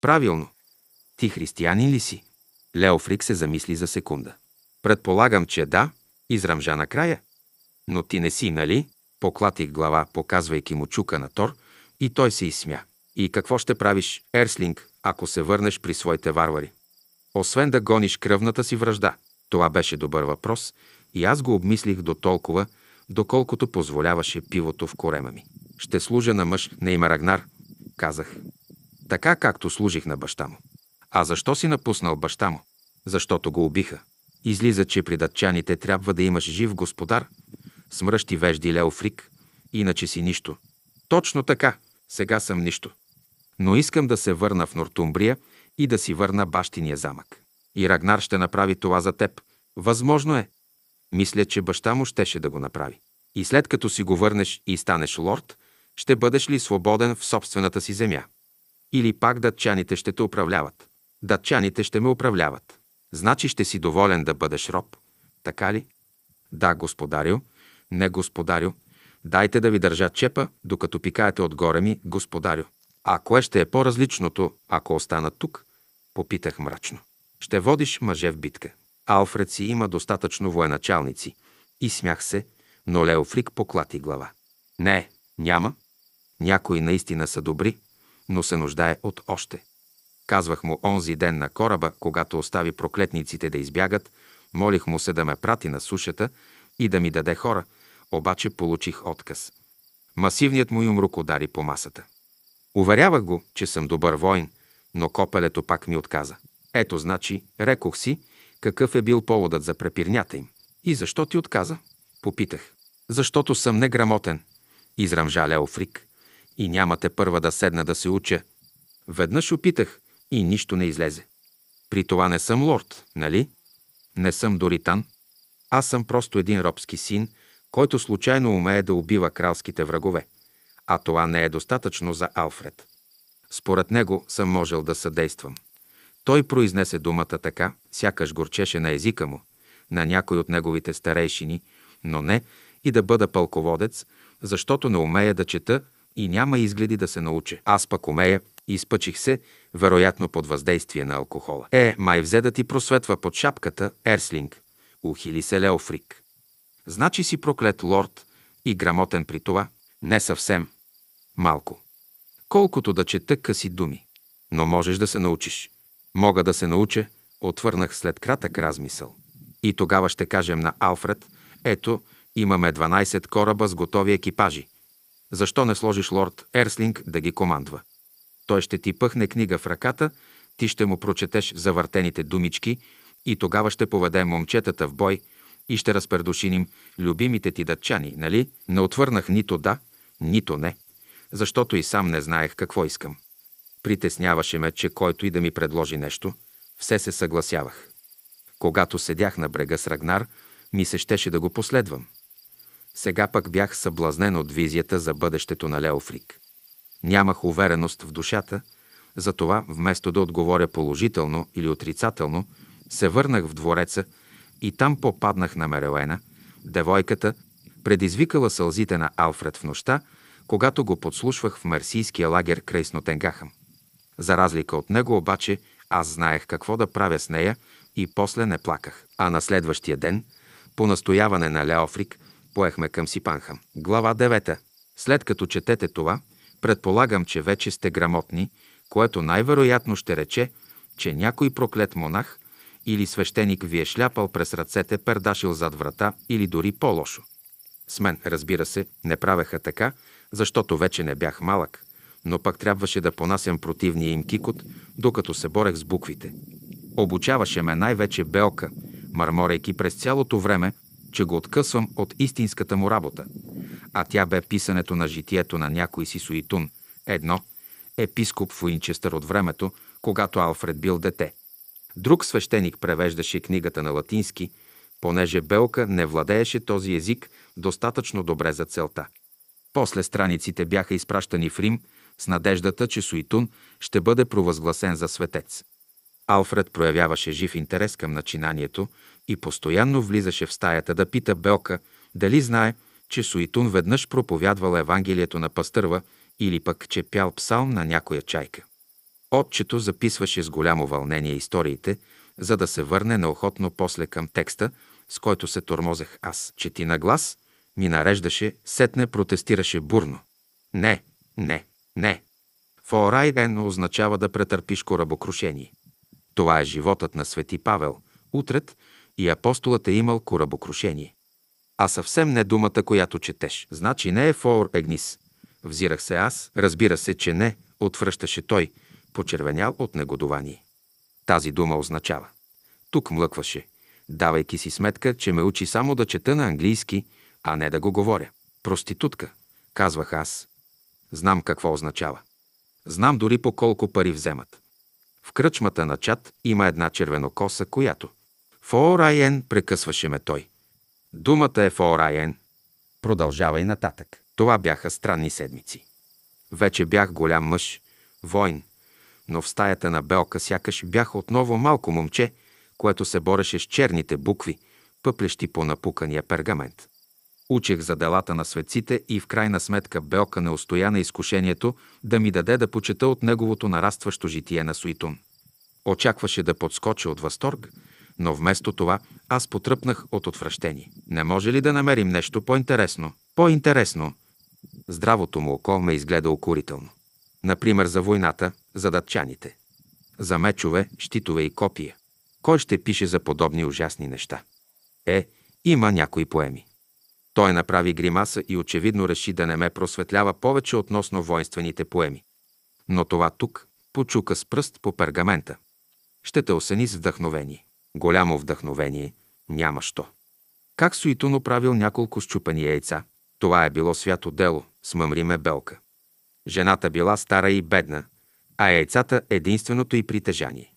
Правилно. Ти християнин ли си? Леофрик се замисли за секунда. Предполагам, че да, израмжа накрая. Но ти не си, нали? Поклатих глава, показвайки му чука на Тор, и той се изсмя. И какво ще правиш, Ерслинг, ако се върнеш при своите варвари? Освен да гониш кръвната си връжда. Това беше добър въпрос и аз го обмислих до толкова, доколкото позволяваше пивото в корема ми. Ще служа на мъж Рагнар, казах така както служих на баща му. А защо си напуснал баща му? Защото го убиха. Излиза, че при датчаните трябва да имаш жив господар, смръщи вежди Леофрик, иначе си нищо. Точно така, сега съм нищо. Но искам да се върна в Нортумбрия и да си върна бащиния замък. И Рагнар ще направи това за теб. Възможно е. Мисля, че баща му щеше да го направи. И след като си го върнеш и станеш лорд, ще бъдеш ли свободен в собствената си земя? Или пак датчаните ще те управляват. Датчаните ще ме управляват. Значи ще си доволен да бъдеш роб. Така ли? Да, господарю. Не, господарю. Дайте да ви държа чепа, докато пикаете отгоре ми, господарю. А кое ще е по-различното, ако остана тук? Попитах мрачно. Ще водиш мъже в битка. Алфред си има достатъчно военачалници. И смях се, но Леофрик поклати глава. Не, няма. Някои наистина са добри, но се нуждае от още. Казвах му онзи ден на кораба, когато остави проклетниците да избягат, молих му се да ме прати на сушата и да ми даде хора, обаче получих отказ. Масивният му юмрук удари по масата. Уверявах го, че съм добър воин, но копелето пак ми отказа. Ето значи, рекох си, какъв е бил поводът за препирнята им. И защо ти отказа? Попитах. Защото съм неграмотен, изръмжа Леофрик. И нямате първа да седна да се уча. Веднъж опитах и нищо не излезе. При това не съм лорд, нали? Не съм дори тан. Аз съм просто един робски син, който случайно умее да убива кралските врагове. А това не е достатъчно за Алфред. Според него съм можел да съдействам. Той произнесе думата така, сякаш горчеше на езика му, на някой от неговите старейшини, но не и да бъда пълководец, защото не умея да чета и няма изгледи да се научи. Аз пък умея, изпъчих се, вероятно под въздействие на алкохола. Е, май взе да ти просветва под шапката, Ерслинг, ухили се Леофрик. Значи си проклет лорд и грамотен при това? Не съвсем. Малко. Колкото да чета къси думи. Но можеш да се научиш. Мога да се науча, отвърнах след кратък размисъл. И тогава ще кажем на Алфред, ето, имаме 12 кораба с готови екипажи – защо не сложиш лорд Ерслинг да ги командва? Той ще ти пъхне книга в ръката, ти ще му прочетеш завъртените думички и тогава ще поведе момчетата в бой и ще разпердушиним любимите ти датчани, нали? Не отвърнах нито да, нито не, защото и сам не знаех какво искам. Притесняваше ме, че който и да ми предложи нещо, все се съгласявах. Когато седях на брега с Рагнар, ми се щеше да го последвам – сега пък бях съблазнен от визията за бъдещето на Леофрик. Нямах увереност в душата, затова вместо да отговоря положително или отрицателно, се върнах в двореца и там попаднах на Мерелена, девойката, предизвикала сълзите на Алфред в нощта, когато го подслушвах в марсийския лагер край Снотенгахам. За разлика от него обаче, аз знаех какво да правя с нея и после не плаках. А на следващия ден, по настояване на Леофрик, поехме към сипанха. Глава 9. След като четете това, предполагам, че вече сте грамотни, което най-вероятно ще рече, че някой проклет монах или свещеник ви е шляпал през ръцете, пердашил зад врата или дори по-лошо. С мен, разбира се, не правеха така, защото вече не бях малък, но пък трябваше да понасям противния им кикот, докато се борех с буквите. Обучаваше ме най-вече Белка, мърморейки през цялото време че го откъсвам от истинската му работа, а тя бе писането на житието на някой си Суитун едно, епископ в Уинчестър от времето, когато Алфред бил дете. Друг свещеник превеждаше книгата на латински, понеже Белка не владееше този език достатъчно добре за целта. После страниците бяха изпращани в Рим с надеждата, че Суитун ще бъде провъзгласен за светец. Алфред проявяваше жив интерес към начинанието, и постоянно влизаше в стаята да пита Белка дали знае, че Суитун веднъж проповядвал Евангелието на пастърва или пък че пял псалм на някоя чайка. Отчето записваше с голямо вълнение историите, за да се върне неохотно после към текста, с който се тормозех аз. че ти на глас, ми нареждаше, сетне протестираше бурно. Не, не, не. Форайден означава да претърпиш корабокрушение. Това е животът на Свети Павел, утрет и апостолът е имал корабокрушение. А съвсем не думата, която четеш. Значи не е фор егнис. Взирах се аз, разбира се, че не, отвръщаше той, почервенял от негодование. Тази дума означава. Тук млъкваше, давайки си сметка, че ме учи само да чета на английски, а не да го говоря. Проститутка, казвах аз. Знам какво означава. Знам дори по колко пари вземат. В кръчмата на чат има една червенокоса, която, Фораен, прекъсваше ме той. Думата е Форайен. Продължава и нататък. Това бяха странни седмици. Вече бях голям мъж, войн, но в стаята на Белка сякаш бях отново малко момче, което се бореше с черните букви, пъплещи по напукания пергамент. Учех за делата на светците и в крайна сметка Белка не устоя на изкушението да ми даде да почета от неговото нарастващо житие на Суитун. Очакваше да подскоча от възторг, но вместо това аз потръпнах от отвращение. Не може ли да намерим нещо по-интересно? По-интересно! Здравото му око ме изгледа окурително. Например, за войната, за датчаните. За мечове, щитове и копия. Кой ще пише за подобни ужасни неща? Е, има някои поеми. Той направи гримаса и очевидно реши да не ме просветлява повече относно воинствените поеми. Но това тук почука с пръст по пергамента. Ще те осени с вдъхновение. Голямо вдъхновение. Няма що. Как Суитун правил няколко счупени яйца. Това е било свято дело, смъмри ме белка. Жената била стара и бедна, а яйцата единственото й притежание.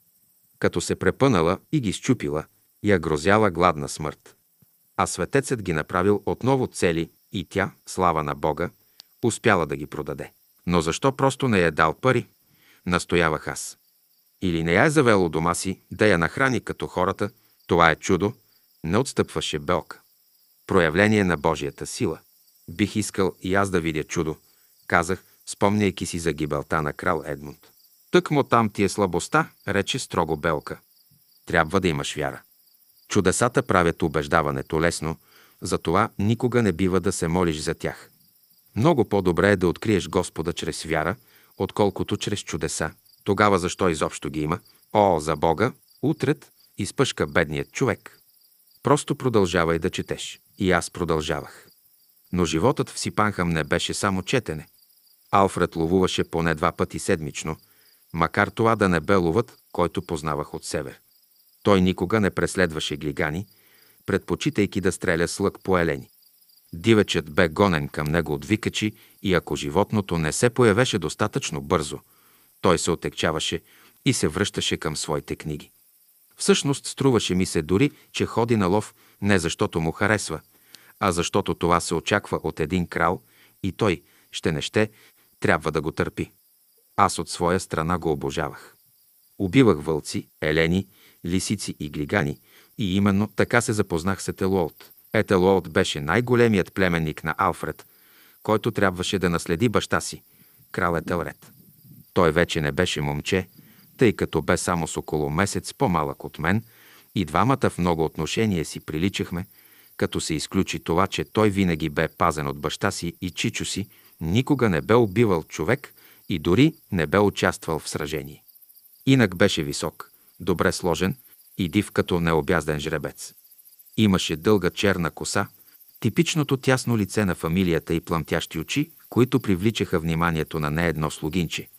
Като се препънала и ги счупила, я грозяла гладна смърт. А светецът ги направил отново цели и тя, слава на Бога, успяла да ги продаде. Но защо просто не е дал пари? Настоявах аз или не я е завело дома си да я нахрани като хората, това е чудо, не отстъпваше Белка. Проявление на Божията сила. Бих искал и аз да видя чудо, казах, спомняйки си за гибелта на крал Едмунд. Тък му там ти е слабостта, рече строго Белка. Трябва да имаш вяра. Чудесата правят убеждаването лесно, затова никога не бива да се молиш за тях. Много по-добре е да откриеш Господа чрез вяра, отколкото чрез чудеса. Тогава защо изобщо ги има? О, за Бога! Утрет изпъшка бедният човек. Просто продължавай да четеш. И аз продължавах. Но животът в Сипанхам не беше само четене. Алфред ловуваше поне два пъти седмично, макар това да не бе ловът, който познавах от север. Той никога не преследваше глигани, предпочитайки да стреля с лък по елени. Дивечът бе гонен към него от викачи и ако животното не се появеше достатъчно бързо – той се отекчаваше и се връщаше към своите книги. Всъщност струваше ми се дори, че ходи на лов не защото му харесва, а защото това се очаква от един крал и той, ще не ще, трябва да го търпи. Аз от своя страна го обожавах. Убивах вълци, елени, лисици и глигани и именно така се запознах с Етелуолт. Етелуолт беше най-големият племенник на Алфред, който трябваше да наследи баща си, крал Етелред. Той вече не беше момче, тъй като бе само с около месец по-малък от мен и двамата в много отношения си приличахме, като се изключи това, че той винаги бе пазен от баща си и чичо си, никога не бе убивал човек и дори не бе участвал в сражение. Инак беше висок, добре сложен и див като необязден жребец. Имаше дълга черна коса, типичното тясно лице на фамилията и плъмтящи очи, които привличаха вниманието на не едно слугинче –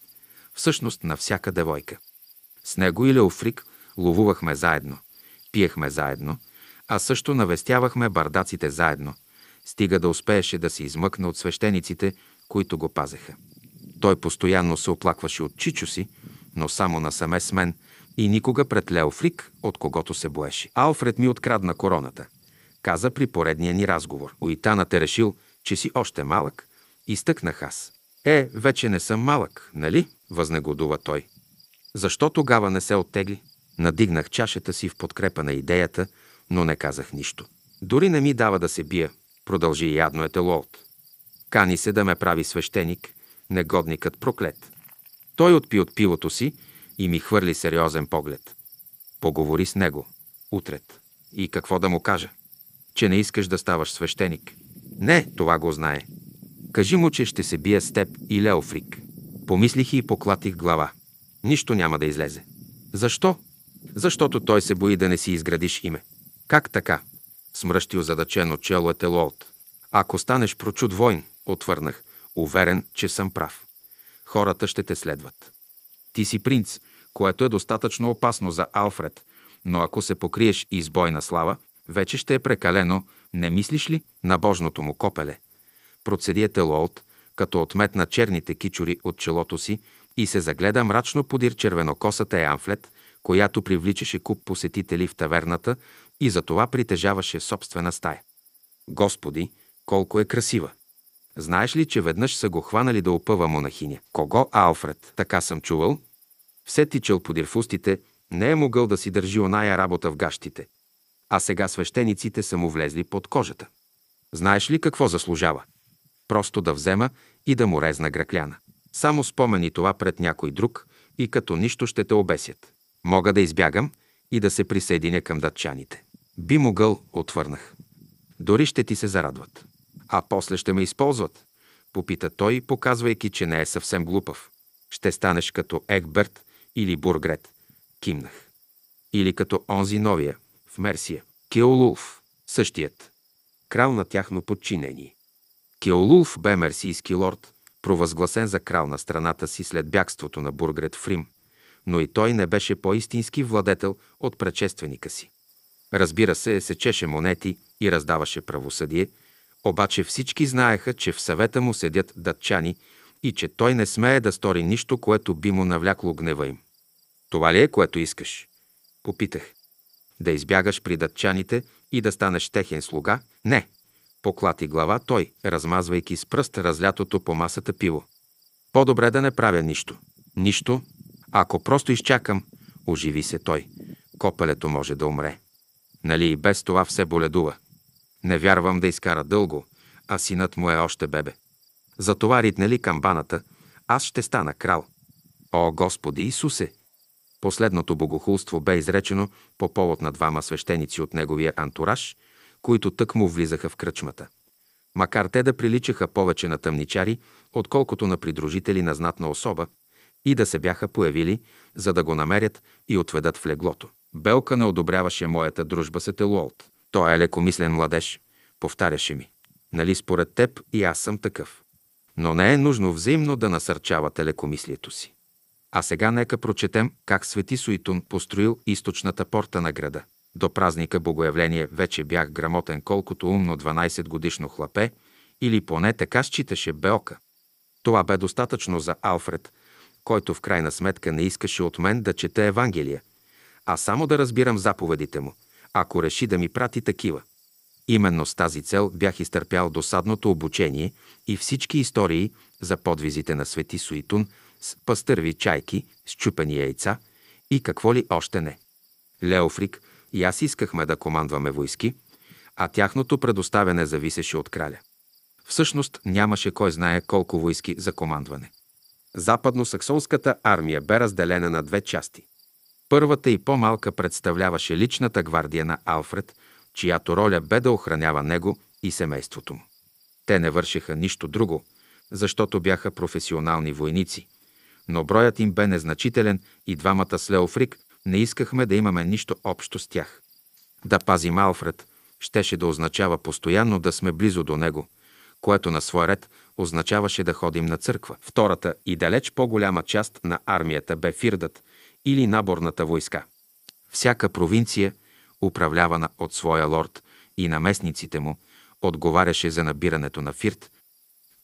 всъщност на всяка девойка. С него и Леофрик ловувахме заедно, пиехме заедно, а също навестявахме бардаците заедно, стига да успееше да се измъкне от свещениците, които го пазеха. Той постоянно се оплакваше от чичо си, но само насаме с мен и никога пред Леофрик, от когото се боеше. Алфред ми открадна короната. Каза при поредния ни разговор. Уитанът е решил, че си още малък. Изтъкнах аз. Е, вече не съм малък, нали? възнегодува той. Защо тогава не се оттегли? Надигнах чашата си в подкрепа на идеята, но не казах нищо. Дори не ми дава да се бия, продължи ядно етелоот. Кани се да ме прави свещеник, негодникът проклет. Той отпи от пивото си и ми хвърли сериозен поглед. Поговори с него. Утрет. И какво да му кажа? Че не искаш да ставаш свещеник. Не, това го знае. Кажи му, че ще се бия с теб и Леофрик. Помислих и поклатих глава. Нищо няма да излезе. Защо? Защото той се бои да не си изградиш име. Как така? Смръщи озадачено чело е Телоот. Ако станеш прочуд войн, отвърнах, уверен, че съм прав. Хората ще те следват. Ти си принц, което е достатъчно опасно за Алфред, но ако се покриеш и с бойна слава, вече ще е прекалено, не мислиш ли, на Божното му копеле. Процеди е Телоот, като отметна черните кичури от челото си и се загледа мрачно подир червенокосата амфлет, която привличаше куп посетители в таверната и за това притежаваше собствена стая. Господи, колко е красива! Знаеш ли, че веднъж са го хванали да опъва монахиня? Кого, Алфред? Така съм чувал. Все тичал подир фустите, не е могъл да си държи оная работа в гащите. А сега свещениците са му влезли под кожата. Знаеш ли какво заслужава? просто да взема и да му резна гракляна. Само спомени това пред някой друг и като нищо ще те обесят. Мога да избягам и да се присъединя към датчаните. Би могъл, отвърнах. Дори ще ти се зарадват. А после ще ме използват, попита той, показвайки, че не е съвсем глупав. Ще станеш като Екберт или Бургрет. Кимнах. Или като онзи новия, в Мерсия. Кеолулф, същият. Крал на тяхно подчинение. Кеолулф бе мерсийски лорд, провъзгласен за крал на страната си след бягството на Бургрет в Рим, но и той не беше по-истински владетел от предшественика си. Разбира се, сечеше монети и раздаваше правосъдие, обаче всички знаеха, че в съвета му седят датчани и че той не смее да стори нищо, което би му навлякло гнева им. Това ли е, което искаш? Попитах. Да избягаш при датчаните и да станеш техен слуга? Не – Поклати глава той, размазвайки с пръст разлятото по масата пиво. По-добре да не правя нищо. Нищо. Ако просто изчакам, оживи се той. Копелето може да умре. Нали и без това все боледува. Не вярвам да изкара дълго, а синът му е още бебе. Затова ритнали камбаната, аз ще стана крал. О, Господи Исусе! Последното богохулство бе изречено по повод на двама свещеници от неговия антураж, които тък му влизаха в кръчмата. Макар те да приличаха повече на тъмничари, отколкото на придружители на знатна особа, и да се бяха появили, за да го намерят и отведат в леглото. Белка не одобряваше моята дружба с Етелуолт. Той е лекомислен младеж, повтаряше ми. Нали според теб и аз съм такъв. Но не е нужно взаимно да насърчавате лекомислието си. А сега нека прочетем как Свети Суитун построил източната порта на града. До празника Богоявление вече бях грамотен колкото умно 12-годишно хлапе, или поне така считаше беока. Това бе достатъчно за Алфред, който в крайна сметка не искаше от мен да чете Евангелие, а само да разбирам заповедите му, ако реши да ми прати такива. Именно с тази цел бях изтърпял досадното обучение и всички истории за подвизите на Свети Суитун с пастърви чайки, с чупени яйца и какво ли още не. Леофрик – и аз искахме да командваме войски, а тяхното предоставяне зависеше от краля. Всъщност нямаше кой знае колко войски за командване. Западно-саксонската армия бе разделена на две части. Първата и по-малка представляваше личната гвардия на Алфред, чиято роля бе да охранява него и семейството му. Те не вършеха нищо друго, защото бяха професионални войници, но броят им бе незначителен и двамата с Леофрик не искахме да имаме нищо общо с тях. Да пазим Алфред щеше да означава постоянно да сме близо до него, което на свой ред означаваше да ходим на църква. Втората и далеч по-голяма част на армията бе фирдът или наборната войска. Всяка провинция, управлявана от своя лорд и наместниците му, отговаряше за набирането на фирт,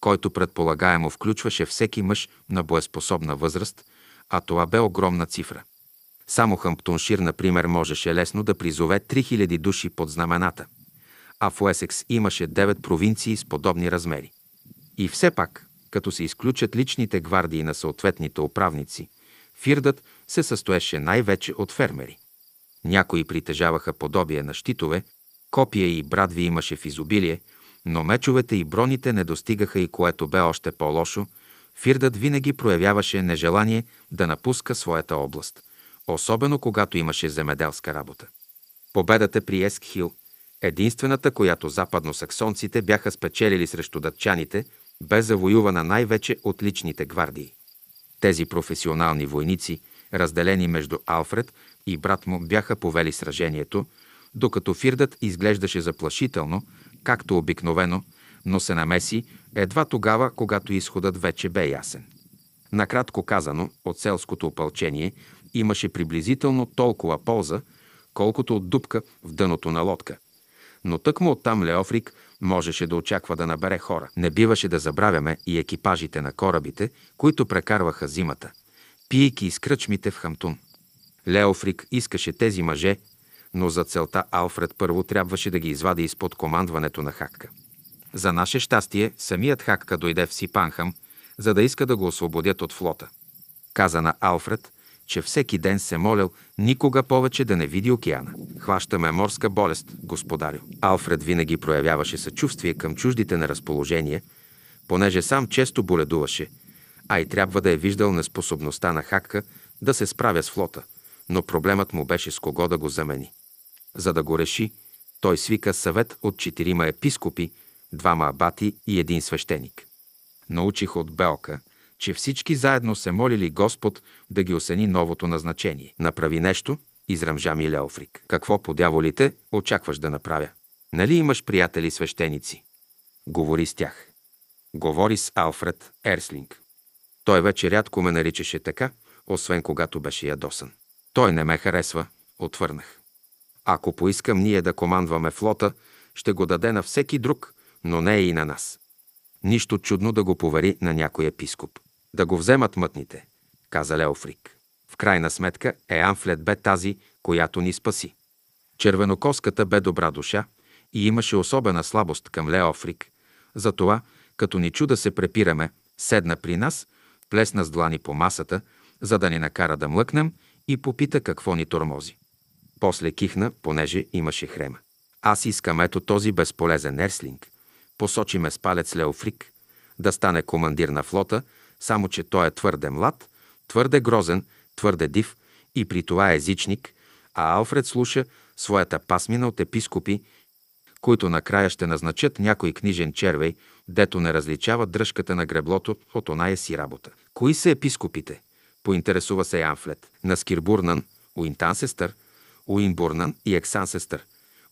който предполагаемо включваше всеки мъж на боеспособна възраст, а това бе огромна цифра. Само Хамптоншир, например, можеше лесно да призове 3000 души под знамената, а в Уесекс имаше 9 провинции с подобни размери. И все пак, като се изключат личните гвардии на съответните управници, фирдът се състоеше най-вече от фермери. Някои притежаваха подобие на щитове, копия и брадви имаше в изобилие, но мечовете и броните не достигаха и което бе още по-лошо, фирдът винаги проявяваше нежелание да напуска своята област особено когато имаше земеделска работа. Победата при Ескхил, единствената, която западносаксонците бяха спечелили срещу датчаните, бе завоювана най-вече от личните гвардии. Тези професионални войници, разделени между Алфред и брат му, бяха повели сражението, докато Фирдът изглеждаше заплашително, както обикновено, но се намеси едва тогава, когато изходът вече бе ясен. Накратко казано, от селското опълчение – имаше приблизително толкова полза, колкото от дупка в дъното на лодка. Но тъкмо оттам Леофрик можеше да очаква да набере хора. Не биваше да забравяме и екипажите на корабите, които прекарваха зимата, пиеки из кръчмите в Хамтун. Леофрик искаше тези мъже, но за целта Алфред първо трябваше да ги извади изпод командването на Хакка. За наше щастие, самият Хакка дойде в Сипанхам, за да иска да го освободят от флота. Каза на Алфред, че всеки ден се молял никога повече да не види океана. Хващаме морска болест, господарю. Алфред винаги проявяваше съчувствие към чуждите на разположение, понеже сам често боледуваше, а и трябва да е виждал неспособността на Хакка да се справя с флота, но проблемът му беше с кого да го замени. За да го реши, той свика съвет от четирима епископи, двама абати и един свещеник. Научих от Белка, че всички заедно се молили Господ да ги осени новото назначение. Направи нещо, израмжа ми Леофрик. Какво по дяволите очакваш да направя? Нали имаш приятели свещеници? Говори с тях. Говори с Алфред Ерслинг. Той вече рядко ме наричаше така, освен когато беше ядосан. Той не ме харесва, отвърнах. Ако поискам ние да командваме флота, ще го даде на всеки друг, но не и на нас. Нищо чудно да го повери на някой епископ. Да го вземат мътните, каза Леофрик. В крайна сметка Е Амфлет бе тази, която ни спаси. Червенокоската бе добра душа и имаше особена слабост към Леофрик, затова, като ни чуда се препираме, седна при нас, плесна с длани по масата, за да ни накара да млъкнем и попита какво ни тормози. После кихна, понеже имаше хрема. Аз искам ето този безполезен ерслинг, посочи ме с палец Леофрик, да стане командир на флота само че той е твърде млад, твърде грозен, твърде див и при това езичник, а Алфред слуша своята пасмина от епископи, които накрая ще назначат някой книжен червей, дето не различава дръжката на греблото от оная си работа. Кои са епископите? Поинтересува се Амфлет. Наскирбурнан, Уинтансестър, Уинбурнан и Ексансестър.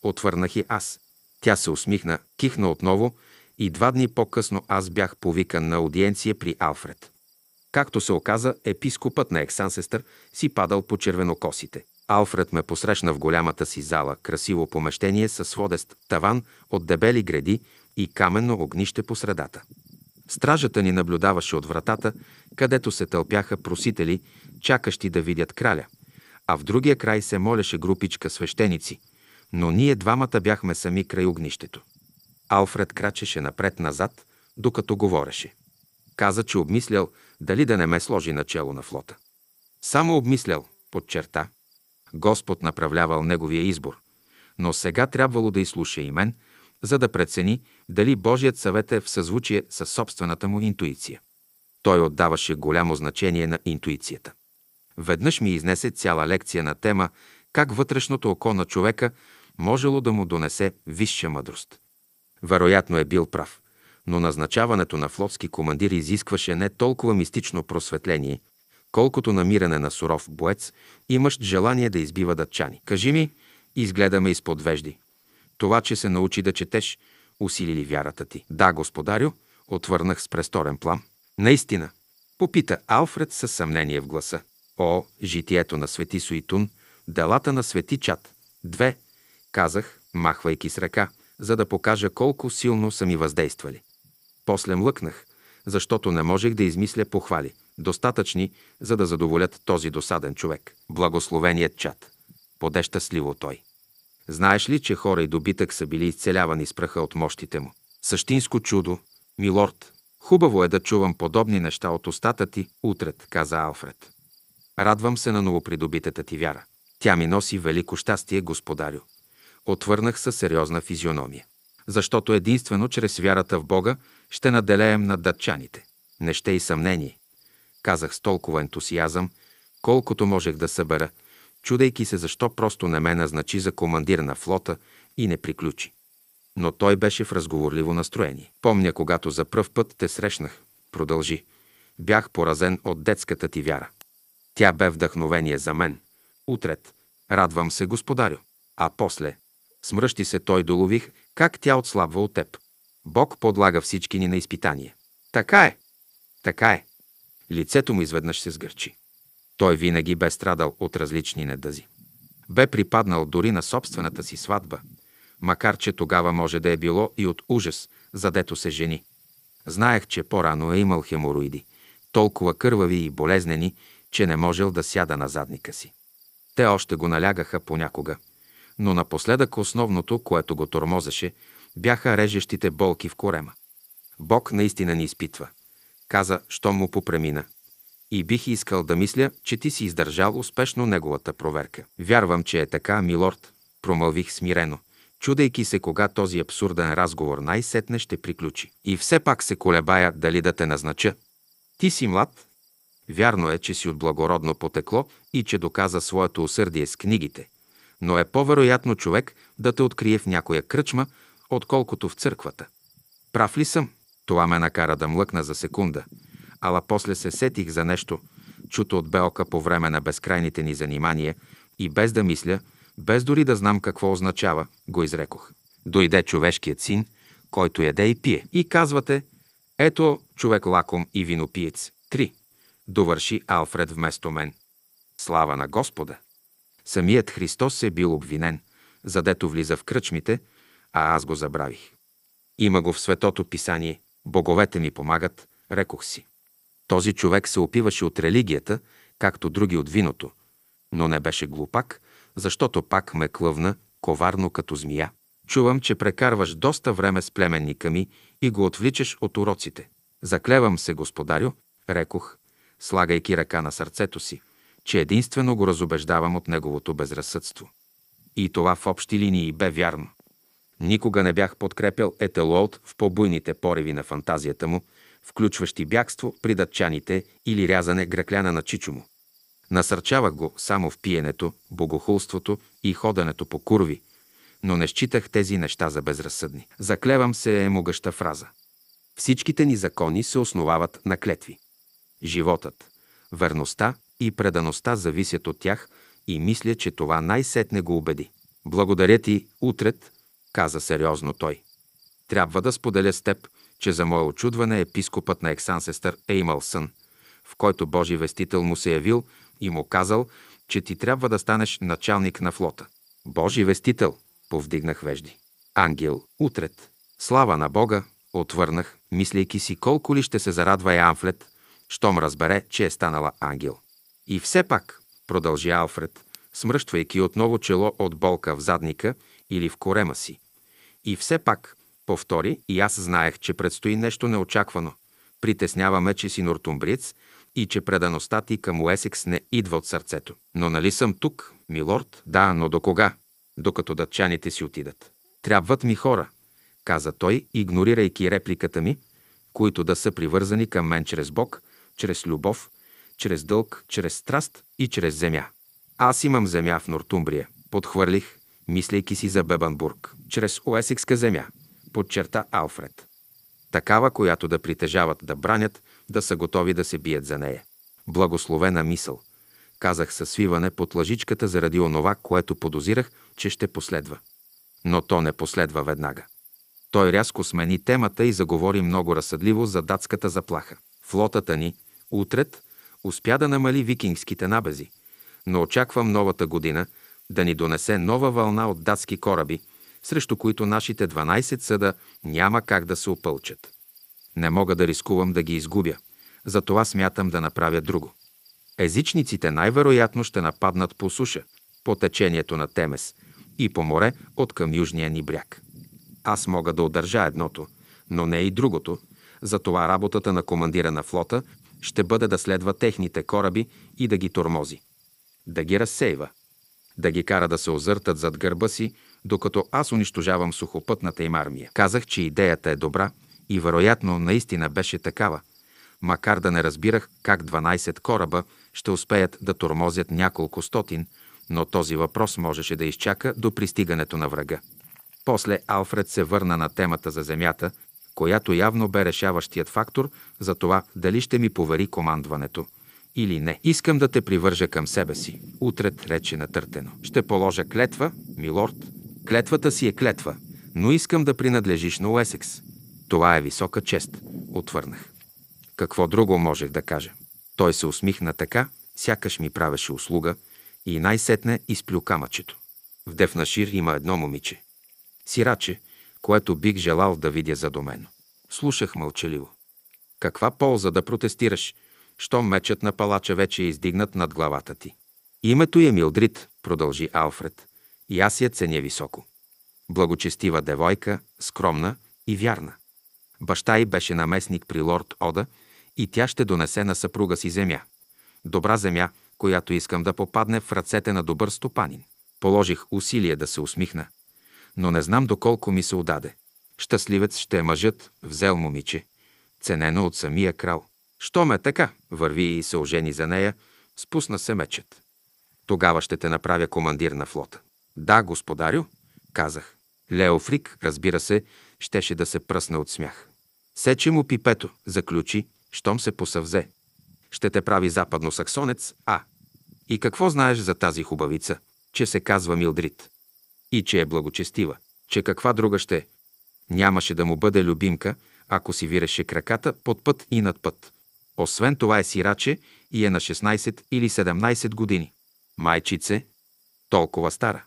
Отвърнах и аз. Тя се усмихна, кихна отново и два дни по-късно аз бях повикан на аудиенция при Алфред. Както се оказа, епископът на Ексансестър си падал по червенокосите. Алфред ме посрещна в голямата си зала, красиво помещение с водест таван от дебели гради и каменно огнище по средата. Стражата ни наблюдаваше от вратата, където се тълпяха просители, чакащи да видят краля, а в другия край се молеше групичка свещеници, но ние двамата бяхме сами край огнището. Алфред крачеше напред-назад, докато говореше. Каза, че обмислял дали да не ме сложи начало на флота. Само обмислял, подчерта. Господ направлявал неговия избор, но сега трябвало да изслуша и мен, за да прецени дали Божият съвет е в съзвучие със собствената му интуиция. Той отдаваше голямо значение на интуицията. Веднъж ми изнесе цяла лекция на тема как вътрешното око на човека можело да му донесе висша мъдрост. Вероятно е бил прав, но назначаването на флотски командир изискваше не толкова мистично просветление, колкото намиране на суров боец и желание да избива датчани. Кажи ми, изгледаме изпод вежди. Това, че се научи да четеш, усили ли вярата ти? Да, господарю, отвърнах с престорен плам. Наистина, попита Алфред със съмнение в гласа. О, житието на свети Суитун, делата на свети Чат. Две, казах, махвайки с ръка за да покажа колко силно са ми въздействали. После млъкнах, защото не можех да измисля похвали, достатъчни, за да задоволят този досаден човек. Благословеният чат. Поде щастливо той. Знаеш ли, че хора и добитък са били изцелявани с праха от мощите му? Същинско чудо, милорд. Хубаво е да чувам подобни неща от устата ти, утрет, каза Алфред. Радвам се на новопридобитата ти вяра. Тя ми носи велико щастие, господарю отвърнах със сериозна физиономия. Защото единствено чрез вярата в Бога ще наделеем над датчаните. Не ще и съмнение. Казах с толкова ентусиазъм, колкото можех да събера, чудейки се защо просто не ме назначи за командир на флота и не приключи. Но той беше в разговорливо настроение. Помня, когато за пръв път те срещнах. Продължи. Бях поразен от детската ти вяра. Тя бе вдъхновение за мен. Утрет. Радвам се, господарю. А после. Смръщи се той, долових, как тя отслабва от теб. Бог подлага всички ни на изпитание. Така е. Така е. Лицето му изведнъж се сгърчи. Той винаги бе страдал от различни недъзи. Бе припаднал дори на собствената си сватба, макар че тогава може да е било и от ужас, задето се жени. Знаех, че по-рано е имал хемороиди, толкова кървави и болезнени, че не можел да сяда на задника си. Те още го налягаха понякога но напоследък основното, което го тормозеше, бяха режещите болки в корема. Бог наистина ни изпитва. Каза, що му попремина. И бих искал да мисля, че ти си издържал успешно неговата проверка. Вярвам, че е така, милорд, промълвих смирено, чудейки се кога този абсурден разговор най-сетне ще приключи. И все пак се колебая дали да те назнача. Ти си млад. Вярно е, че си от благородно потекло и че доказа своето усърдие с книгите – но е по-вероятно човек да те открие в някоя кръчма, отколкото в църквата. Прав ли съм? Това ме накара да млъкна за секунда, ала после се сетих за нещо, чуто от Белка по време на безкрайните ни занимания и без да мисля, без дори да знам какво означава, го изрекох. Дойде човешкият син, който яде и пие. И казвате, ето човек лаком и винопиец. 3. Довърши Алфред вместо мен. Слава на Господа! Самият Христос е бил обвинен, задето влиза в кръчмите, а аз го забравих. Има го в Светото Писание. Боговете ми помагат, рекох си. Този човек се опиваше от религията, както други от виното, но не беше глупак, защото пак ме клъвна, коварно като змия. Чувам, че прекарваш доста време с племенника ми и го отвличаш от уроците. Заклевам се, господарю, рекох, слагайки ръка на сърцето си че единствено го разобеждавам от неговото безразсъдство. И това в общи линии бе вярно. Никога не бях подкрепял Етелолт в побуйните пориви на фантазията му, включващи бягство при датчаните или рязане гракляна на чичо му. Насърчавах го само в пиенето, богохулството и ходенето по курви, но не считах тези неща за безразсъдни. Заклевам се е могъща фраза. Всичките ни закони се основават на клетви. Животът, верността, и предаността зависят от тях и мисля, че това най-сетне го убеди. Благодаря ти, утрет, каза сериозно той. Трябва да споделя с теб, че за мое очудване епископът на Ексансестър е имал сън, в който Божи вестител му се е явил и му казал, че ти трябва да станеш началник на флота. Божи вестител, повдигнах вежди. Ангел, утрет. Слава на Бога, отвърнах, мислейки си колко ли ще се зарадва и Амфлет, щом разбере, че е станала ангел. И все пак, продължи Алфред, смръщвайки отново чело от болка в задника или в корема си. И все пак, повтори, и аз знаех, че предстои нещо неочаквано. Притесняваме, че си Нортумбриц и че предаността ти към Уесекс не идва от сърцето. Но нали съм тук, милорд? Да, но до кога? Докато датчаните си отидат. Трябват ми хора, каза той, игнорирайки репликата ми, които да са привързани към мен чрез Бог, чрез любов, чрез дълг, чрез страст и чрез земя. Аз имам земя в Нортумбрия, подхвърлих, мислейки си за Бебанбург, чрез Уесикска земя, подчерта Алфред. Такава, която да притежават, да бранят, да са готови да се бият за нея. Благословена мисъл, казах със свиване под лъжичката заради онова, което подозирах, че ще последва. Но то не последва веднага. Той рязко смени темата и заговори много разсъдливо за датската заплаха. Флотата ни, утрет, успя да намали викингските набези, но очаквам новата година да ни донесе нова вълна от датски кораби, срещу които нашите 12 съда няма как да се опълчат. Не мога да рискувам да ги изгубя, затова смятам да направя друго. Езичниците най-вероятно ще нападнат по суша, по течението на Темес и по море от към южния ни бряг. Аз мога да удържа едното, но не и другото, затова работата на командира на флота ще бъде да следва техните кораби и да ги тормози. Да ги разсейва. Да ги кара да се озъртат зад гърба си, докато аз унищожавам сухопътната им армия. Казах, че идеята е добра и вероятно наистина беше такава, макар да не разбирах как 12 кораба ще успеят да тормозят няколко стотин, но този въпрос можеше да изчака до пристигането на врага. После Алфред се върна на темата за земята – която явно бе решаващият фактор за това дали ще ми повери командването или не. Искам да те привържа към себе си. Утре, рече натъртено. Ще положа клетва, милорд. Клетвата си е клетва, но искам да принадлежиш на Уесекс. Това е висока чест, отвърнах. Какво друго можех да кажа? Той се усмихна така, сякаш ми правеше услуга и най-сетне изплю камъчето. В Дефнашир има едно момиче. Сираче, което бих желал да видя задомено. Слушах мълчаливо. Каква полза да протестираш, що мечът на палача вече е издигнат над главата ти? Името е Милдрид, продължи Алфред, и аз я ценя високо. Благочестива девойка, скромна и вярна. Баща й беше наместник при лорд Ода и тя ще донесе на съпруга си земя. Добра земя, която искам да попадне в ръцете на добър стопанин. Положих усилие да се усмихна но не знам доколко ми се отдаде. Щастливец ще е мъжът, взел момиче, ценено от самия крал. Щом е така, върви и се ожени за нея, спусна се мечът. Тогава ще те направя командир на флота. Да, господарю, казах. Леофрик, разбира се, щеше да се пръсне от смях. Сече му пипето, заключи, щом се посъвзе. Ще те прави западно саксонец, а. И какво знаеш за тази хубавица, че се казва Милдрит и че е благочестива, че каква друга ще е. Нямаше да му бъде любимка, ако си виреше краката под път и над път. Освен това е сираче и е на 16 или 17 години. Майчице, толкова стара.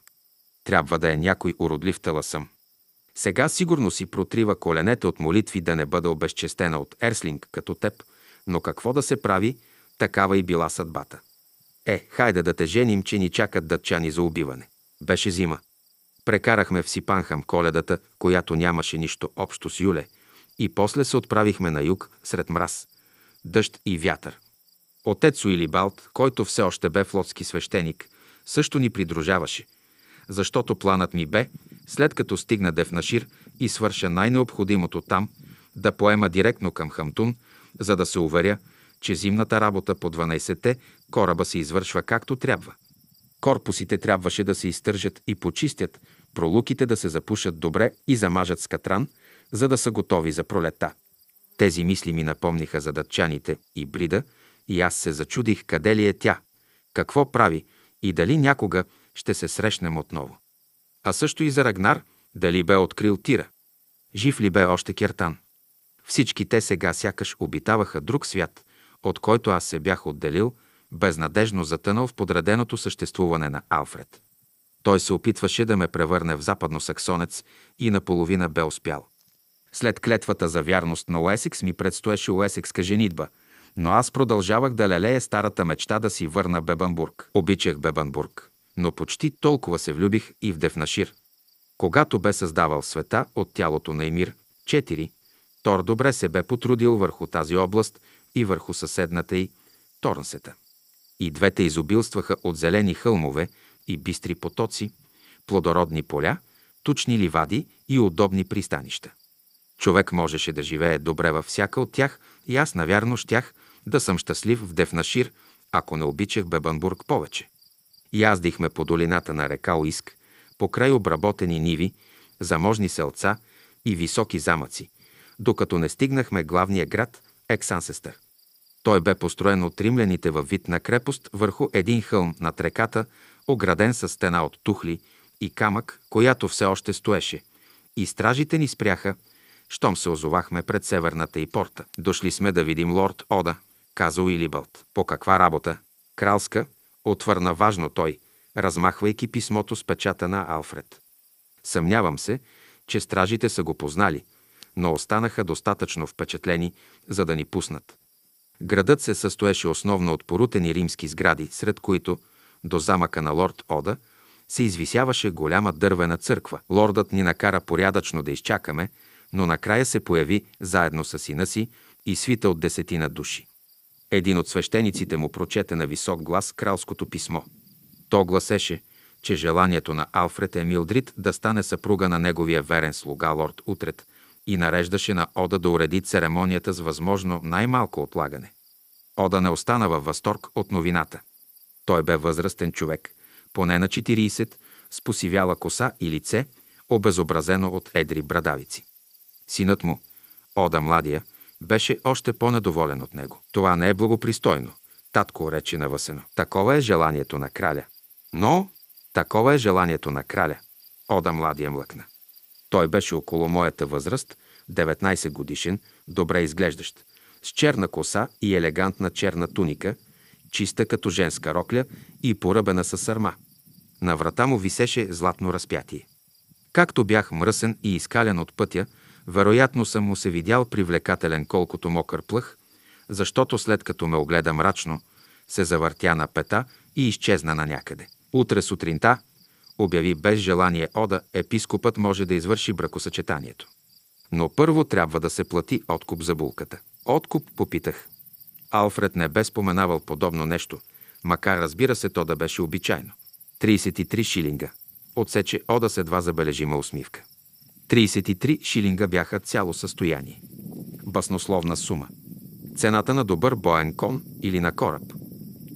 Трябва да е някой уродлив таласъм. Сега сигурно си протрива коленете от молитви да не бъде обезчестена от Ерслинг като теб, но какво да се прави, такава и била съдбата. Е, хайде да те женим, че ни чакат дъчани за убиване. Беше зима. Прекарахме в Сипанхам коледата, която нямаше нищо общо с Юле, и после се отправихме на юг сред мраз, дъжд и вятър. Отец Уилибалт, който все още бе флотски свещеник, също ни придружаваше, защото планът ми бе, след като стигна дефнашир и свърша най-необходимото там, да поема директно към Хамтун, за да се уверя, че зимната работа по 12-те кораба се извършва както трябва. Корпусите трябваше да се изтържат и почистят, пролуките да се запушат добре и замажат с катран, за да са готови за пролета. Тези мисли ми напомниха за датчаните и Брида, и аз се зачудих къде ли е тя, какво прави и дали някога ще се срещнем отново. А също и за Рагнар, дали бе открил Тира. Жив ли бе още Кертан? Всички те сега сякаш обитаваха друг свят, от който аз се бях отделил, безнадежно затънал в подреденото съществуване на Алфред. Той се опитваше да ме превърне в западносаксонец и наполовина бе успял. След клетвата за вярност на Уесекс ми предстоеше Уесекска женитба, но аз продължавах да лелея старата мечта да си върна Бебанбург. Обичах Бебанбург, но почти толкова се влюбих и в Девнашир. Когато бе създавал света от тялото на Емир 4, Тор добре се бе потрудил върху тази област и върху съседната й Торнсета. И двете изобилстваха от зелени хълмове, и бистри потоци, плодородни поля, тучни ливади и удобни пристанища. Човек можеше да живее добре във всяка от тях и аз, навярно, щях да съм щастлив в Девнашир, ако не обичах Бебанбург повече. Яздихме по долината на река Оиск, покрай обработени ниви, заможни селца и високи замъци, докато не стигнахме главния град Ексансестър. Той бе построен от римляните във вид на крепост върху един хълм над реката ограден със стена от тухли и камък, която все още стоеше, и стражите ни спряха, щом се озовахме пред северната и порта. Дошли сме да видим лорд Ода, каза Уилибалт. По каква работа? Кралска, отвърна важно той, размахвайки писмото с печата на Алфред. Съмнявам се, че стражите са го познали, но останаха достатъчно впечатлени, за да ни пуснат. Градът се състоеше основно от порутени римски сгради, сред които до замъка на лорд Ода, се извисяваше голяма дървена църква. Лордът ни накара порядъчно да изчакаме, но накрая се появи заедно с сина си и свита от десетина души. Един от свещениците му прочете на висок глас кралското писмо. То гласеше, че желанието на Алфред е Милдрид да стане съпруга на неговия верен слуга лорд Утрет и нареждаше на Ода да уреди церемонията с възможно най-малко отлагане. Ода не остана във възторг от новината. Той бе възрастен човек, поне на 40, с посивяла коса и лице, обезобразено от едри брадавици. Синът му, Ода Младия, беше още по-недоволен от него. Това не е благопристойно, татко рече Васено. Такова е желанието на краля. Но, такова е желанието на краля. Ода Младия млъкна. Той беше около моята възраст, 19 годишен, добре изглеждащ, с черна коса и елегантна черна туника – чиста като женска рокля и поръбена със сърма. На врата му висеше златно разпятие. Както бях мръсен и изкален от пътя, вероятно съм му се видял привлекателен колкото мокър плъх, защото след като ме огледа мрачно, се завъртя на пета и изчезна на някъде. Утре сутринта, обяви без желание Ода, епископът може да извърши бракосъчетанието. Но първо трябва да се плати откуп за булката. Откуп попитах. Алфред не бе споменавал подобно нещо, макар разбира се то да беше обичайно. 33 шилинга. Отсече Ода с едва забележима усмивка. 33 шилинга бяха цяло състояние. Баснословна сума. Цената на добър боен кон или на кораб.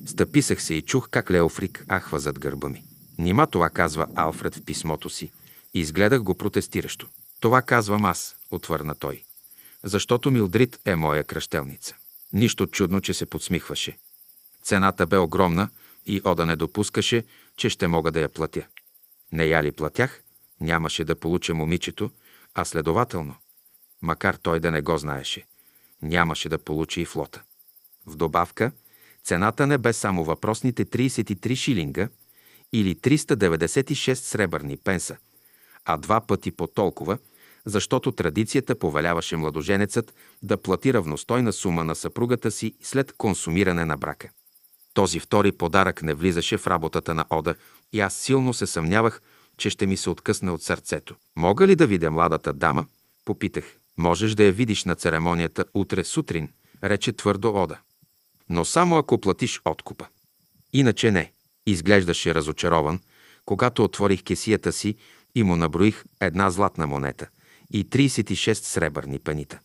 Стъписах се и чух как Леофрик ахва зад гърба ми. Нима това казва Алфред в писмото си. Изгледах го протестиращо. Това казвам аз, отвърна той. Защото Милдрид е моя кръщелница. Нищо чудно, че се подсмихваше. Цената бе огромна и Ода не допускаше, че ще мога да я платя. Не я ли платях, нямаше да получа момичето, а следователно, макар той да не го знаеше, нямаше да получи и флота. В добавка, цената не бе само въпросните 33 шилинга или 396 сребърни пенса, а два пъти по толкова – защото традицията повеляваше младоженецът да плати равностойна сума на съпругата си след консумиране на брака. Този втори подарък не влизаше в работата на Ода и аз силно се съмнявах, че ще ми се откъсне от сърцето. Мога ли да видя младата дама? Попитах. Можеш да я видиш на церемонията утре сутрин, рече твърдо Ода. Но само ако платиш откупа. Иначе не. Изглеждаше разочарован, когато отворих кесията си и му наброих една златна монета и 36 сребърни пенита.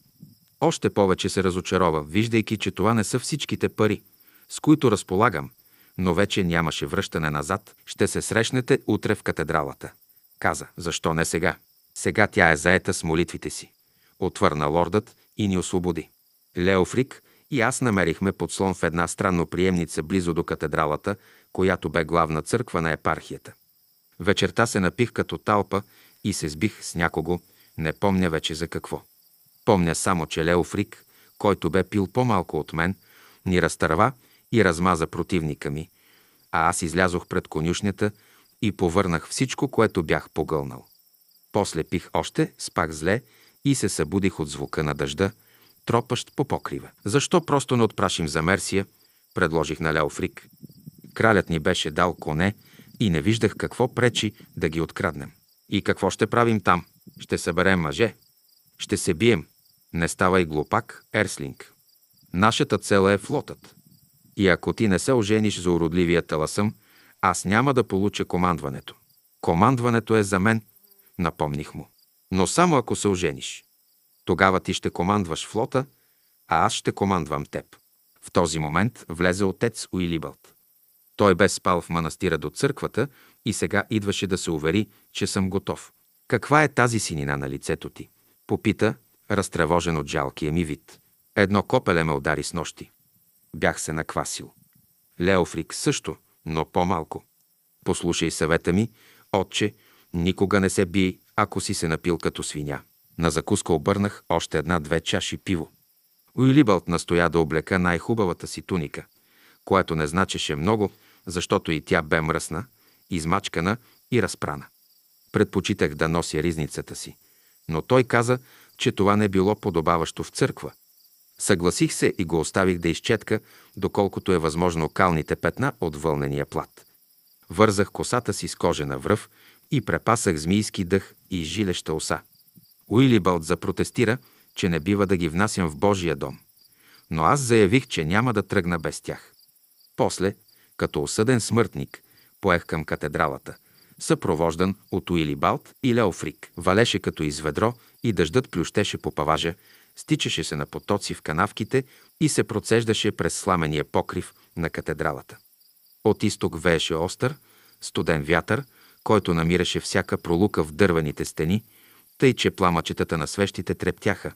Още повече се разочарова, виждайки, че това не са всичките пари, с които разполагам, но вече нямаше връщане назад. Ще се срещнете утре в катедралата. Каза, защо не сега? Сега тя е заета с молитвите си. Отвърна лордът и ни освободи. Леофрик и аз намерихме подслон в една странно приемница близо до катедралата, която бе главна църква на епархията. Вечерта се напих като талпа и се сбих с някого, не помня вече за какво. Помня само, че Лео Фрик, който бе пил по-малко от мен, ни разтърва и размаза противника ми, а аз излязох пред конюшнята и повърнах всичко, което бях погълнал. После пих още, спах зле и се събудих от звука на дъжда, тропащ по покрива. Защо просто не отпрашим за Мерсия? Предложих на Лео Фрик. Кралят ни беше дал коне и не виждах какво пречи да ги откраднем. И какво ще правим там? Ще съберем мъже. Ще се бием. Не ставай глупак, Ерслинг. Нашата цел е флотът. И ако ти не се ожениш за уродливия таласъм, аз няма да получа командването. Командването е за мен, напомних му. Но само ако се ожениш. Тогава ти ще командваш флота, а аз ще командвам теб. В този момент влезе отец Уилибалт. Той бе спал в манастира до църквата и сега идваше да се увери, че съм готов. Каква е тази синина на лицето ти? Попита, разтревожен от жалкия ми вид. Едно копеле ме удари с нощи. Бях се наквасил. Леофрик също, но по-малко. Послушай съвета ми, отче, никога не се бий, ако си се напил като свиня. На закуска обърнах още една-две чаши пиво. Уилибълт настоя да облека най-хубавата си туника, което не значеше много, защото и тя бе мръсна, измачкана и разпрана предпочитах да нося ризницата си, но той каза, че това не било подобаващо в църква. Съгласих се и го оставих да изчетка, доколкото е възможно калните петна от вълнения плат. Вързах косата си с кожена връв и препасах змийски дъх и жилеща оса. Уилибълт запротестира, че не бива да ги внасям в Божия дом. Но аз заявих, че няма да тръгна без тях. После, като осъден смъртник, поех към катедралата – съпровождан от Уили Балт и Леофрик. Валеше като из ведро и дъждът плющеше по паважа, стичаше се на потоци в канавките и се процеждаше през сламения покрив на катедралата. От изток вееше остър, студен вятър, който намираше всяка пролука в дървените стени, тъй че пламъчетата на свещите трептяха,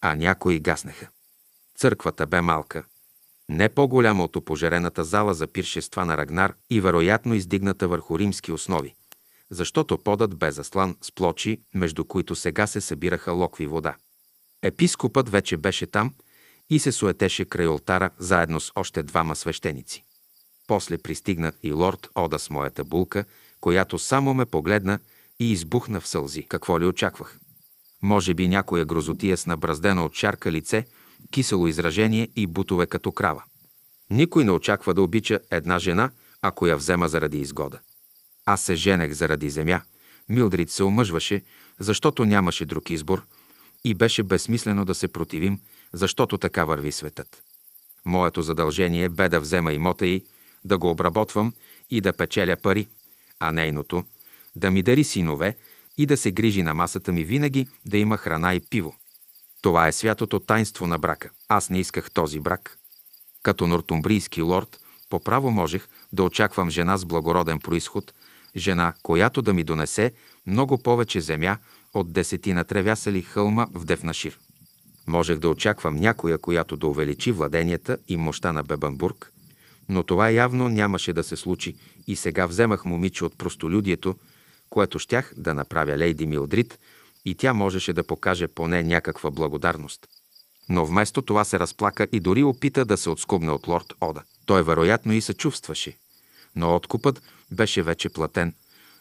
а някои гаснеха. Църквата бе малка, не по-голяма от опожерената зала за пиршества на Рагнар и вероятно издигната върху римски основи, защото подът бе заслан с плочи, между които сега се събираха локви вода. Епископът вече беше там и се суетеше край олтара заедно с още двама свещеници. После пристигна и лорд Ода с моята булка, която само ме погледна и избухна в сълзи. Какво ли очаквах? Може би някоя грозотия с набраздено от шарка лице – кисело изражение и бутове като крава. Никой не очаква да обича една жена, ако я взема заради изгода. Аз се женех заради земя. Милдрид се омъжваше, защото нямаше друг избор и беше безсмислено да се противим, защото така върви светът. Моето задължение е бе да взема имота й, да го обработвам и да печеля пари, а нейното – да ми дари синове и да се грижи на масата ми винаги да има храна и пиво. Това е святото тайнство на брака. Аз не исках този брак. Като нортумбрийски лорд, по право можех да очаквам жена с благороден происход, жена, която да ми донесе много повече земя от десетина тревясали хълма в Дефнашир. Можех да очаквам някоя, която да увеличи владенията и мощта на Бебанбург, но това явно нямаше да се случи и сега вземах момиче от простолюдието, което щях да направя Лейди Милдрид и тя можеше да покаже поне някаква благодарност. Но вместо това се разплака и дори опита да се отскубне от лорд Ода. Той вероятно и се чувстваше, но откупът беше вече платен.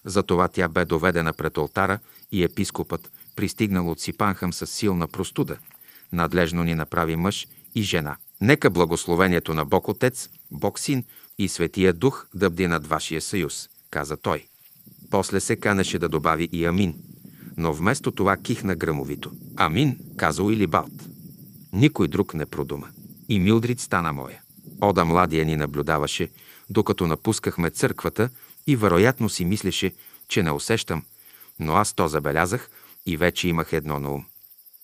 Затова тя бе доведена пред олтара и епископът, пристигнал от Сипанхам с силна простуда, надлежно ни направи мъж и жена. Нека благословението на Бог Отец, Бог Син и Светия Дух да бди над вашия съюз, каза той. После се канеше да добави и Амин – но вместо това кихна грамовито. Амин, казал Илибалт. Никой друг не продума. И Милдрид стана моя. Ода младия ни наблюдаваше, докато напускахме църквата и вероятно си мислеше, че не усещам, но аз то забелязах и вече имах едно на ум.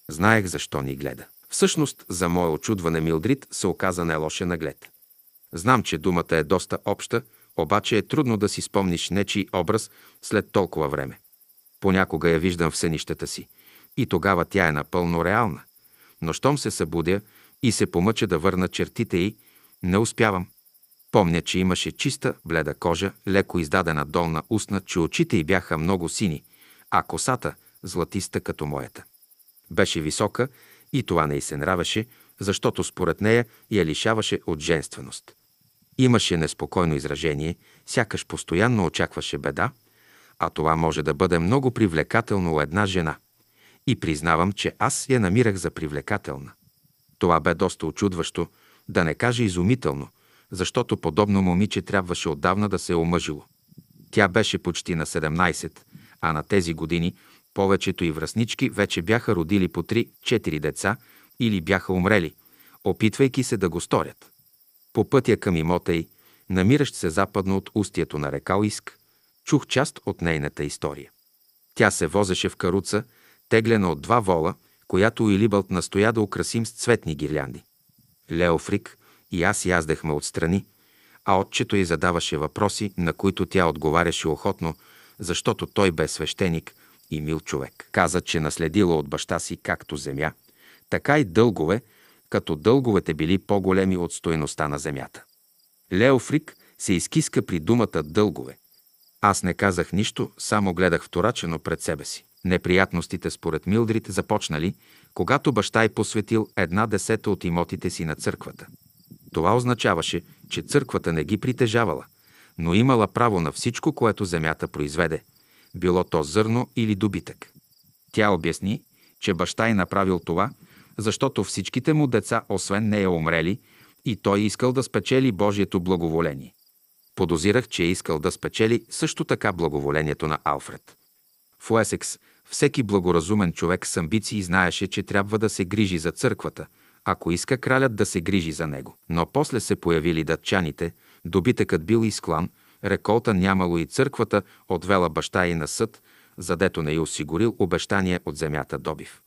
Знаех защо ни гледа. Всъщност, за мое очудване Милдрид се оказа не лоша наглед. Знам, че думата е доста обща, обаче е трудно да си спомниш нечий образ след толкова време. Понякога я виждам в сънищата си и тогава тя е напълно реална. Но щом се събудя и се помъча да върна чертите й, не успявам. Помня, че имаше чиста, бледа кожа, леко издадена долна устна, че очите й бяха много сини, а косата – златиста като моята. Беше висока и това не й се нравеше, защото според нея я лишаваше от женственост. Имаше неспокойно изражение, сякаш постоянно очакваше беда, а това може да бъде много привлекателно у една жена. И признавам, че аз я намирах за привлекателна. Това бе доста очудващо, да не кажа изумително, защото подобно момиче трябваше отдавна да се е омъжило. Тя беше почти на 17, а на тези години повечето и връзнички вече бяха родили по 3-4 деца или бяха умрели, опитвайки се да го сторят. По пътя към имота й, намиращ се западно от устието на река Уиск, чух част от нейната история. Тя се возеше в каруца, теглена от два вола, която Илибалт настоя да украсим с цветни гирлянди. Леофрик и аз яздахме отстрани, а отчето й задаваше въпроси, на които тя отговаряше охотно, защото той бе свещеник и мил човек. Каза, че наследила от баща си както земя, така и дългове, като дълговете били по-големи от стоеността на земята. Леофрик се изкиска при думата дългове – аз не казах нищо, само гледах вторачено пред себе си. Неприятностите според Милдрит започнали, когато баща й посветил една десета от имотите си на църквата. Това означаваше, че църквата не ги притежавала, но имала право на всичко, което земята произведе, било то зърно или добитък. Тя обясни, че баща й направил това, защото всичките му деца освен нея умрели и той искал да спечели Божието благоволение. Подозирах, че е искал да спечели също така благоволението на Алфред. В Уесекс всеки благоразумен човек с амбиции знаеше, че трябва да се грижи за църквата, ако иска кралят да се грижи за него. Но после се появили датчаните, добитъкът бил изклан, реколта нямало и църквата отвела баща и на съд, задето не й осигурил обещание от земята добив.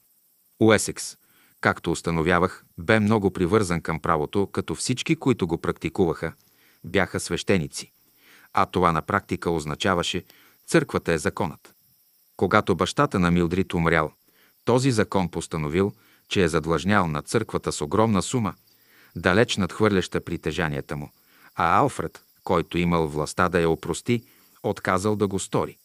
Уесекс, както установявах, бе много привързан към правото, като всички, които го практикуваха – бяха свещеници. А това на практика означаваше църквата е законът. Когато бащата на Милдрит умрял, този закон постановил, че е задлъжнял на църквата с огромна сума, далеч надхвърляща притежанията му, а Алфред, който имал властта да я опрости, отказал да го стори.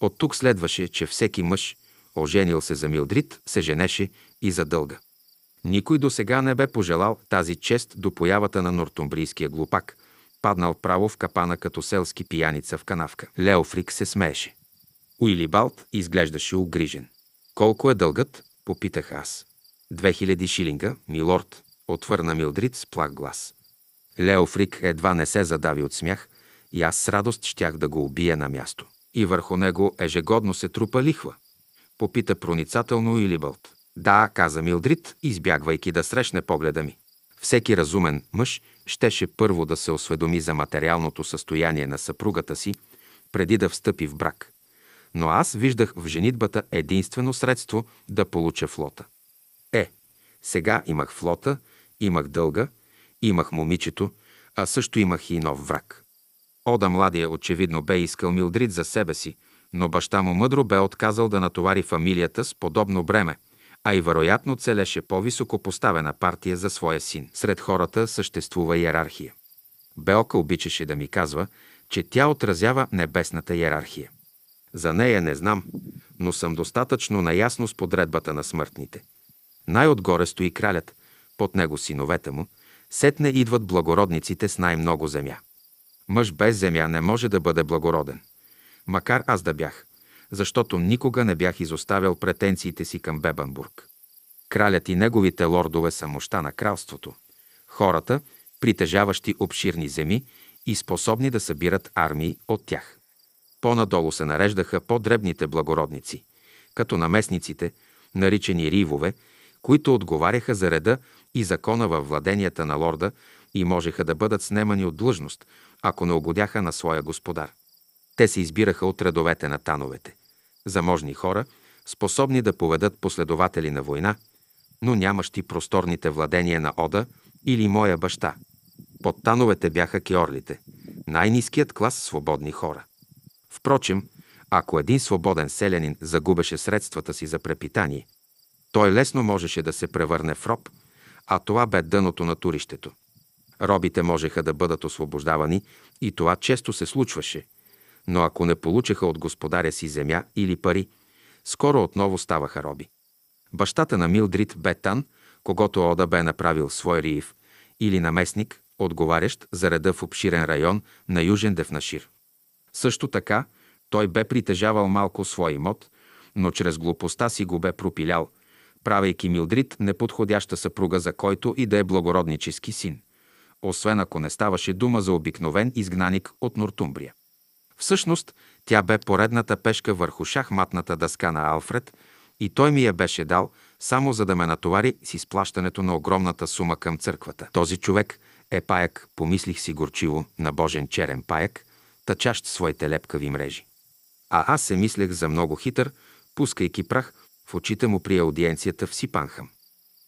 От тук следваше, че всеки мъж, оженил се за Милдрит, се женеше и за дълга. Никой до сега не бе пожелал тази чест до появата на нортумбрийския глупак – паднал право в капана като селски пияница в канавка. Леофрик се смееше. Уилибалт изглеждаше огрижен. Колко е дългът? попитах аз. 2000 шилинга, милорд, отвърна Милдрид с плах глас. Леофрик едва не се задави от смях и аз с радост щях да го убия на място. И върху него ежегодно се трупа лихва. Попита проницателно Уилибалт. Да, каза Милдрид, избягвайки да срещне погледа ми. Всеки разумен мъж щеше първо да се осведоми за материалното състояние на съпругата си, преди да встъпи в брак. Но аз виждах в женитбата единствено средство да получа флота. Е, сега имах флота, имах дълга, имах момичето, а също имах и нов враг. Ода младия очевидно бе искал Милдрид за себе си, но баща му мъдро бе отказал да натовари фамилията с подобно бреме – а и вероятно целеше по-високо поставена партия за своя син. Сред хората съществува иерархия. Белка обичаше да ми казва, че тя отразява небесната иерархия. За нея не знам, но съм достатъчно наясно с подредбата на смъртните. Най-отгоре стои кралят, под него синовете му, сетне идват благородниците с най-много земя. Мъж без земя не може да бъде благороден. Макар аз да бях защото никога не бях изоставял претенциите си към Бебанбург. Кралят и неговите лордове са мощта на кралството. Хората, притежаващи обширни земи и способни да събират армии от тях. По-надолу се нареждаха по-дребните благородници, като наместниците, наричани ривове, които отговаряха за реда и закона във владенията на лорда и можеха да бъдат снемани от длъжност, ако не угодяха на своя господар. Те се избираха от редовете на тановете заможни хора, способни да поведат последователи на война, но нямащи просторните владения на Ода или моя баща. Под тановете бяха кеорлите, най-низкият клас свободни хора. Впрочем, ако един свободен селянин загубеше средствата си за препитание, той лесно можеше да се превърне в роб, а това бе дъното на турището. Робите можеха да бъдат освобождавани и това често се случваше – но ако не получиха от господаря си земя или пари, скоро отново ставаха роби. Бащата на Милдрид бе когато Ода бе направил свой риев, или наместник, отговарящ за реда в обширен район на Южен Дефнашир. Също така, той бе притежавал малко свой имот, но чрез глупостта си го бе пропилял, правейки Милдрид неподходяща съпруга за който и да е благороднически син, освен ако не ставаше дума за обикновен изгнаник от Нортумбрия. Всъщност, тя бе поредната пешка върху шахматната дъска на Алфред и той ми я беше дал, само за да ме натовари с изплащането на огромната сума към църквата. Този човек е паяк, помислих си горчиво, на божен черен паяк, тъчащ своите лепкави мрежи. А аз се мислех за много хитър, пускайки прах в очите му при аудиенцията в Сипанхам.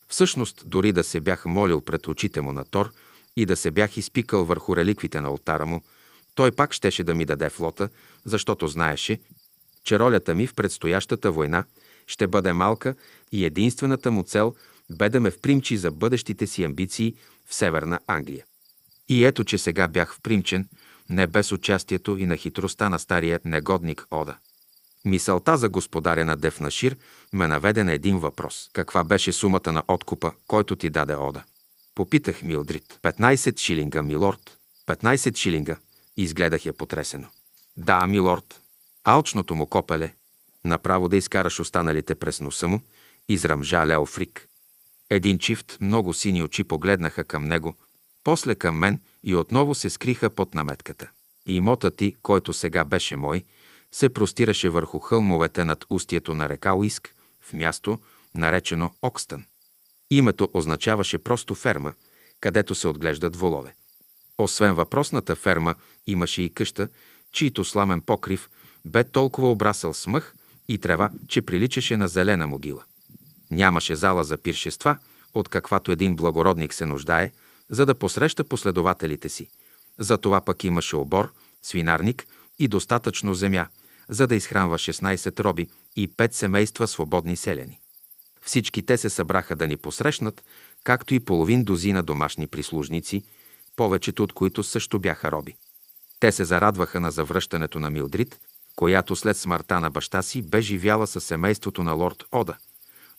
Всъщност, дори да се бях молил пред очите му на Тор и да се бях изпикал върху реликвите на алтара му, той пак щеше да ми даде флота, защото знаеше, че ролята ми в предстоящата война ще бъде малка и единствената му цел бе да ме впримчи за бъдещите си амбиции в Северна Англия. И ето, че сега бях впримчен, не без участието и на хитростта на стария негодник Ода. Мисълта за господаря на Дефнашир ме наведе на един въпрос. Каква беше сумата на откупа, който ти даде Ода? Попитах Милдрид. 15 шилинга, милорд. 15 шилинга изгледах я потресено. Да, милорд, алчното му копеле, направо да изкараш останалите през носа му, израмжа Лео Фрик. Един чифт много сини очи погледнаха към него, после към мен и отново се скриха под наметката. И имота ти, който сега беше мой, се простираше върху хълмовете над устието на река Уиск, в място, наречено Окстън. Името означаваше просто ферма, където се отглеждат волове. Освен въпросната ферма, имаше и къща, чийто сламен покрив бе толкова обрасъл с мъх и трева, че приличаше на зелена могила. Нямаше зала за пиршества, от каквато един благородник се нуждае, за да посреща последователите си. Затова пък имаше обор, свинарник и достатъчно земя, за да изхранва 16 роби и 5 семейства свободни селяни. Всички те се събраха да ни посрещнат, както и половин дозина домашни прислужници – повечето от които също бяха роби. Те се зарадваха на завръщането на Милдрид, която след смъртта на баща си бе живяла със семейството на лорд Ода,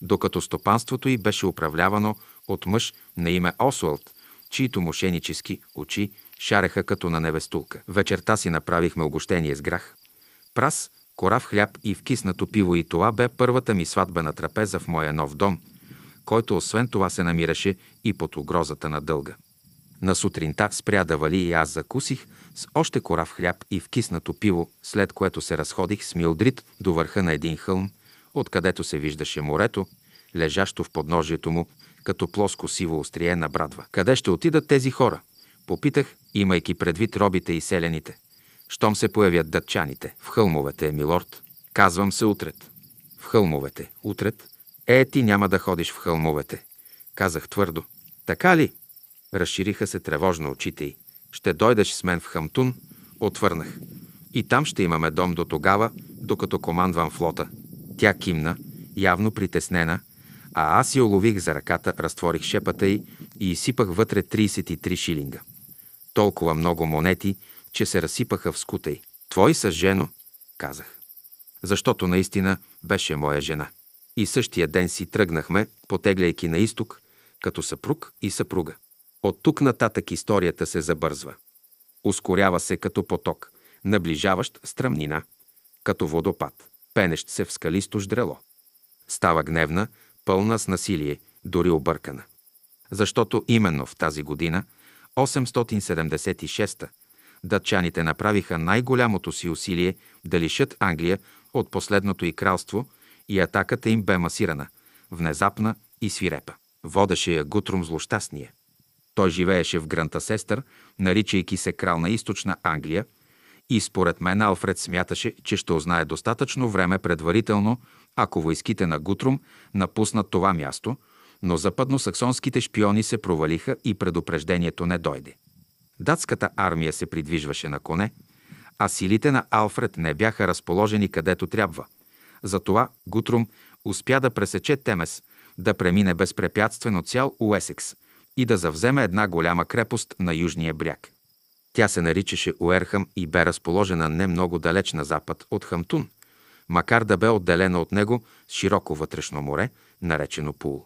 докато стопанството й беше управлявано от мъж на име Осуалт, чието мошенически очи шареха като на невестулка. Вечерта си направихме огощение с грах. Прас, кора в хляб и вкиснато пиво и това бе първата ми сватбена трапеза в моя нов дом, който освен това се намираше и под угрозата на дълга. На сутринта спря да вали и аз закусих с още корав хляб и вкиснато пиво, след което се разходих с Милдрит до върха на един хълм, откъдето се виждаше морето, лежащо в подножието му, като плоско сиво острие на брадва. Къде ще отидат тези хора? Попитах, имайки предвид робите и селените. Щом се появят дъчаните. В хълмовете, е, милорд. Казвам се утрет. В хълмовете. Утрет. Е, ти няма да ходиш в хълмовете. Казах твърдо. Така ли? Разшириха се тревожно очите й. Ще дойдеш с мен в Хамтун, отвърнах. И там ще имаме дом до тогава, докато командвам флота. Тя кимна, явно притеснена, а аз я улових за ръката, разтворих шепата й и изсипах вътре 33 шилинга. Толкова много монети, че се разсипаха в скута й. Твой са жено, казах. Защото наистина беше моя жена. И същия ден си тръгнахме, потегляйки на изток, като съпруг и съпруга. От тук нататък историята се забързва. Ускорява се като поток, наближаващ стръмнина, като водопад, пенещ се в скалисто ждрело. Става гневна, пълна с насилие, дори объркана. Защото именно в тази година, 876 та датчаните направиха най-голямото си усилие да лишат Англия от последното и кралство и атаката им бе масирана, внезапна и свирепа. Водеше я Гутрум злощастния. Той живееше в Гранта Сестър, наричайки се крал на източна Англия, и според мен Алфред смяташе, че ще узнае достатъчно време предварително, ако войските на Гутрум напуснат това място, но западно-саксонските шпиони се провалиха и предупреждението не дойде. Датската армия се придвижваше на коне, а силите на Алфред не бяха разположени където трябва. Затова Гутрум успя да пресече Темес, да премине безпрепятствено цял Уесекс, и да завземе една голяма крепост на южния бряг. Тя се наричаше Уерхам и бе разположена не много далеч на запад от Хамтун, макар да бе отделена от него с широко вътрешно море, наречено Пул.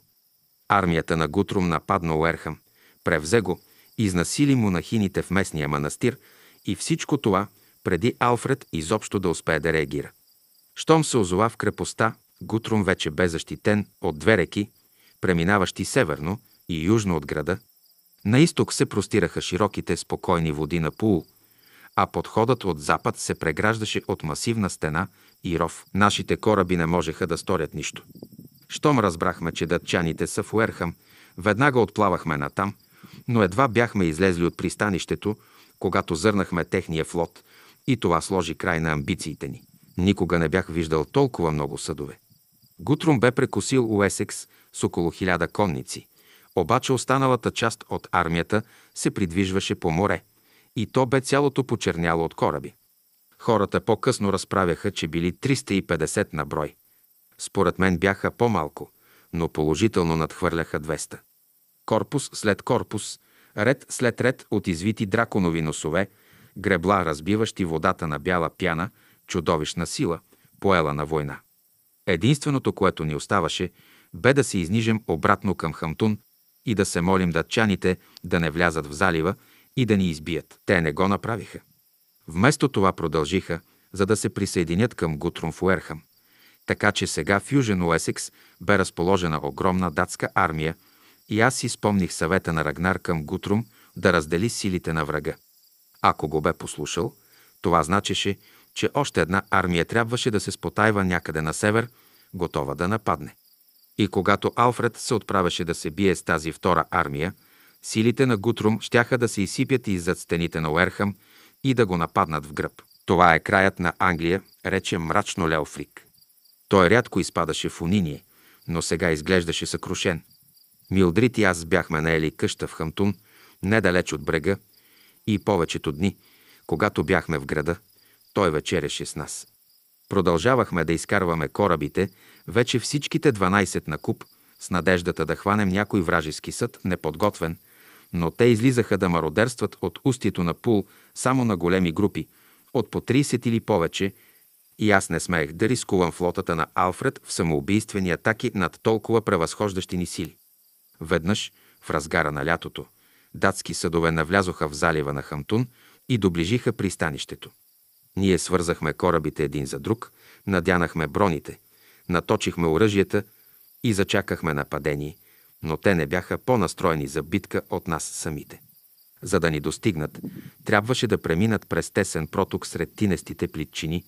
Армията на Гутрум нападна Уерхам, превзе го, изнасили му хините в местния манастир и всичко това преди Алфред изобщо да успее да реагира. Щом се озова в крепостта, Гутрум вече бе защитен от две реки, преминаващи северно, и южно от града, на изток се простираха широките спокойни води на Пул, а подходът от запад се преграждаше от масивна стена и ров. Нашите кораби не можеха да сторят нищо. Щом разбрахме, че датчаните са в Уерхам, веднага отплавахме натам, но едва бяхме излезли от пристанището, когато зърнахме техния флот и това сложи край на амбициите ни. Никога не бях виждал толкова много съдове. Гутрум бе прекусил Уесекс с около хиляда конници – обаче останалата част от армията се придвижваше по море и то бе цялото почерняло от кораби. Хората по-късно разправяха, че били 350 на брой. Според мен бяха по-малко, но положително надхвърляха 200. Корпус след корпус, ред след ред от извити драконови носове, гребла, разбиващи водата на бяла пяна, чудовищна сила, поела на война. Единственото, което ни оставаше, бе да се изнижем обратно към Хамтун и да се молим датчаните да не влязат в залива и да ни избият. Те не го направиха. Вместо това продължиха, за да се присъединят към Гутрум Фуерхам. Така че сега в Южен Уесекс бе разположена огромна датска армия и аз си спомних съвета на Рагнар към Гутрум да раздели силите на врага. Ако го бе послушал, това значеше, че още една армия трябваше да се спотайва някъде на север, готова да нападне. И когато Алфред се отправяше да се бие с тази втора армия, силите на Гутрум щяха да се изсипят иззад стените на Уерхам и да го нападнат в гръб. Това е краят на Англия, рече мрачно Леофрик. Той рядко изпадаше в униние, но сега изглеждаше съкрушен. Милдрит и аз бяхме наели къща в Хамтун, недалеч от брега, и повечето дни, когато бяхме в града, той вечереше с нас. Продължавахме да изкарваме корабите вече всичките 12 на куп, с надеждата да хванем някой вражески съд, неподготвен, но те излизаха да мародерстват от устието на пул само на големи групи, от по 30 или повече, и аз не смеех да рискувам флотата на Алфред в самоубийствени атаки над толкова превъзхождащи ни сили. Веднъж, в разгара на лятото, датски съдове навлязоха в залива на Хамтун и доближиха пристанището. Ние свързахме корабите един за друг, надянахме броните – наточихме оръжията и зачакахме нападение, но те не бяха по-настроени за битка от нас самите. За да ни достигнат, трябваше да преминат през тесен проток сред тинестите плитчини,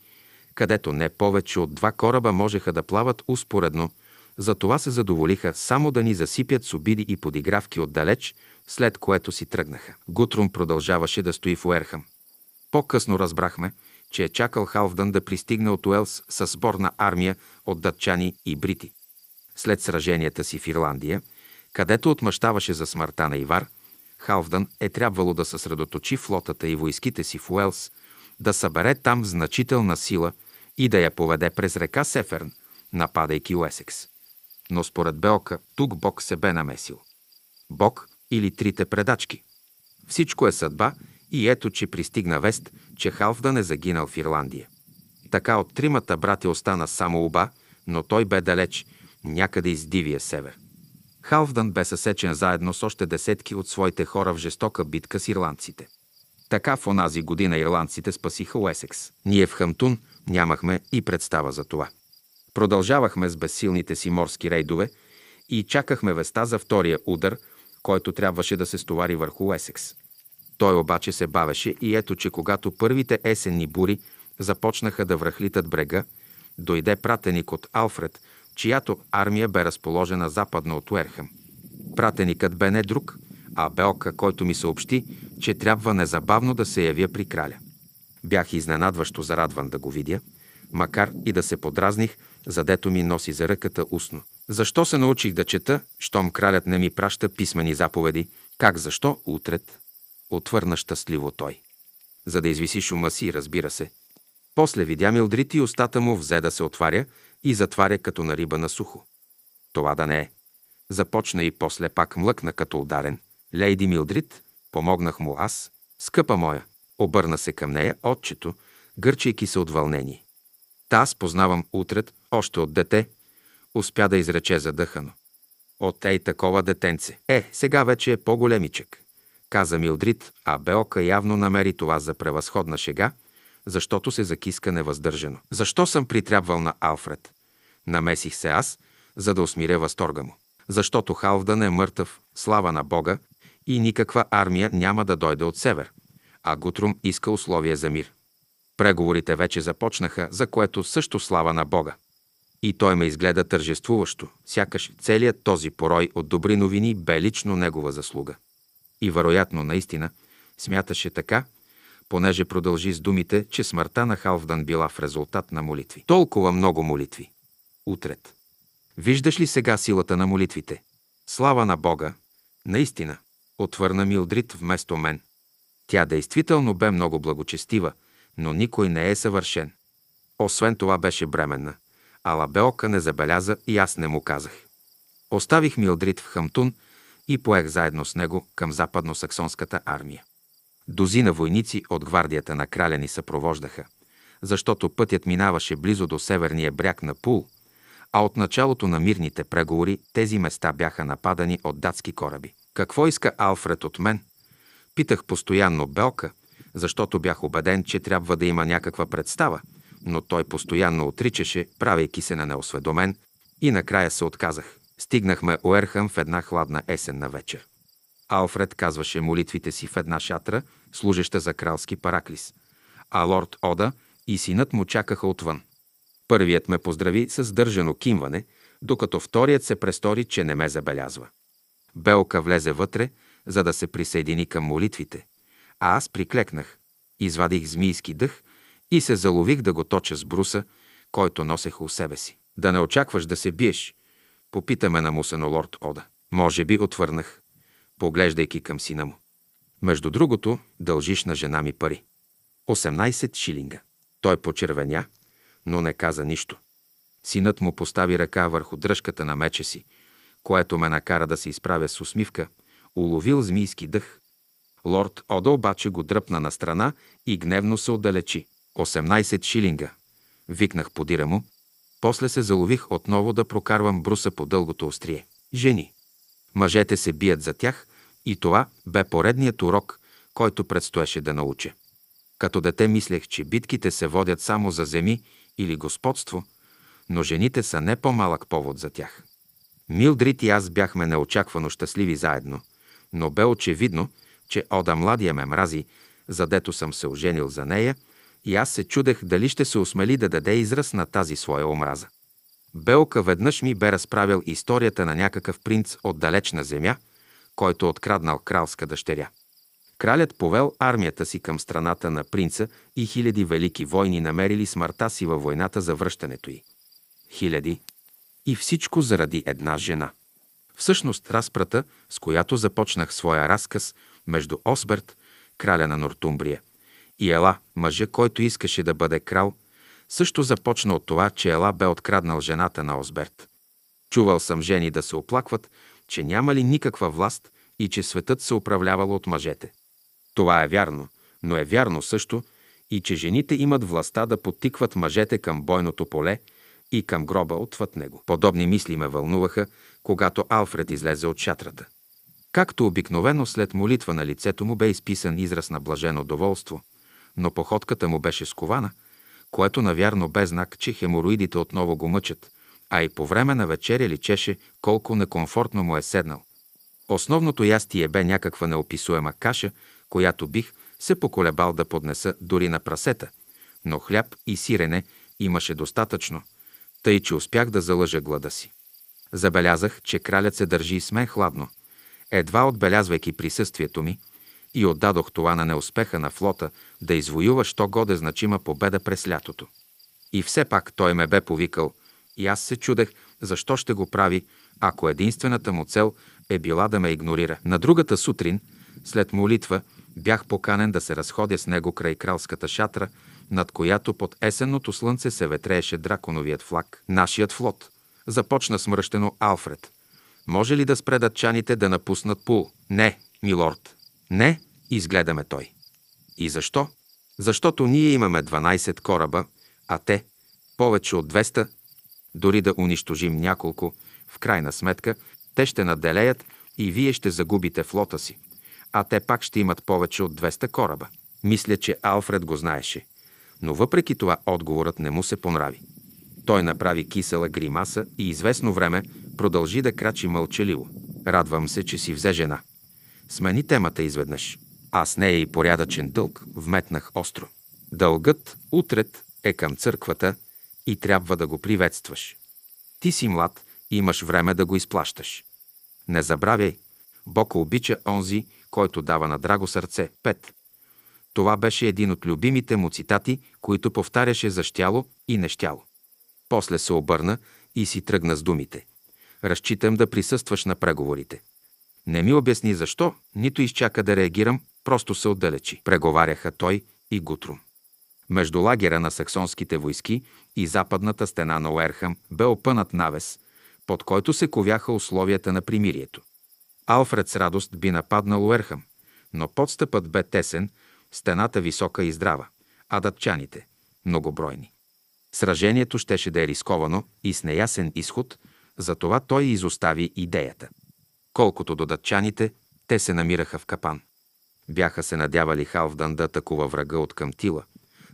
където не повече от два кораба можеха да плават успоредно, затова се задоволиха само да ни засипят с обиди и подигравки отдалеч, след което си тръгнаха. Гутрум продължаваше да стои в Уерхам. По-късно разбрахме, че е чакал Халфдън да пристигне от Уелс с сборна армия от датчани и брити. След сраженията си в Ирландия, където отмъщаваше за смъртта на Ивар, Халфдън е трябвало да съсредоточи флотата и войските си в Уелс, да събере там значителна сила и да я поведе през река Сеферн, нападайки Уесекс. Но според Белка, тук Бог се бе намесил. Бог или трите предачки. Всичко е съдба – и ето, че пристигна вест, че Халфдан е загинал в Ирландия. Така от тримата брати остана само Оба, но той бе далеч, някъде из дивия север. Халфдан бе съсечен заедно с още десетки от своите хора в жестока битка с ирландците. Така в онази година ирландците спасиха Уесекс. Ние в Хамтун нямахме и представа за това. Продължавахме с безсилните си морски рейдове и чакахме веста за втория удар, който трябваше да се стовари върху Уесекс. Той обаче се бавеше и ето, че когато първите есенни бури започнаха да връхлитат брега, дойде пратеник от Алфред, чиято армия бе разположена западно от Уерхам. Пратеникът бе не друг, а Белка, който ми съобщи, че трябва незабавно да се явя при краля. Бях изненадващо зарадван да го видя, макар и да се подразних, задето ми носи за ръката устно. Защо се научих да чета, щом кралят не ми праща писмени заповеди? Как защо утрет? отвърна щастливо той. За да извиси шума си, разбира се. После видя Милдрит и устата му взе да се отваря и затваря като на риба на сухо. Това да не е. Започна и после пак млъкна като ударен. Лейди Милдрит, помогнах му аз, скъпа моя. Обърна се към нея отчето, гърчейки се от вълнение. Та аз познавам утрет, още от дете, успя да изрече задъхано. От ей такова детенце. Е, сега вече е по-големичък каза Милдрит, а Беока явно намери това за превъзходна шега, защото се закиска невъздържано. Защо съм притрябвал на Алфред? Намесих се аз, за да усмиря възторга му. Защото Халвдън е мъртъв, слава на Бога, и никаква армия няма да дойде от север. А Гутрум иска условие за мир. Преговорите вече започнаха, за което също слава на Бога. И той ме изгледа тържествуващо, сякаш целият този порой от добри новини бе лично негова заслуга и вероятно наистина смяташе така, понеже продължи с думите, че смъртта на Халфдан била в резултат на молитви. Толкова много молитви. Утрет. Виждаш ли сега силата на молитвите? Слава на Бога! Наистина, отвърна Милдрит вместо мен. Тя действително бе много благочестива, но никой не е съвършен. Освен това беше бременна. Беока не забеляза и аз не му казах. Оставих Милдрит в Хамтун, и поех заедно с него към западно-саксонската армия. Дозина войници от гвардията на краля ни съпровождаха, защото пътят минаваше близо до северния бряг на Пул, а от началото на мирните преговори тези места бяха нападани от датски кораби. Какво иска Алфред от мен? Питах постоянно Белка, защото бях убеден, че трябва да има някаква представа, но той постоянно отричаше, правейки се на неосведомен, и накрая се отказах. Стигнахме Уерхам в една хладна есенна вечер. Алфред казваше молитвите си в една шатра, служеща за кралски параклис, а лорд Ода и синът му чакаха отвън. Първият ме поздрави с държано кимване, докато вторият се престори, че не ме забелязва. Белка влезе вътре, за да се присъедини към молитвите, а аз приклекнах, извадих змийски дъх и се залових да го точа с бруса, който носех у себе си. Да не очакваш да се биеш, Попитаме на мусено лорд Ода. Може би отвърнах, поглеждайки към сина му. Между другото, дължиш на жена ми пари. 18 шилинга. Той почервеня, но не каза нищо. Синът му постави ръка върху дръжката на меча си, което ме накара да се изправя с усмивка, уловил змийски дъх. Лорд Ода обаче го дръпна на страна и гневно се отдалечи. 18 шилинга. Викнах подира му, после се залових отново да прокарвам бруса по дългото острие. Жени. Мъжете се бият за тях и това бе поредният урок, който предстоеше да науча. Като дете мислех, че битките се водят само за земи или господство, но жените са не по-малък повод за тях. Милдрит и аз бяхме неочаквано щастливи заедно, но бе очевидно, че Ода младия ме мрази, задето съм се оженил за нея – и аз се чудех дали ще се осмели да даде израз на тази своя омраза. Белка веднъж ми бе разправил историята на някакъв принц от далечна земя, който откраднал кралска дъщеря. Кралят повел армията си към страната на принца и хиляди велики войни намерили смъртта си във войната за връщането й. Хиляди. И всичко заради една жена. Всъщност разпрата, с която започнах своя разказ между Осберт, краля на Нортумбрия, и Ела, мъжа, който искаше да бъде крал, също започна от това, че Ела бе откраднал жената на Озберт. Чувал съм жени да се оплакват, че нямали никаква власт и че светът се управлявал от мъжете. Това е вярно, но е вярно също и че жените имат властта да подтикват мъжете към бойното поле и към гроба отвъд него. Подобни мисли ме вълнуваха, когато Алфред излезе от шатрата. Както обикновено след молитва на лицето му бе изписан израз на блажено доволство, но походката му беше скована, което навярно бе знак, че хемороидите отново го мъчат, а и по време на вечеря личеше колко некомфортно му е седнал. Основното ястие бе някаква неописуема каша, която бих се поколебал да поднеса дори на прасета, но хляб и сирене имаше достатъчно, тъй че успях да залъжа глада си. Забелязах, че кралят се държи с мен хладно, едва отбелязвайки присъствието ми – и отдадох това на неуспеха на флота да извоюва що годе значима победа през лятото. И все пак той ме бе повикал и аз се чудех защо ще го прави, ако единствената му цел е била да ме игнорира. На другата сутрин, след молитва, бях поканен да се разходя с него край кралската шатра, над която под есенното слънце се ветрееше драконовият флаг. Нашият флот. Започна смръщено Алфред. Може ли да спредат чаните да напуснат пул? Не, милорд, не, изгледаме той. И защо? Защото ние имаме 12 кораба, а те – повече от 200. Дори да унищожим няколко, в крайна сметка, те ще наделеят и вие ще загубите флота си. А те пак ще имат повече от 200 кораба. Мисля, че Алфред го знаеше. Но въпреки това отговорът не му се понрави. Той направи кисела гримаса и известно време продължи да крачи мълчаливо. Радвам се, че си взе жена. Смени темата изведнъж. А с нея е и порядъчен дълг вметнах остро. Дългът утрет е към църквата и трябва да го приветстваш. Ти си млад и имаш време да го изплащаш. Не забравяй, Бог обича онзи, който дава на драго сърце. Пет. Това беше един от любимите му цитати, които повтаряше за щяло и нещяло. После се обърна и си тръгна с думите. Разчитам да присъстваш на преговорите. Не ми обясни защо, нито изчака да реагирам, просто се отдалечи. Преговаряха той и Гутрум. Между лагера на саксонските войски и западната стена на Уерхам бе опънат навес, под който се ковяха условията на примирието. Алфред с радост би нападнал Уерхам, но подстъпът бе тесен, стената висока и здрава, а датчаните – многобройни. Сражението щеше да е рисковано и с неясен изход, затова той изостави идеята – Колкото до датчаните, те се намираха в капан. Бяха се надявали Халфдан да атакува врага от към Тила,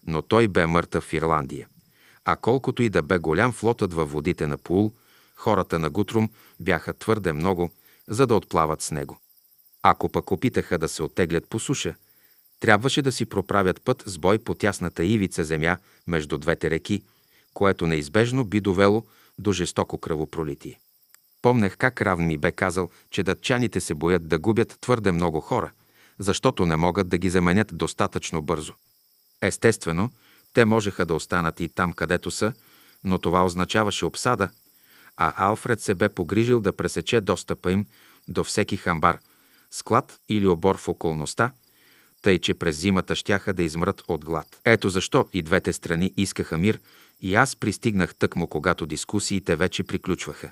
но той бе мъртъв в Ирландия. А колкото и да бе голям флотът във водите на Пул, хората на Гутрум бяха твърде много, за да отплават с него. Ако пък опитаха да се оттеглят по суша, трябваше да си проправят път с бой по тясната ивица земя между двете реки, което неизбежно би довело до жестоко кръвопролитие. Помнех как Равн ми бе казал, че датчаните се боят да губят твърде много хора, защото не могат да ги заменят достатъчно бързо. Естествено, те можеха да останат и там, където са, но това означаваше обсада, а Алфред се бе погрижил да пресече достъпа им до всеки хамбар, склад или обор в околността, тъй че през зимата щяха да измрат от глад. Ето защо и двете страни искаха мир и аз пристигнах тъкмо, когато дискусиите вече приключваха.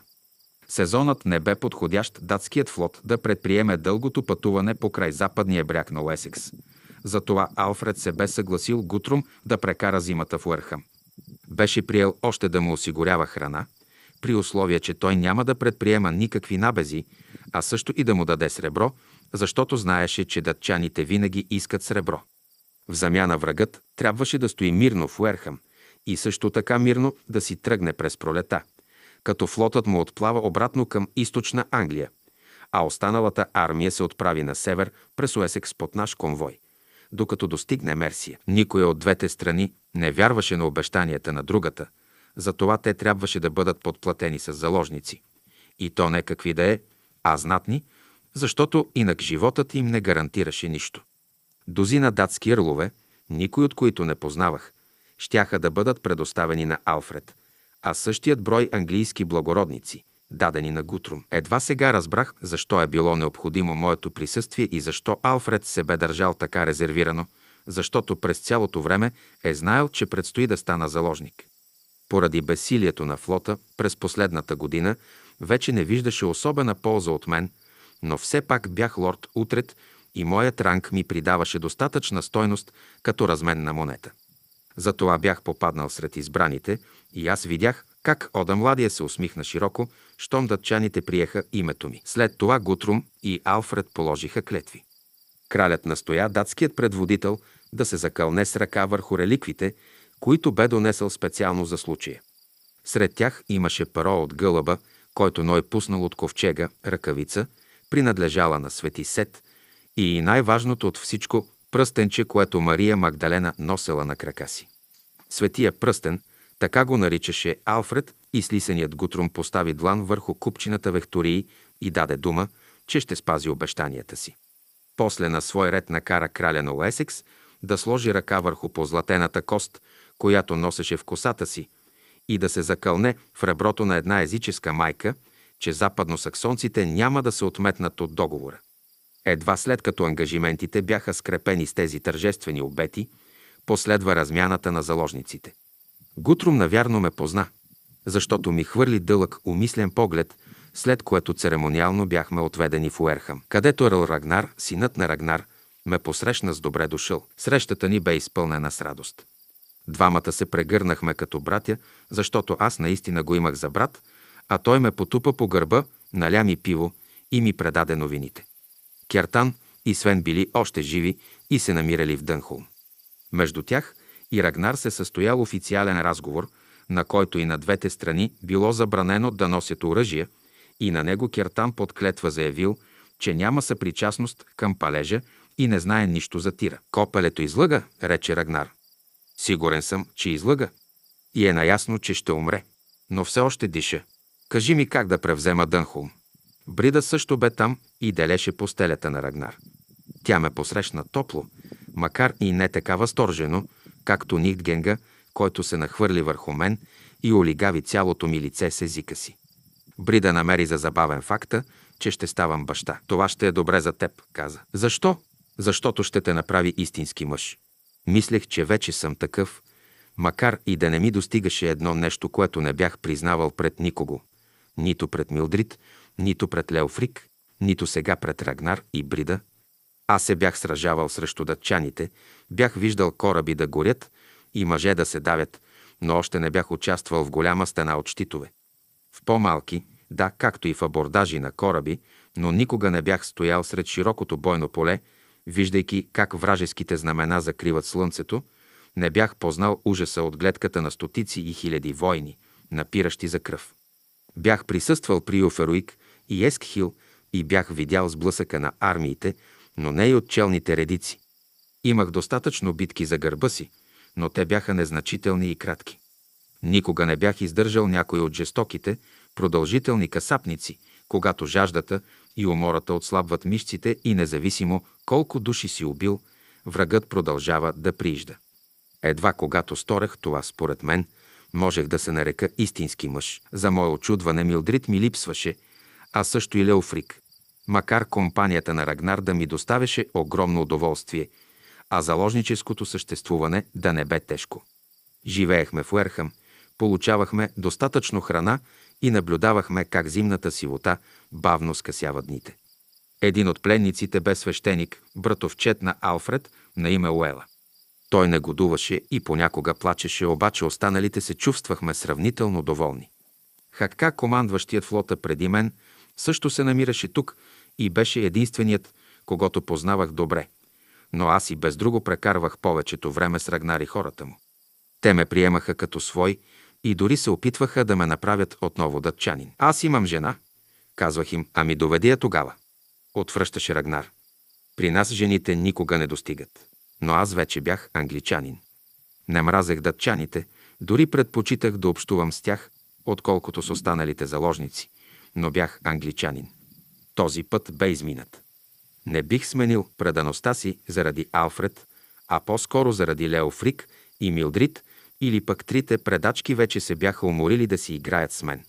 Сезонът не бе подходящ датският флот да предприеме дългото пътуване по край западния бряг на Уесекс. Затова Алфред се бе съгласил Гутрум да прекара зимата в Уерхам. Беше приел още да му осигурява храна, при условие, че той няма да предприема никакви набези, а също и да му даде сребро, защото знаеше, че датчаните винаги искат сребро. В замяна врагът трябваше да стои мирно в Уерхам и също така мирно да си тръгне през пролета – като флотът му отплава обратно към източна Англия, а останалата армия се отправи на север през Уесекс под наш конвой, докато достигне Мерсия. Никоя от двете страни не вярваше на обещанията на другата, затова те трябваше да бъдат подплатени с заложници. И то не какви да е, а знатни, защото инак животът им не гарантираше нищо. Дозина датски рлове, никой от които не познавах, щяха да бъдат предоставени на Алфред – а същият брой английски благородници, дадени на Гутрум. Едва сега разбрах защо е било необходимо моето присъствие и защо Алфред се бе държал така резервирано, защото през цялото време е знаел, че предстои да стана заложник. Поради бесилието на флота през последната година вече не виждаше особена полза от мен, но все пак бях лорд Утрет и моят ранг ми придаваше достатъчна стойност като разменна монета. Затова бях попаднал сред избраните, и аз видях как Ода Младия се усмихна широко, щом датчаните приеха името ми. След това Гутрум и Алфред положиха клетви. Кралят настоя датският предводител да се закълне с ръка върху реликвите, които бе донесъл специално за случая. Сред тях имаше паро от гълъба, който Ной пуснал от ковчега, ръкавица, принадлежала на Свети Сет, и най-важното от всичко – пръстенче, което Мария Магдалена носела на крака си. Светия пръстен – така го наричаше Алфред, и слисеният Гутрум постави длан върху купчината вехтории и даде дума, че ще спази обещанията си. После на свой ред накара краля на Уесекс да сложи ръка върху позлатената кост, която носеше в косата си, и да се закълне в реброто на една езическа майка, че западносаксонците няма да се отметнат от договора. Едва след като ангажиментите бяха скрепени с тези тържествени обети, последва размяната на заложниците. Гутрум навярно ме позна, защото ми хвърли дълъг умислен поглед, след което церемониално бяхме отведени в Уерхам, където Ерл Рагнар, синът на Рагнар, ме посрещна с добре дошъл. Срещата ни бе изпълнена с радост. Двамата се прегърнахме като братя, защото аз наистина го имах за брат, а той ме потупа по гърба, наля ми пиво и ми предаде новините. Кертан и Свен били още живи и се намирали в Дънхолм. Между тях – и Рагнар се състоял официален разговор, на който и на двете страни било забранено да носят оръжие, и на него Кертан под клетва заявил, че няма съпричастност към палежа и не знае нищо за тира. Копелето излъга, рече Рагнар. Сигурен съм, че излъга. И е наясно, че ще умре. Но все още диша. Кажи ми как да превзема Дънхолм. Брида също бе там и делеше постелята на Рагнар. Тя ме посрещна топло, макар и не така възторжено, както Нитгенга, който се нахвърли върху мен и олигави цялото ми лице с езика си. Брида намери за забавен факта, че ще ставам баща. Това ще е добре за теб, каза. Защо? Защото ще те направи истински мъж. Мислех, че вече съм такъв, макар и да не ми достигаше едно нещо, което не бях признавал пред никого. Нито пред Милдрид, нито пред Леофрик, нито сега пред Рагнар и Брида. Аз се бях сражавал срещу датчаните, Бях виждал кораби да горят и мъже да се давят, но още не бях участвал в голяма стена от щитове. В по-малки, да, както и в абордажи на кораби, но никога не бях стоял сред широкото бойно поле, виждайки как вражеските знамена закриват слънцето, не бях познал ужаса от гледката на стотици и хиляди войни, напиращи за кръв. Бях присъствал при Оферуик и Ескхил и бях видял сблъсъка на армиите, но не и от челните редици. Имах достатъчно битки за гърба си, но те бяха незначителни и кратки. Никога не бях издържал някой от жестоките, продължителни касапници, когато жаждата и умората отслабват мишците и независимо колко души си убил, врагът продължава да приижда. Едва когато сторех това, според мен, можех да се нарека истински мъж. За мое очудване Милдрит ми липсваше, а също и Леофрик. Макар компанията на Рагнар да ми доставяше огромно удоволствие – а заложническото съществуване да не бе тежко. Живеехме в Уерхам, получавахме достатъчно храна и наблюдавахме как зимната сивота бавно скъсява дните. Един от пленниците бе свещеник, братовчет на Алфред, на име Уела. Той негодуваше и понякога плачеше, обаче останалите се чувствахме сравнително доволни. Хакка, командващият флота преди мен, също се намираше тук и беше единственият, когато познавах добре – но аз и без друго прекарвах повечето време с Рагнари хората му. Те ме приемаха като свой и дори се опитваха да ме направят отново датчанин. Аз имам жена, казвах им, ами доведи я тогава. Отвръщаше Рагнар. При нас жените никога не достигат. Но аз вече бях англичанин. Не мразех датчаните, дори предпочитах да общувам с тях, отколкото с останалите заложници, но бях англичанин. Този път бе изминат. Не бих сменил предаността си заради Алфред, а по-скоро заради Лео Фрик и Милдрит, или пък трите предачки вече се бяха уморили да си играят с мен.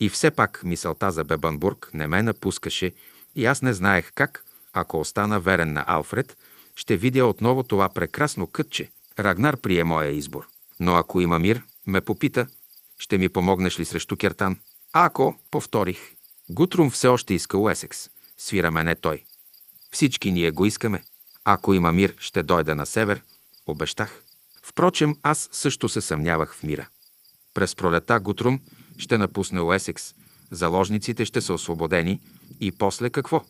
И все пак мисълта за Бебанбург не ме напускаше и аз не знаех как, ако остана верен на Алфред, ще видя отново това прекрасно кътче. Рагнар прие моя избор. Но ако има мир, ме попита, ще ми помогнеш ли срещу Кертан? ако, повторих. Гутрум все още иска Уесекс. Свира мене той. Всички ние го искаме. Ако има мир, ще дойда на север, обещах. Впрочем, аз също се съмнявах в мира. През пролета Гутрум ще напусне Уесекс, заложниците ще са освободени и после какво?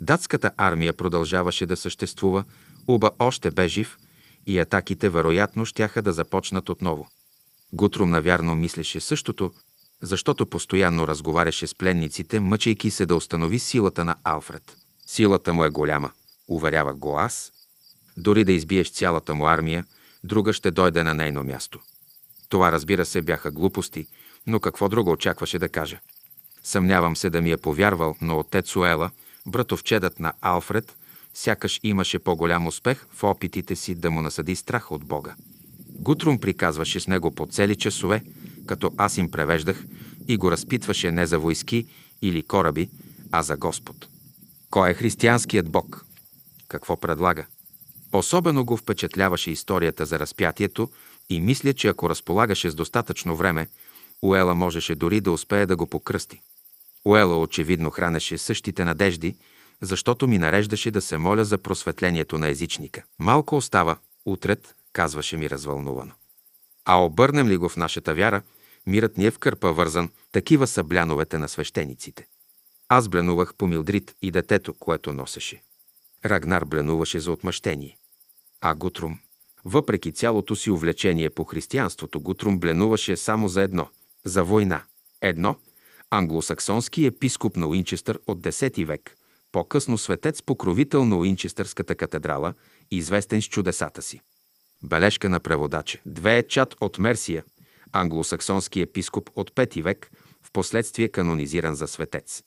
Датската армия продължаваше да съществува, Уба още бе жив и атаките вероятно щяха да започнат отново. Гутрум навярно мислеше същото, защото постоянно разговаряше с пленниците, мъчейки се да установи силата на Алфред. Силата му е голяма, уверява го аз. Дори да избиеш цялата му армия, друга ще дойде на нейно място. Това, разбира се, бяха глупости, но какво друго очакваше да кажа? Съмнявам се да ми е повярвал, но отец Уела, братовчедът на Алфред, сякаш имаше по-голям успех в опитите си да му насъди страх от Бога. Гутрум приказваше с него по цели часове, като аз им превеждах и го разпитваше не за войски или кораби, а за Господ. Кой е християнският Бог? Какво предлага? Особено го впечатляваше историята за разпятието и мисля, че ако разполагаше с достатъчно време, Уела можеше дори да успее да го покръсти. Уела очевидно хранеше същите надежди, защото ми нареждаше да се моля за просветлението на езичника. Малко остава, утрет, казваше ми развълнувано. А обърнем ли го в нашата вяра, мирът ни е в кърпа вързан, такива са бляновете на свещениците. Аз бленувах по Милдрит и детето, което носеше. Рагнар бленуваше за отмъщение. А Гутрум, въпреки цялото си увлечение по християнството, Гутрум бленуваше само за едно – за война. Едно – англосаксонски епископ на Уинчестър от X век, по-късно светец покровител на Уинчестърската катедрала, известен с чудесата си. Бележка на преводача. Две е чат от Мерсия, англосаксонски епископ от V век, в последствие канонизиран за светец.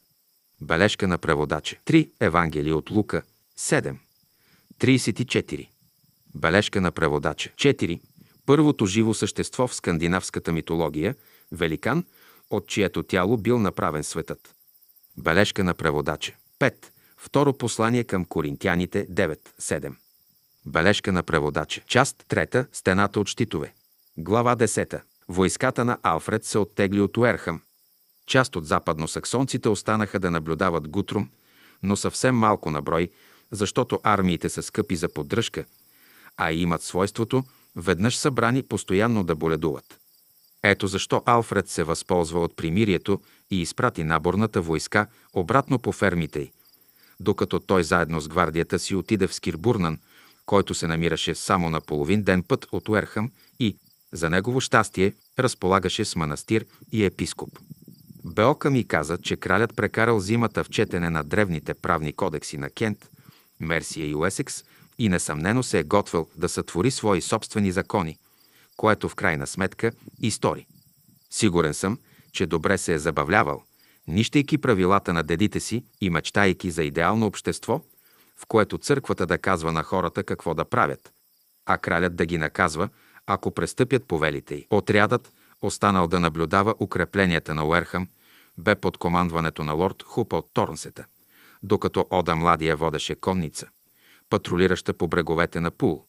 Бележка на преводача. 3. Евангелие от Лука. 7. 34. Бележка на преводача. 4. Първото живо същество в скандинавската митология – великан, от чието тяло бил направен светът. Бележка на преводача. 5. Второ послание към коринтяните 7. Бележка на преводача. Част 3. Стената от щитове. Глава 10. Войската на Алфред се оттегли от Уерхам. Част от западносаксонците останаха да наблюдават Гутрум, но съвсем малко на брой, защото армиите са скъпи за поддръжка, а имат свойството веднъж събрани постоянно да боледуват. Ето защо Алфред се възползва от примирието и изпрати наборната войска обратно по фермите й, докато той заедно с гвардията си отиде в Скирбурнан, който се намираше само на половин ден път от Уерхам и, за негово щастие, разполагаше с манастир и епископ. Беока ми каза, че кралят прекарал зимата в четене на древните правни кодекси на Кент, Мерсия и Уесекс и несъмнено се е готвил да сътвори свои собствени закони, което в крайна сметка и стори. Сигурен съм, че добре се е забавлявал, нищайки правилата на дедите си и мечтайки за идеално общество, в което църквата да казва на хората какво да правят, а кралят да ги наказва, ако престъпят повелите й. Отрядът, останал да наблюдава укрепленията на Уерхам, бе под командването на лорд Хупа от Торнсета, докато Ода Младия водеше конница, патрулираща по бреговете на Пул.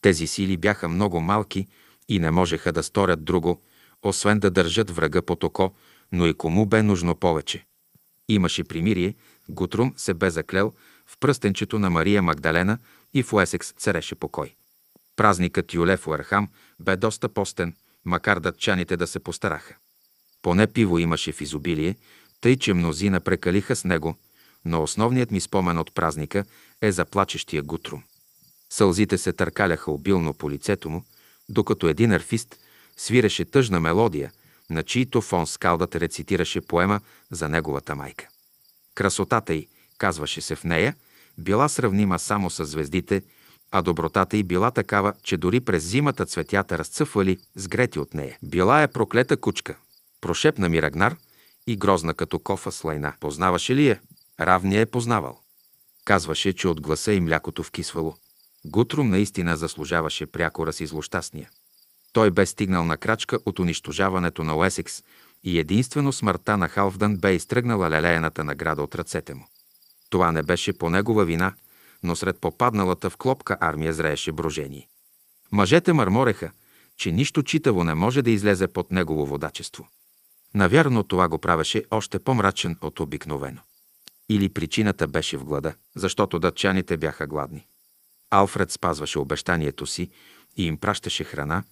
Тези сили бяха много малки и не можеха да сторят друго, освен да държат врага под око, но и кому бе нужно повече. Имаше примирие, Гутрум се бе заклел в пръстенчето на Мария Магдалена и в Уесекс цареше покой. Празникът Юле в Уерхам бе доста постен – макар датчаните да се постараха. Поне пиво имаше в изобилие, тъй че мнозина прекалиха с него, но основният ми спомен от празника е за плачещия Гутрум. Сълзите се търкаляха обилно по лицето му, докато един арфист свиреше тъжна мелодия, на чийто фон скалдът рецитираше поема за неговата майка. Красотата й, казваше се в нея, била сравнима само с звездите, а добротата й била такава, че дори през зимата цветята разцъфвали, сгрети от нея. Била е проклета кучка. Прошепна ми Рагнар и грозна като кофа слайна. Познаваше ли я? Равния е познавал. Казваше, че от гласа и млякото вкисвало. Гутрум наистина заслужаваше пряко раз излощастния. Той бе стигнал на крачка от унищожаването на Уесекс и единствено смъртта на Халфдън бе изтръгнала лелеената награда от ръцете му. Това не беше по негова вина, но сред попадналата в клопка армия зрееше брожение. Мъжете мърмореха, че нищо читаво не може да излезе под негово водачество. Навярно това го правеше още по-мрачен от обикновено. Или причината беше в глада, защото датчаните бяха гладни. Алфред спазваше обещанието си и им пращаше храна,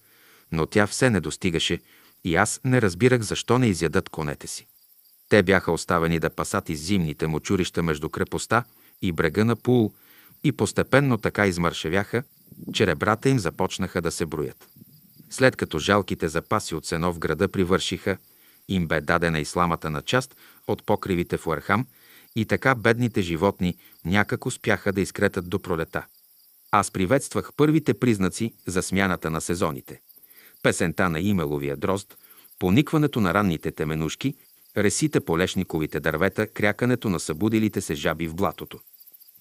но тя все не достигаше и аз не разбирах защо не изядат конете си. Те бяха оставени да пасат из зимните мочурища между крепостта и брега на Пул, и постепенно така измършевяха, че ребрата им започнаха да се броят. След като жалките запаси от сено в града привършиха, им бе дадена и сламата на част от покривите в Уархам и така бедните животни някак успяха да изкретат до пролета. Аз приветствах първите признаци за смяната на сезоните. Песента на имеловия дрозд, поникването на ранните теменушки, ресите по лешниковите дървета, крякането на събудилите се жаби в блатото.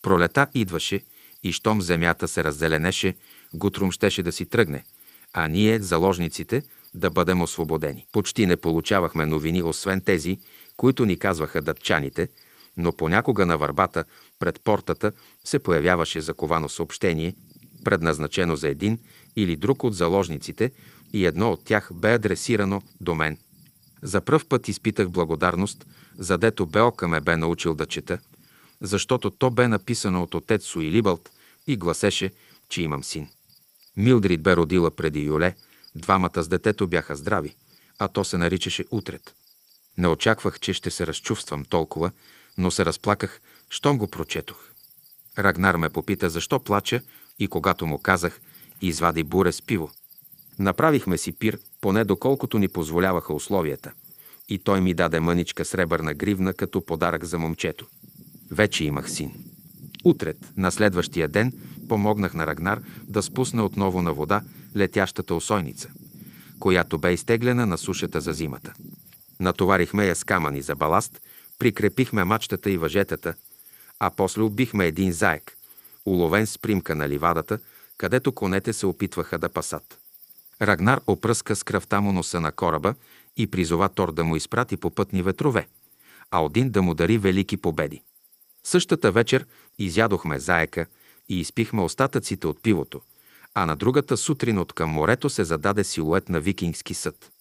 Пролета идваше и щом земята се раззеленеше, Гутрум щеше да си тръгне, а ние, заложниците, да бъдем освободени. Почти не получавахме новини, освен тези, които ни казваха датчаните, но понякога на върбата пред портата се появяваше заковано съобщение, предназначено за един или друг от заложниците и едно от тях бе адресирано до мен. За пръв път изпитах благодарност, задето Белка ме бе научил да чета – защото то бе написано от отец Суилибалт и гласеше, че имам син. Милдрид бе родила преди Юле, двамата с детето бяха здрави, а то се наричаше Утрет. Не очаквах, че ще се разчувствам толкова, но се разплаках, щом го прочетох. Рагнар ме попита защо плача и когато му казах, извади буре с пиво. Направихме си пир, поне доколкото ни позволяваха условията. И той ми даде мъничка сребърна гривна като подарък за момчето. Вече имах син. Утред, на следващия ден, помогнах на Рагнар да спусне отново на вода летящата осойница, която бе изтеглена на сушата за зимата. Натоварихме я с камъни за баласт, прикрепихме мачтата и въжетата, а после убихме един заек, уловен с примка на ливадата, където конете се опитваха да пасат. Рагнар опръска с кръвта му носа на кораба и призова Тор да му изпрати по пътни ветрове, а Один да му дари велики победи. Същата вечер изядохме заека и изпихме остатъците от пивото, а на другата сутрин от към морето се зададе силует на викингски съд.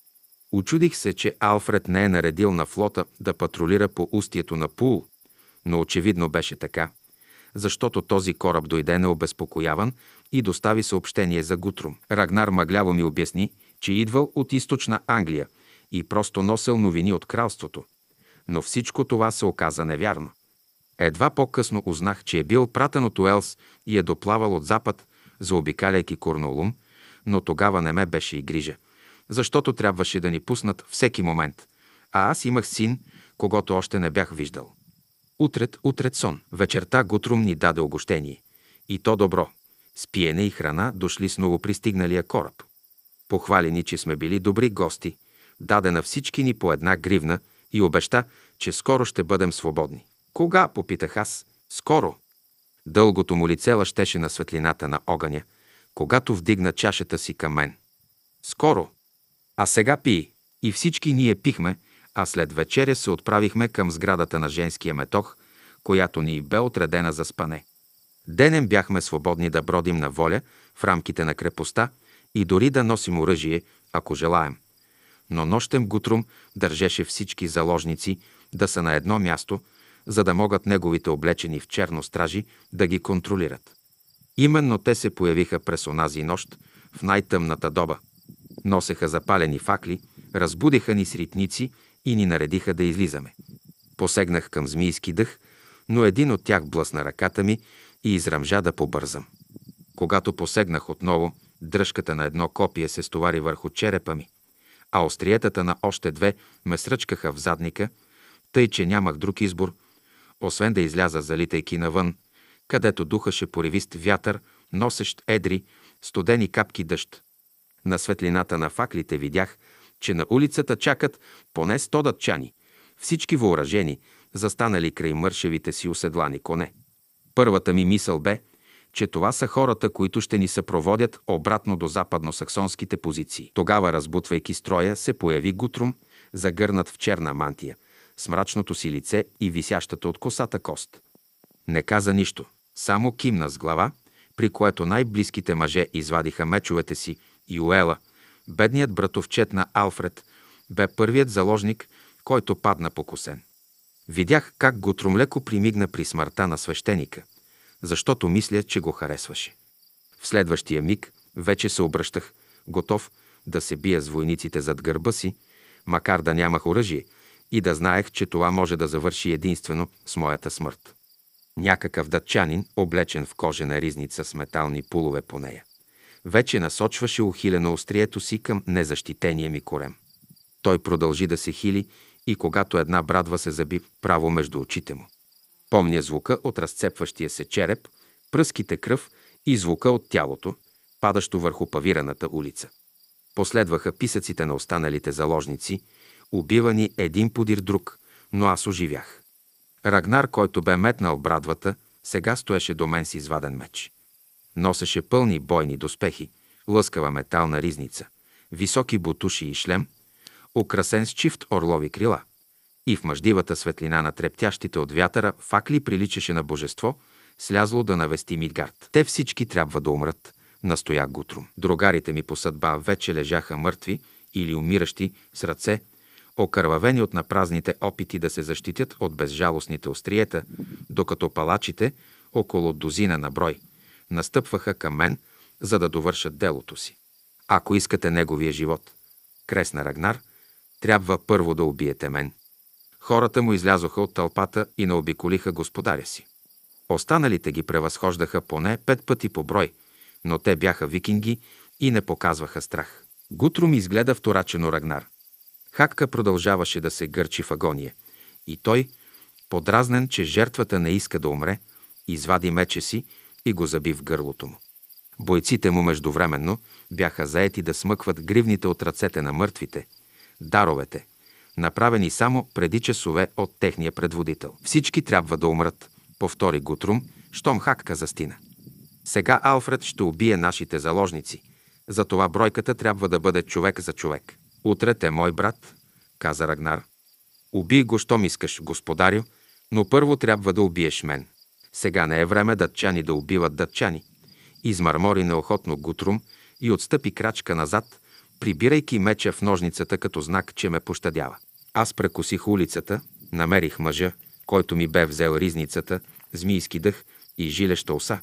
Очудих се, че Алфред не е наредил на флота да патрулира по устието на Пул, но очевидно беше така, защото този кораб дойде необезпокояван и достави съобщение за Гутрум. Рагнар мъгляво ми обясни, че идвал от източна Англия и просто носил новини от кралството. Но всичко това се оказа невярно. Едва по-късно узнах, че е бил пратен от Уелс и е доплавал от запад, заобикаляйки Корнолум, но тогава не ме беше и грижа, защото трябваше да ни пуснат всеки момент, а аз имах син, когато още не бях виждал. Утрет, утрет сон. Вечерта Гутрум ни даде огощение. И то добро. С пиене и храна дошли с новопристигналия кораб. Похвали ни, че сме били добри гости. Даде на всички ни по една гривна и обеща, че скоро ще бъдем свободни. Кога? попитах аз. Скоро. Дългото му лице лъщеше на светлината на огъня, когато вдигна чашата си към мен. Скоро. А сега пи. И всички ние пихме, а след вечеря се отправихме към сградата на женския метох, която ни бе отредена за спане. Денем бяхме свободни да бродим на воля в рамките на крепостта и дори да носим оръжие, ако желаем. Но нощем Гутрум държеше всички заложници да са на едно място – за да могат неговите облечени в черно стражи да ги контролират. Именно те се появиха през онази нощ в най-тъмната доба. Носеха запалени факли, разбудиха ни сритници и ни наредиха да излизаме. Посегнах към змийски дъх, но един от тях блъсна ръката ми и израмжа да побързам. Когато посегнах отново, дръжката на едно копие се стовари върху черепа ми, а остриетата на още две ме сръчкаха в задника, тъй че нямах друг избор, освен да изляза залитайки навън, където духаше поривист вятър, носещ едри, студени капки дъжд. На светлината на факлите видях, че на улицата чакат поне сто датчани, всички въоръжени, застанали край мършевите си оседлани коне. Първата ми мисъл бе, че това са хората, които ще ни съпроводят обратно до западно-саксонските позиции. Тогава, разбутвайки строя, се появи Гутрум, загърнат в черна мантия – с мрачното си лице и висящата от косата кост. Не каза нищо, само кимна с глава, при което най-близките мъже извадиха мечовете си и Уела, бедният братовчет на Алфред, бе първият заложник, който падна покосен. Видях как го тромлеко примигна при смъртта на свещеника, защото мисля, че го харесваше. В следващия миг вече се обръщах, готов да се бия с войниците зад гърба си, макар да нямах оръжие – и да знаех, че това може да завърши единствено с моята смърт. Някакъв датчанин, облечен в кожена ризница с метални пулове по нея, вече насочваше ухилено острието си към незащитения ми корем. Той продължи да се хили и когато една брадва се заби право между очите му. Помня звука от разцепващия се череп, пръските кръв и звука от тялото, падащо върху павираната улица. Последваха писъците на останалите заложници – убивани един подир друг, но аз оживях. Рагнар, който бе метнал брадвата, сега стоеше до мен с изваден меч. Носеше пълни бойни доспехи, лъскава метална ризница, високи бутуши и шлем, украсен с чифт орлови крила. И в мъждивата светлина на трептящите от вятъра факли приличаше на божество, слязло да навести Мидгард. Те всички трябва да умрат, настоя Гутрум. Другарите ми по съдба вече лежаха мъртви или умиращи с ръце, окървавени от напразните опити да се защитят от безжалостните остриета, докато палачите, около дозина на брой, настъпваха към мен, за да довършат делото си. Ако искате неговия живот, кресна Рагнар, трябва първо да убиете мен. Хората му излязоха от тълпата и наобиколиха господаря си. Останалите ги превъзхождаха поне пет пъти по брой, но те бяха викинги и не показваха страх. Гутрум изгледа вторачено Рагнар. Хакка продължаваше да се гърчи в агония. И той, подразнен, че жертвата не иска да умре, извади мече си и го заби в гърлото му. Бойците му междувременно бяха заети да смъкват гривните от ръцете на мъртвите, даровете, направени само преди часове от техния предводител. Всички трябва да умрат, повтори Гутрум, щом Хакка застина. Сега Алфред ще убие нашите заложници, затова бройката трябва да бъде човек за човек. Утре те, мой брат, каза Рагнар. Убий го, щом искаш, господарю, но първо трябва да убиеш мен. Сега не е време датчани да убиват датчани. Измърмори неохотно Гутрум и отстъпи крачка назад, прибирайки меча в ножницата като знак, че ме пощадява. Аз прекосих улицата, намерих мъжа, който ми бе взел ризницата, змийски дъх и жилеща оса,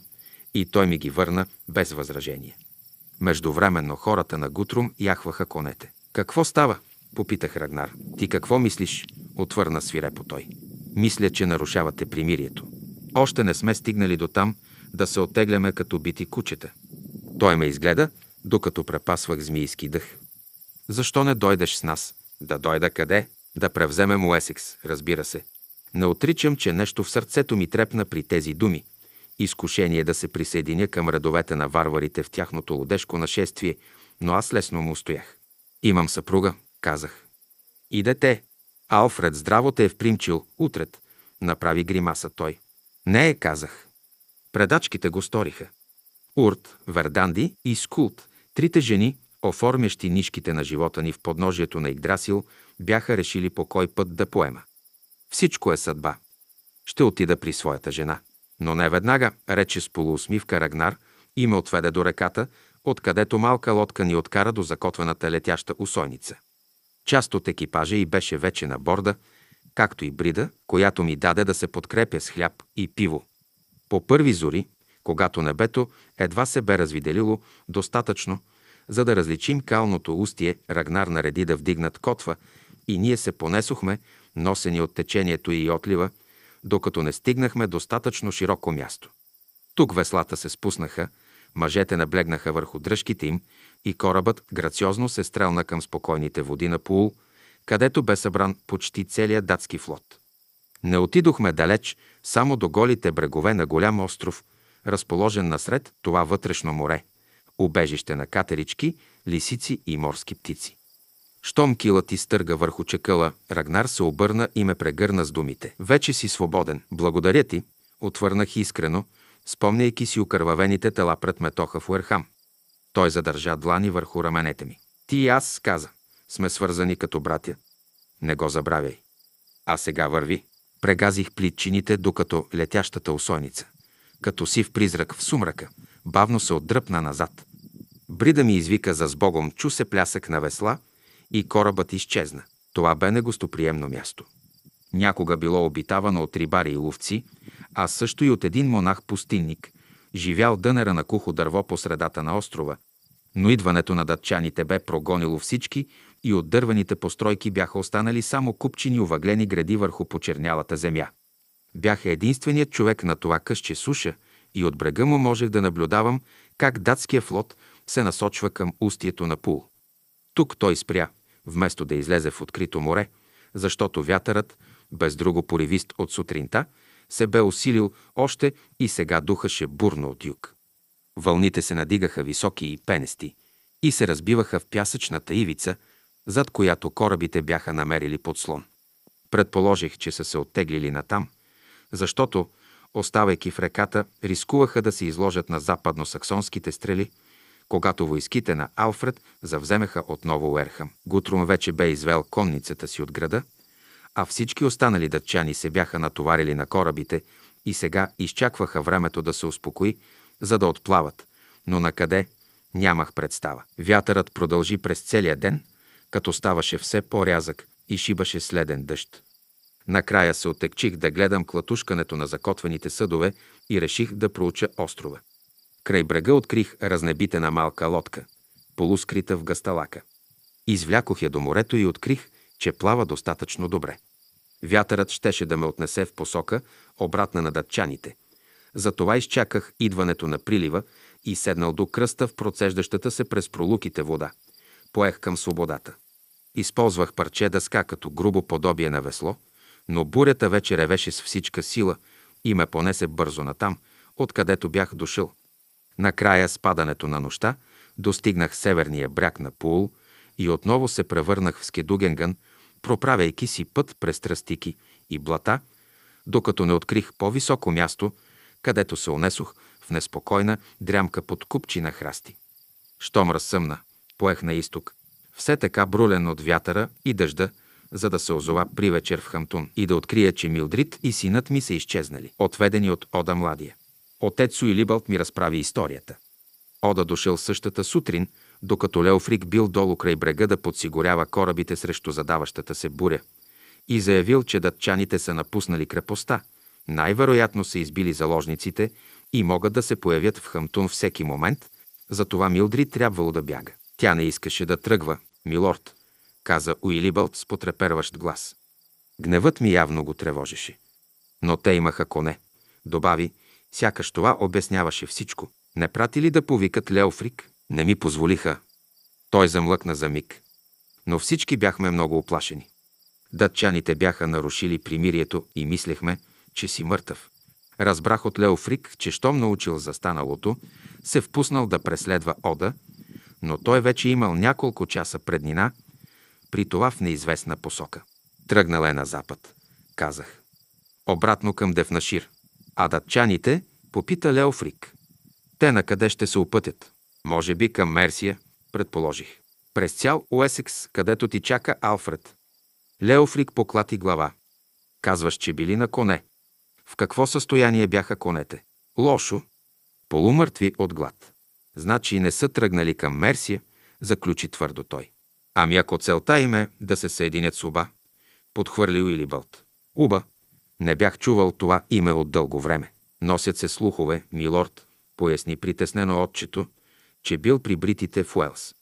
и той ми ги върна без възражение. Междувременно хората на Гутрум яхваха конете. Какво става? Попитах Рагнар. Ти какво мислиш? Отвърна свирепо той. Мисля, че нарушавате примирието. Още не сме стигнали до там да се отегляме като бити кучета. Той ме изгледа, докато препасвах змийски дъх. Защо не дойдеш с нас? Да дойда къде? Да превземем Уесекс, разбира се. Не отричам, че нещо в сърцето ми трепна при тези думи. Изкушение да се присъединя към редовете на варварите в тяхното лудежко нашествие, но аз лесно му стоях. Имам съпруга, казах. И дете. Алфред здраво те е впримчил, утрет. направи гримаса той. Не е, казах. Предачките го сториха. Урт, Верданди и Скулт, трите жени, оформящи нишките на живота ни в подножието на Игдрасил, бяха решили по кой път да поема. Всичко е съдба. Ще отида при своята жена. Но не веднага, рече с полуусмивка Рагнар и ме отведе до реката, откъдето малка лодка ни откара до закотвената летяща усойница. Част от екипажа и беше вече на борда, както и брида, която ми даде да се подкрепя с хляб и пиво. По първи зори, когато небето едва се бе развиделило достатъчно, за да различим калното устие, Рагнар нареди да вдигнат котва и ние се понесохме, носени от течението и отлива, докато не стигнахме достатъчно широко място. Тук веслата се спуснаха, Мъжете наблегнаха върху дръжките им и корабът грациозно се стрелна към спокойните води на Пул, където бе събран почти целият датски флот. Не отидохме далеч, само до голите брегове на голям остров, разположен насред това вътрешно море, убежище на катерички, лисици и морски птици. Щом килът изтърга върху чекъла, Рагнар се обърна и ме прегърна с думите. Вече си свободен. Благодаря ти, отвърнах искрено, спомняйки си окървавените тела пред метоха в Уерхам. Той задържа длани върху раменете ми. Ти и аз, каза, сме свързани като братя. Не го забравяй. А сега върви. Прегазих плитчините, докато летящата усойница, като сив призрак в сумрака, бавно се отдръпна назад. Брида ми извика за сбогом, чу се плясък на весла и корабът изчезна. Това бе негостоприемно място някога било обитавано от рибари и ловци, а също и от един монах-пустинник, живял дънера на кухо дърво по средата на острова, но идването на датчаните бе прогонило всички и от дървените постройки бяха останали само купчини оваглени гради върху почернялата земя. Бях единственият човек на това къще суша и от брега му можех да наблюдавам как датския флот се насочва към устието на Пул. Тук той спря, вместо да излезе в открито море, защото вятърът без друго поривист от сутринта, се бе усилил още и сега духаше бурно от юг. Вълните се надигаха високи и пенести и се разбиваха в пясъчната ивица, зад която корабите бяха намерили подслон. Предположих, че са се оттеглили натам, защото, оставайки в реката, рискуваха да се изложат на западно-саксонските стрели, когато войските на Алфред завземеха отново Уерхам. Гутрум вече бе извел конницата си от града – а всички останали датчани се бяха натоварили на корабите и сега изчакваха времето да се успокои, за да отплават. Но накъде? Нямах представа. Вятърът продължи през целия ден, като ставаше все по-рязък и шибаше следен дъжд. Накрая се отекчих да гледам клатушкането на закотвените съдове и реших да проуча острова. Край брега открих разнебитена малка лодка, полускрита в гасталака. Извлякох я до морето и открих, че плава достатъчно добре. Вятърът щеше да ме отнесе в посока, обратна на датчаните. Затова изчаках идването на прилива и седнал до кръста в процеждащата се през пролуките вода. Поех към свободата. Използвах парче дъска като грубо подобие на весло, но бурята вече ревеше с всичка сила и ме понесе бързо натам, откъдето бях дошъл. Накрая с падането на нощта достигнах северния бряг на Пул и отново се превърнах в Скедугенган, проправяйки си път през тръстики и блата, докато не открих по-високо място, където се унесох в неспокойна дрямка под купчи на храсти. Щом разсъмна, поех на изток, все така брулен от вятъра и дъжда, за да се озова при вечер в Хамтун и да открия, че Милдрит и синът ми са изчезнали, отведени от Ода Младия. Отец Суилибалт ми разправи историята. Ода дошъл същата сутрин – докато Леофрик бил долу край брега да подсигурява корабите срещу задаващата се буря и заявил, че датчаните са напуснали крепостта, най-вероятно са избили заложниците и могат да се появят в Хамтун всеки момент, затова Милдри трябвало да бяга. Тя не искаше да тръгва, милорд, каза Уилибълт с потреперващ глас. Гневът ми явно го тревожеше. Но те имаха коне, добави, сякаш това обясняваше всичко. Не прати ли да повикат Леофрик? Не ми позволиха. Той замлъкна за миг. Но всички бяхме много оплашени. Датчаните бяха нарушили примирието и мислехме, че си мъртъв. Разбрах от Лео Фрик, че щом научил за станалото, се впуснал да преследва Ода, но той вече имал няколко часа преднина, при това в неизвестна посока. Тръгнал е на запад, казах. Обратно към Девнашир. А датчаните, попита Лео Фрик. Те на къде ще се опътят? Може би към Мерсия, предположих. През цял Уесекс, където ти чака Алфред. Леофрик поклати глава. Казваш, че били на коне. В какво състояние бяха конете? Лошо. Полумъртви от глад. Значи не са тръгнали към Мерсия, заключи твърдо той. Ами ако целта им е да се съединят с Уба, подхвърли Уилибълт. Уба, не бях чувал това име от дълго време. Носят се слухове, милорд, поясни притеснено отчето, че бил при бритите в Уелс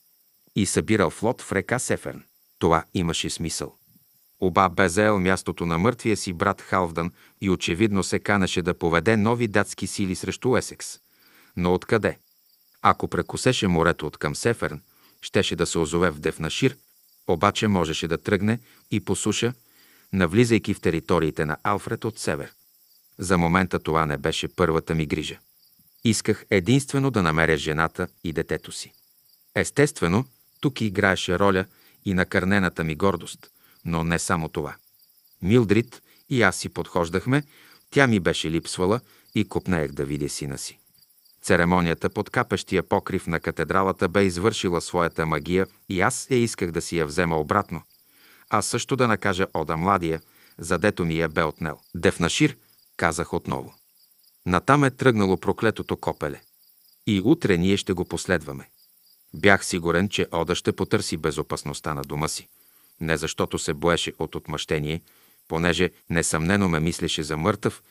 и събирал флот в река Сеферн. Това имаше смисъл. Оба бе заел мястото на мъртвия си брат Халвдан и очевидно се канеше да поведе нови датски сили срещу Есекс. Но откъде? Ако прекусеше морето от към Сеферн, щеше да се озове в Дефнашир, обаче можеше да тръгне и по суша, навлизайки в териториите на Алфред от север. За момента това не беше първата ми грижа. Исках единствено да намеря жената и детето си. Естествено, тук играеше роля и накърнената ми гордост, но не само това. Милдрид и аз си подхождахме, тя ми беше липсвала и купнеех да видя сина си. Церемонията под капещия покрив на катедралата бе извършила своята магия и аз я исках да си я взема обратно. А също да накажа Ода Младия, задето ми я бе отнел. Дефнашир, казах отново. Натам е тръгнало проклетото копеле. И утре ние ще го последваме. Бях сигурен, че Ода ще потърси безопасността на дома си. Не защото се боеше от отмъщение, понеже несъмнено ме мислеше за мъртъв,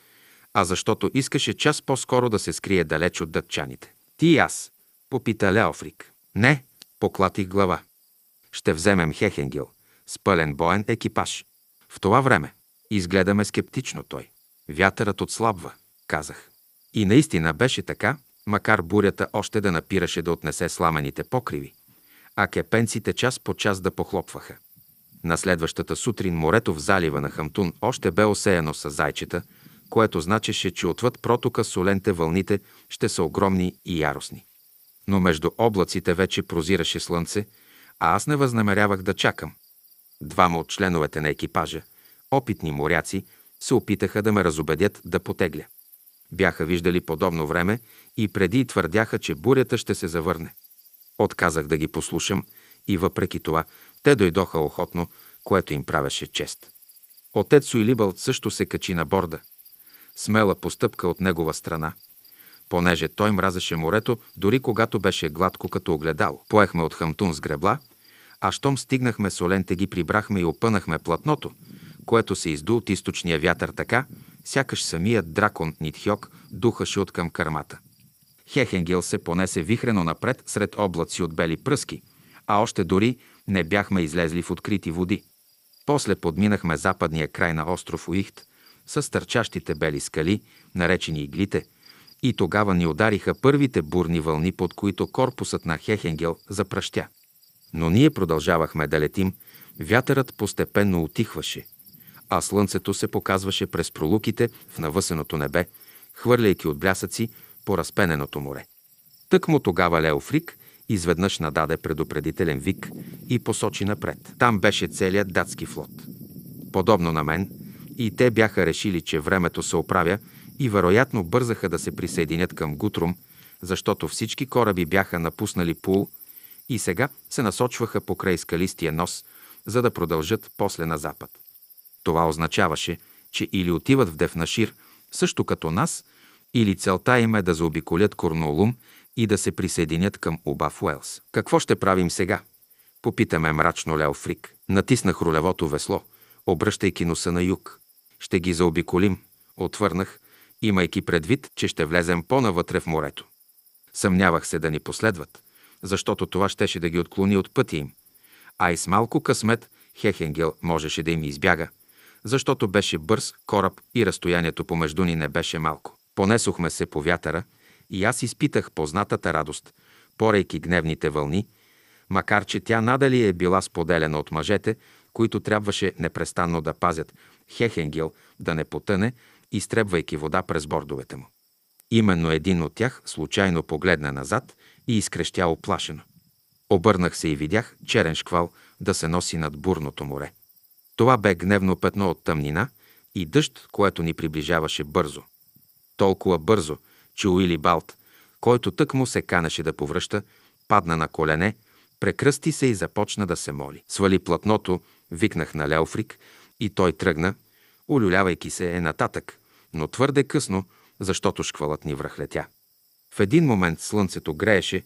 а защото искаше час по-скоро да се скрие далеч от дъпчаните. Ти и аз, попита Леофрик. Не, поклатих глава. Ще вземем Хехенгел с пълен боен екипаж. В това време изгледаме скептично той. Вятърът отслабва казах. И наистина беше така, макар бурята още да напираше да отнесе сламените покриви, а кепенците час по час да похлопваха. На следващата сутрин морето в залива на Хамтун още бе осеяно с зайчета, което значеше, че отвъд протока соленте вълните ще са огромни и яростни. Но между облаците вече прозираше слънце, а аз не възнамерявах да чакам. Двама от членовете на екипажа, опитни моряци, се опитаха да ме разобедят да потегля. Бяха виждали подобно време и преди твърдяха, че бурята ще се завърне. Отказах да ги послушам и въпреки това те дойдоха охотно, което им правеше чест. Отец Уилибълт също се качи на борда. Смела постъпка от негова страна. Понеже той мразеше морето, дори когато беше гладко като огледало. Поехме от Хамтун с гребла, а щом стигнахме соленте ги прибрахме и опънахме платното, което се изду от източния вятър така, сякаш самият дракон Нитхьок духаше от към кърмата. Хехенгел се понесе вихрено напред сред облаци от бели пръски, а още дори не бяхме излезли в открити води. После подминахме западния край на остров Уихт с търчащите бели скали, наречени иглите, и тогава ни удариха първите бурни вълни, под които корпусът на Хехенгел запръщя. Но ние продължавахме да летим, вятърът постепенно отихваше – а слънцето се показваше през пролуките в навъсеното небе, хвърляйки от блясъци по разпененото море. Тък му тогава Леофрик изведнъж нададе предупредителен вик и посочи напред. Там беше целият датски флот. Подобно на мен, и те бяха решили, че времето се оправя и вероятно бързаха да се присъединят към Гутрум, защото всички кораби бяха напуснали пул и сега се насочваха покрай скалистия нос, за да продължат после на запад. Това означаваше, че или отиват в Дефнашир също като нас, или целта им е да заобиколят Корнолум и да се присъединят към Оба в Уелс. Какво ще правим сега? Попитаме мрачно Лео Фрик. Натиснах рулевото весло, обръщайки носа на юг. Ще ги заобиколим, отвърнах, имайки предвид, че ще влезем по-навътре в морето. Съмнявах се да ни последват, защото това щеше да ги отклони от пътя им. А и с малко късмет Хехенгел можеше да им избяга, защото беше бърз кораб и разстоянието помежду ни не беше малко. Понесохме се по вятъра и аз изпитах познатата радост, порейки гневните вълни, макар че тя надали е била споделена от мъжете, които трябваше непрестанно да пазят Хехенгел да не потъне, изтребвайки вода през бордовете му. Именно един от тях случайно погледна назад и изкрещя оплашено. Обърнах се и видях черен шквал да се носи над бурното море. Това бе гневно петно от тъмнина и дъжд, което ни приближаваше бързо. Толкова бързо, че Уили Балт, който тък му се канеше да повръща, падна на колене, прекръсти се и започна да се моли. Свали платното, викнах на Леофрик и той тръгна, улюлявайки се е нататък, но твърде късно, защото шквалът ни връхлетя. В един момент слънцето грееше,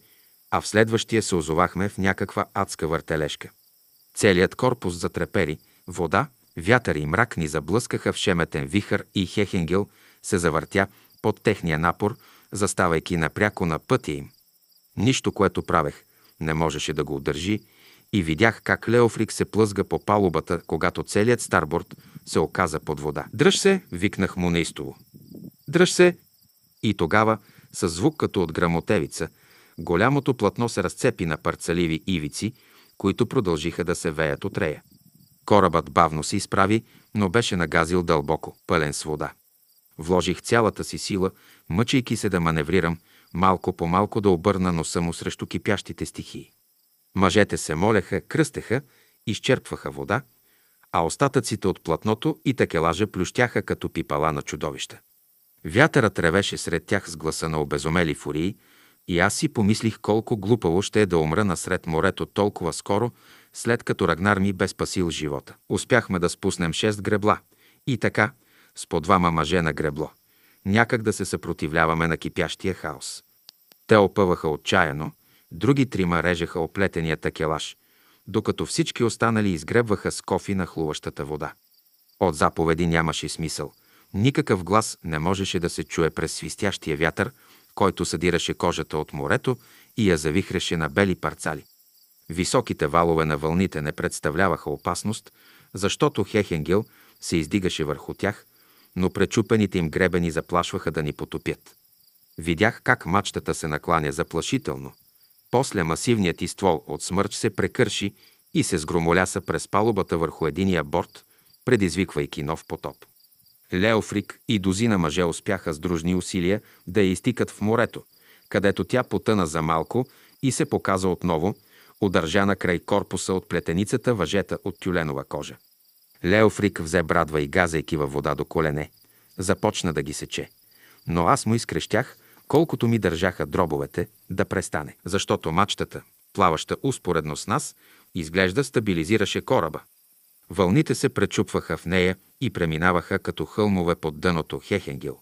а в следващия се озовахме в някаква адска въртележка. Целият корпус затрепери – Вода, вятър и мрак ни заблъскаха в шеметен вихър и Хехенгел се завъртя под техния напор, заставайки напряко на пътя им. Нищо, което правех, не можеше да го удържи и видях как Леофрик се плъзга по палубата, когато целият старборд се оказа под вода. «Дръж се!» – викнах му неистово. «Дръж се!» И тогава, с звук като от грамотевица, голямото платно се разцепи на парцаливи ивици, които продължиха да се веят от рея. Корабът бавно се изправи, но беше нагазил дълбоко, пълен с вода. Вложих цялата си сила, мъчайки се да маневрирам, малко по малко да обърна носа му срещу кипящите стихии. Мъжете се молеха, кръстеха, изчерпваха вода, а остатъците от платното и такелажа плющяха като пипала на чудовища. Вятърът ревеше сред тях с гласа на обезумели фурии, и аз си помислих колко глупаво ще е да умра насред морето толкова скоро, след като Рагнар ми бе спасил живота. Успяхме да спуснем шест гребла. И така, с по двама мъже на гребло. Някак да се съпротивляваме на кипящия хаос. Те опъваха отчаяно, други трима режеха оплетения такелаж, докато всички останали изгребваха с кофи на хлуващата вода. От заповеди нямаше смисъл. Никакъв глас не можеше да се чуе през свистящия вятър, който съдираше кожата от морето и я завихреше на бели парцали. Високите валове на вълните не представляваха опасност, защото Хехенгел се издигаше върху тях, но пречупените им гребени заплашваха да ни потопят. Видях как мачтата се накланя заплашително. После масивният и ствол от смърч се прекърши и се сгромоляса през палубата върху единия борт, предизвиквайки нов потоп. Леофрик и дозина мъже успяха с дружни усилия да я изтикат в морето, където тя потъна за малко и се показа отново, удържана край корпуса от плетеницата въжета от тюленова кожа. Леофрик взе брадва и газайки във вода до колене. Започна да ги сече. Но аз му изкрещях, колкото ми държаха дробовете, да престане, защото мачтата, плаваща успоредно с нас, изглежда стабилизираше кораба. Вълните се пречупваха в нея и преминаваха като хълмове под дъното Хехенгил.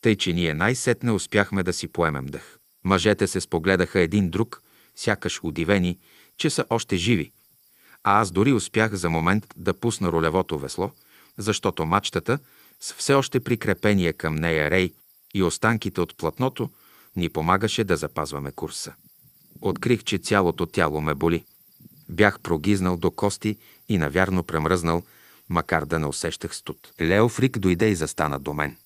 Тъй, че ние най-сетне успяхме да си поемем дъх. Мъжете се спогледаха един друг, сякаш удивени, че са още живи. А аз дори успях за момент да пусна ролевото весло, защото мачтата, с все още прикрепение към нея рей и останките от платното, ни помагаше да запазваме курса. Открих, че цялото тяло ме боли. Бях прогизнал до кости и навярно премръзнал, макар да не усещах студ. Лео Фрик дойде и застана до мен.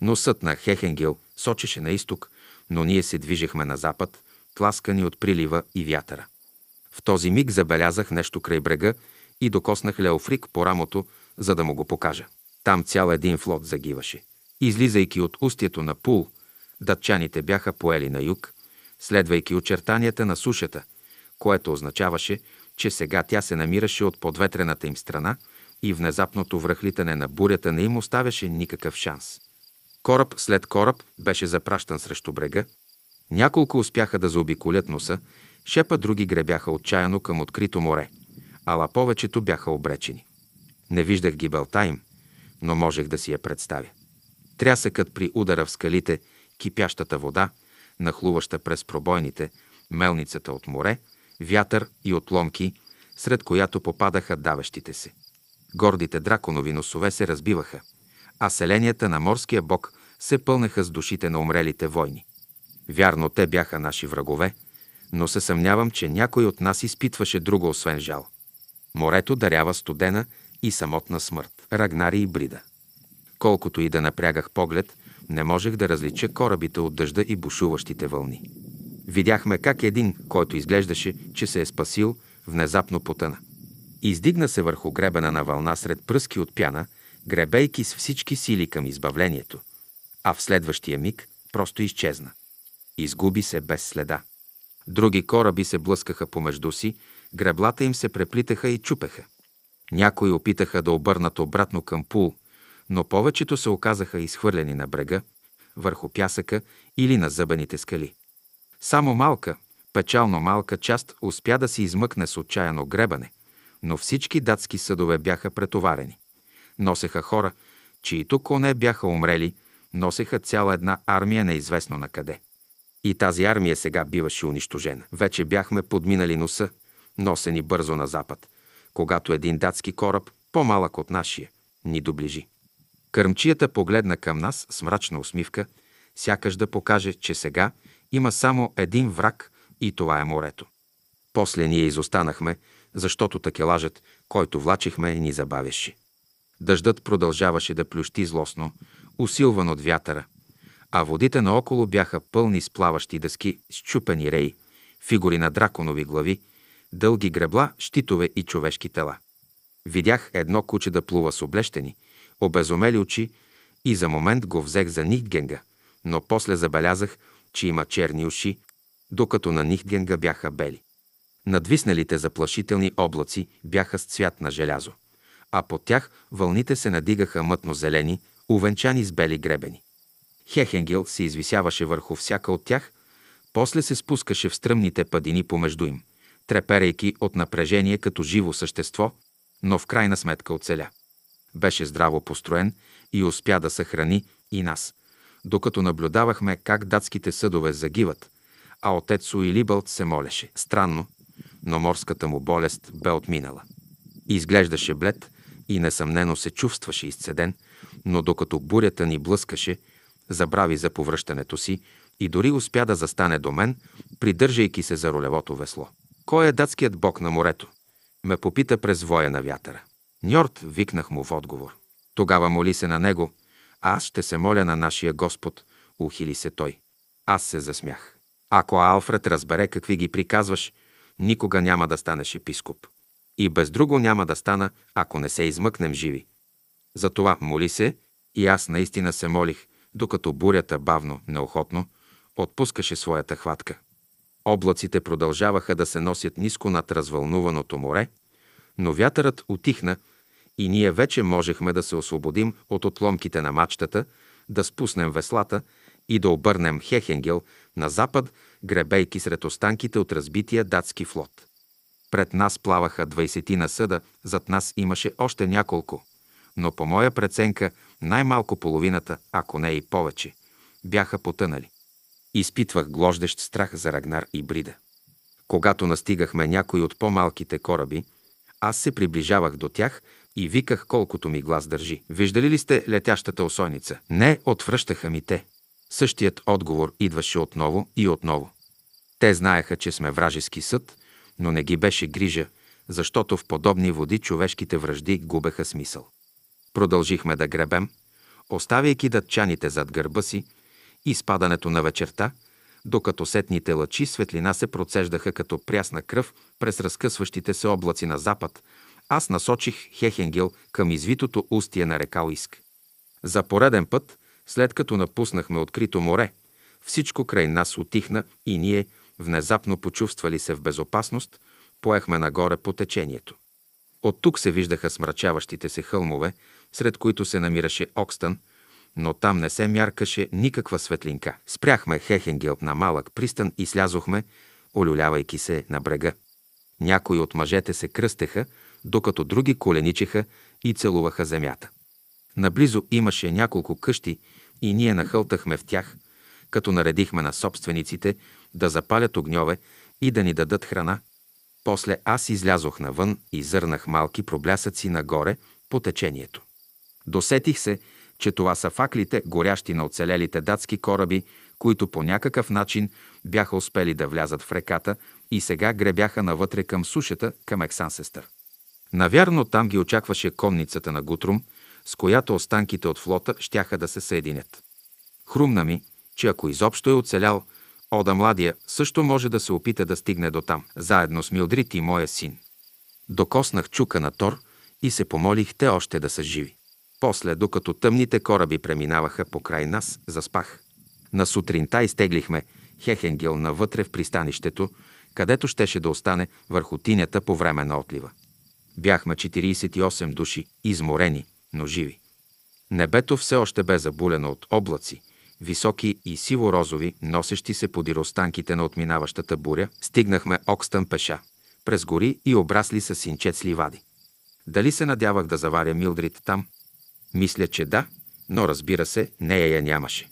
Носът на Хехенгел сочеше на изток, но ние се движехме на запад, тласкани от прилива и вятъра. В този миг забелязах нещо край брега и докоснах Леофрик по рамото, за да му го покажа. Там цял един флот загиваше. Излизайки от устието на Пул, датчаните бяха поели на юг, следвайки очертанията на сушата, което означаваше, че сега тя се намираше от подветрената им страна и внезапното връхлитане на бурята не им оставяше никакъв шанс. Кораб след кораб беше запращан срещу брега. Няколко успяха да заобиколят носа, шепа други гребяха отчаяно към открито море, ала повечето бяха обречени. Не виждах гибелта им, но можех да си я представя. Трясъкът при удара в скалите, кипящата вода, нахлуваща през пробойните, мелницата от море – вятър и отломки, сред която попадаха давещите се. Гордите драконови носове се разбиваха, а селенията на морския бог се пълнеха с душите на умрелите войни. Вярно, те бяха наши врагове, но се съмнявам, че някой от нас изпитваше друго освен жал. Морето дарява студена и самотна смърт, рагнари и брида. Колкото и да напрягах поглед, не можех да различа корабите от дъжда и бушуващите вълни. Видяхме как един, който изглеждаше, че се е спасил, внезапно потъна. Издигна се върху гребена на вълна сред пръски от пяна, гребейки с всички сили към избавлението, а в следващия миг просто изчезна. Изгуби се без следа. Други кораби се блъскаха помежду си, греблата им се преплитаха и чупеха. Някои опитаха да обърнат обратно към пул, но повечето се оказаха изхвърлени на брега, върху пясъка или на зъбените скали. Само малка, печално малка част успя да се измъкне с отчаяно гребане, но всички датски съдове бяха претоварени. Носеха хора, чието коне бяха умрели, носеха цяла една армия неизвестно на къде. И тази армия сега биваше унищожена. Вече бяхме подминали носа, носени бързо на запад, когато един датски кораб, по-малък от нашия, ни доближи. Кърмчията погледна към нас с мрачна усмивка, сякаш да покаже, че сега – има само един враг и това е морето. После ние изостанахме, защото такелажът, който влачихме, ни забавяше. Дъждът продължаваше да плющи злостно, усилван от вятъра, а водите наоколо бяха пълни с плаващи дъски, с чупени реи, фигури на драконови глави, дълги гребла, щитове и човешки тела. Видях едно куче да плува с облещени, обезумели очи и за момент го взех за Нитгенга, но после забелязах, че има черни уши, докато на Нихтгенга бяха бели. Надвисналите заплашителни облаци бяха с цвят на желязо, а по тях вълните се надигаха мътно-зелени, увенчани с бели гребени. Хехенгел се извисяваше върху всяка от тях, после се спускаше в стръмните падини помежду им, треперейки от напрежение като живо същество, но в крайна сметка оцеля. Беше здраво построен и успя да съхрани и нас – докато наблюдавахме как датските съдове загиват, а отец Уилибълт се молеше. Странно, но морската му болест бе отминала. Изглеждаше блед и несъмнено се чувстваше изцеден, но докато бурята ни блъскаше, забрави за повръщането си и дори успя да застане до мен, придържайки се за ролевото весло. Кой е датският бог на морето? Ме попита през воя на вятъра. Ньорд викнах му в отговор. Тогава моли се на него – аз ще се моля на нашия Господ, ухили се той. Аз се засмях. Ако Алфред разбере какви ги приказваш, никога няма да станеш епископ. И без друго няма да стана, ако не се измъкнем живи. Затова моли се, и аз наистина се молих, докато бурята бавно, неохотно, отпускаше своята хватка. Облаците продължаваха да се носят ниско над развълнуваното море, но вятърът отихна и ние вече можехме да се освободим от отломките на мачтата, да спуснем веслата и да обърнем Хехенгел на запад, гребейки сред останките от разбития датски флот. Пред нас плаваха 20 на съда, зад нас имаше още няколко, но по моя преценка най-малко половината, ако не и повече, бяха потънали. Изпитвах глождещ страх за Рагнар и Брида. Когато настигахме някой от по-малките кораби, аз се приближавах до тях и виках колкото ми глас държи. Виждали ли сте летящата осойница? Не, отвръщаха ми те. Същият отговор идваше отново и отново. Те знаеха, че сме вражески съд, но не ги беше грижа, защото в подобни води човешките връжди губеха смисъл. Продължихме да гребем, оставяйки датчаните зад гърба си и спадането на вечерта, докато сетните лъчи светлина се процеждаха като прясна кръв през разкъсващите се облаци на запад, аз насочих Хехенгел към извитото устие на река Уиск. За пореден път, след като напуснахме открито море, всичко край нас отихна и ние, внезапно почувствали се в безопасност, поехме нагоре по течението. От тук се виждаха смрачаващите се хълмове, сред които се намираше Окстън, но там не се мяркаше никаква светлинка. Спряхме Хехенгел на малък пристан и слязохме, олюлявайки се на брега. Някои от мъжете се кръстеха, докато други коленичеха и целуваха земята. Наблизо имаше няколко къщи и ние нахълтахме в тях, като наредихме на собствениците да запалят огньове и да ни дадат храна. После аз излязох навън и зърнах малки проблясъци нагоре по течението. Досетих се, че това са факлите, горящи на оцелелите датски кораби, които по някакъв начин бяха успели да влязат в реката и сега гребяха навътре към сушата, към Ексансестър. Навярно там ги очакваше конницата на Гутрум, с която останките от флота щяха да се съединят. Хрумна ми, че ако изобщо е оцелял, Ода Младия също може да се опита да стигне до там, заедно с Милдрит и моя син. Докоснах чука на Тор и се помолих те още да са живи. После, докато тъмните кораби преминаваха покрай нас, заспах. На сутринта изтеглихме Хехенгел навътре в пристанището, където щеше да остане върху тинята по време на отлива. Бяхме 48 души, изморени, но живи. Небето все още бе забулено от облаци, високи и сиво розови, носещи се подир останките на отминаващата буря, стигнахме Окстън пеша, през гори и обрасли с синчет сливади. Дали се надявах да заваря Милдрид там? Мисля, че да, но разбира се, нея я нямаше.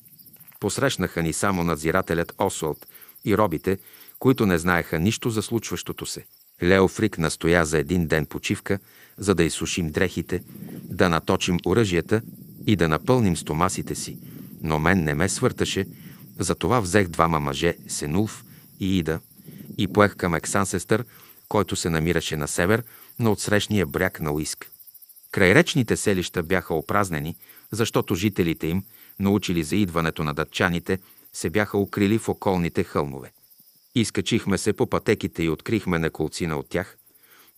Посрещнаха ни само надзирателят Осуалт и робите, които не знаеха нищо за случващото се. Лео Фрик настоя за един ден почивка, за да изсушим дрехите, да наточим оръжията и да напълним стомасите си, но мен не ме свърташе, затова взех двама мъже, Сенулф и Ида, и поех към Ексансестър, който се намираше на север, на отсрещния бряг на Уиск. Крайречните селища бяха опразнени, защото жителите им, научили за идването на датчаните, се бяха укрили в околните хълмове. Изкачихме се по пътеките и открихме неколцина от тях,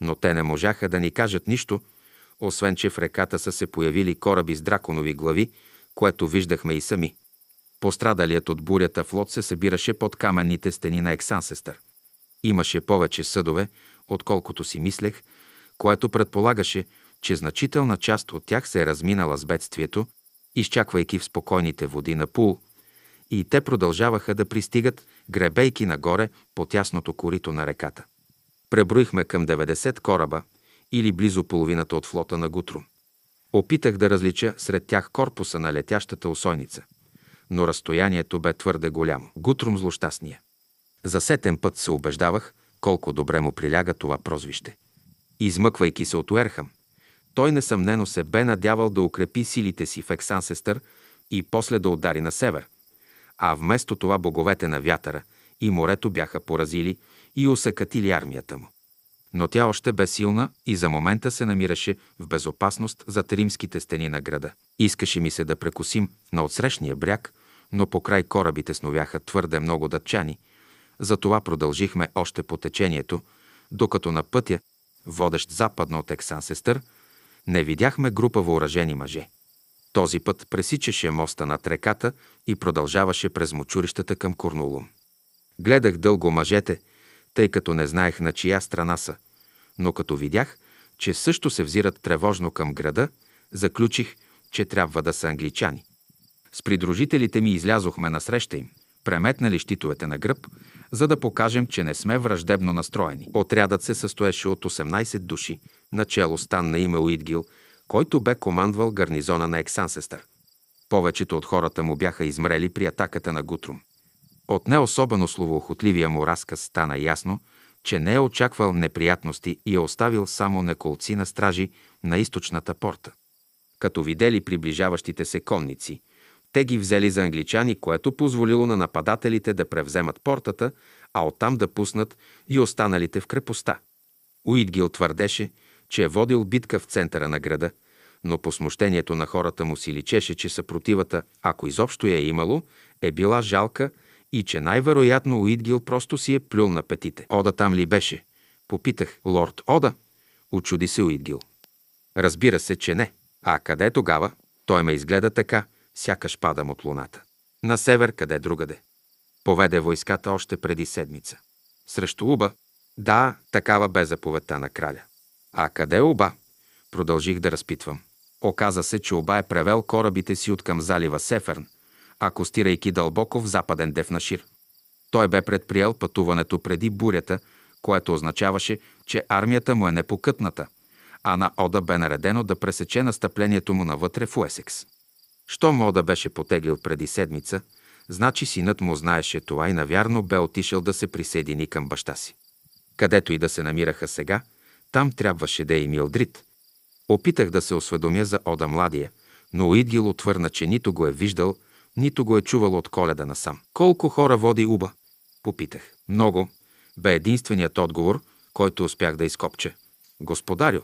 но те не можаха да ни кажат нищо, освен че в реката са се появили кораби с драконови глави, което виждахме и сами. Пострадалият от бурята флот се събираше под каменните стени на Ексансестър. Имаше повече съдове, отколкото си мислех, което предполагаше, че значителна част от тях се е разминала с бедствието, изчаквайки в спокойните води на Пул, и те продължаваха да пристигат, гребейки нагоре по тясното корито на реката. Преброихме към 90 кораба или близо половината от флота на Гутрум. Опитах да различа сред тях корпуса на летящата осойница, но разстоянието бе твърде голямо. Гутрум злощастния. За сетен път се убеждавах колко добре му приляга това прозвище. Измъквайки се от Уерхам, той несъмнено се бе надявал да укрепи силите си в Ексансестър и после да удари на север, а вместо това боговете на вятъра и морето бяха поразили и усъкатили армията му. Но тя още бе силна и за момента се намираше в безопасност зад римските стени на града. Искаше ми се да прекусим на отсрещния бряг, но по край корабите сновяха твърде много датчани, затова продължихме още по течението, докато на пътя, водещ западно от Ексансестър, не видяхме група въоръжени мъже. Този път пресичаше моста над реката и продължаваше през мочурищата към Корнулум. Гледах дълго мъжете, тъй като не знаех на чия страна са, но като видях, че също се взират тревожно към града, заключих, че трябва да са англичани. С придружителите ми излязохме на среща им, преметнали щитовете на гръб, за да покажем, че не сме враждебно настроени. Отрядът се състоеше от 18 души, начало стан на име Уитгил – който бе командвал гарнизона на Ексансестър. Повечето от хората му бяха измрели при атаката на Гутрум. От не особено словоохотливия му разказ стана ясно, че не е очаквал неприятности и е оставил само неколци на стражи на източната порта. Като видели приближаващите се конници, те ги взели за англичани, което позволило на нападателите да превземат портата, а оттам да пуснат и останалите в крепостта. Уитгил твърдеше че е водил битка в центъра на града, но по смущението на хората му си личеше, че съпротивата, ако изобщо я е имало, е била жалка и че най-вероятно Уитгил просто си е плюл на петите. Ода там ли беше? Попитах. Лорд Ода? Очуди се Уитгил. Разбира се, че не. А къде тогава? Той ме изгледа така, сякаш падам от луната. На север, къде другаде? Поведе войската още преди седмица. Срещу Уба? Да, такава бе заповедта на краля. А къде е оба? Продължих да разпитвам. Оказа се, че оба е превел корабите си от към залива Сеферн, акостирайки дълбоко в западен Дефнашир. Той бе предприел пътуването преди бурята, което означаваше, че армията му е непокътната, а на Ода бе наредено да пресече настъплението му навътре в Уесекс. Щом Ода беше потеглил преди седмица, значи синът му знаеше това и навярно бе отишъл да се присъедини към баща си. Където и да се намираха сега – там трябваше да е и Милдрит. Опитах да се осведомя за Ода Младия, но Уидгил отвърна, че нито го е виждал, нито го е чувал от коледа насам. Колко хора води Уба? Попитах. Много. Бе единственият отговор, който успях да изкопче. Господарю,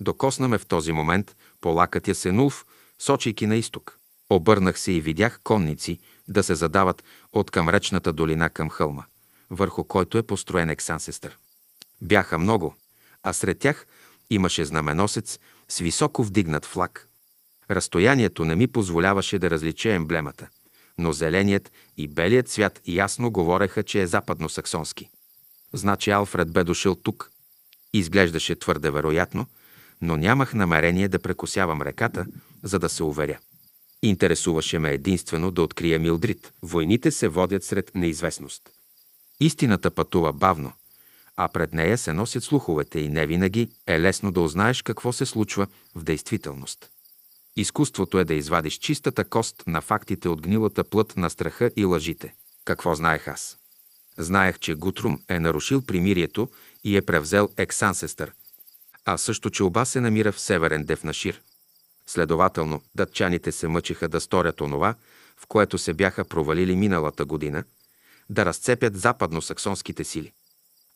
докоснаме в този момент полакът Сенулф, сочейки на изток. Обърнах се и видях конници да се задават от към речната долина към хълма, върху който е построен Ексансестър. Бяха много, а сред тях имаше знаменосец с високо вдигнат флаг. Разстоянието не ми позволяваше да различа емблемата, но зеленият и белият свят ясно говореха, че е западно-саксонски. Значи Алфред бе дошъл тук. Изглеждаше твърде вероятно, но нямах намерение да прекосявам реката, за да се уверя. Интересуваше ме единствено да открия Милдрит. Войните се водят сред неизвестност. Истината пътува бавно, а пред нея се носят слуховете и не винаги е лесно да узнаеш какво се случва в действителност. Изкуството е да извадиш чистата кост на фактите от гнилата плът на страха и лъжите. Какво знаех аз? Знаех, че Гутрум е нарушил примирието и е превзел Ексансестър, а също, че оба се намира в северен Дефнашир. Следователно, датчаните се мъчиха да сторят онова, в което се бяха провалили миналата година, да разцепят западно-саксонските сили.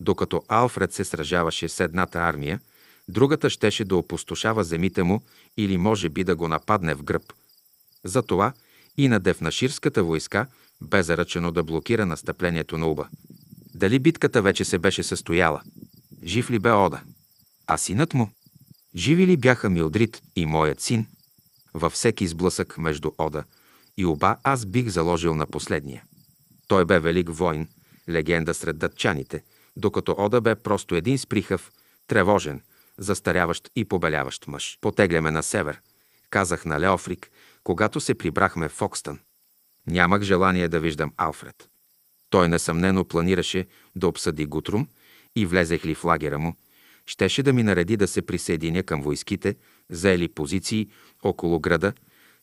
Докато Алфред се сражаваше с едната армия, другата щеше да опустошава земите му или може би да го нападне в гръб. Затова и на Дефнаширската войска бе заръчено да блокира настъплението на Уба. Дали битката вече се беше състояла? Жив ли бе Ода? А синът му? Живи ли бяха Милдрит и моят син? Във всеки сблъсък между Ода и Оба аз бих заложил на последния. Той бе велик войн, легенда сред датчаните – докато Ода бе просто един сприхав, тревожен, застаряващ и побеляващ мъж. Потегляме на север, казах на Леофрик, когато се прибрахме в Окстън. Нямах желание да виждам Алфред. Той несъмнено планираше да обсъди Гутрум и влезех ли в лагера му, щеше да ми нареди да се присъединя към войските, заели позиции около града,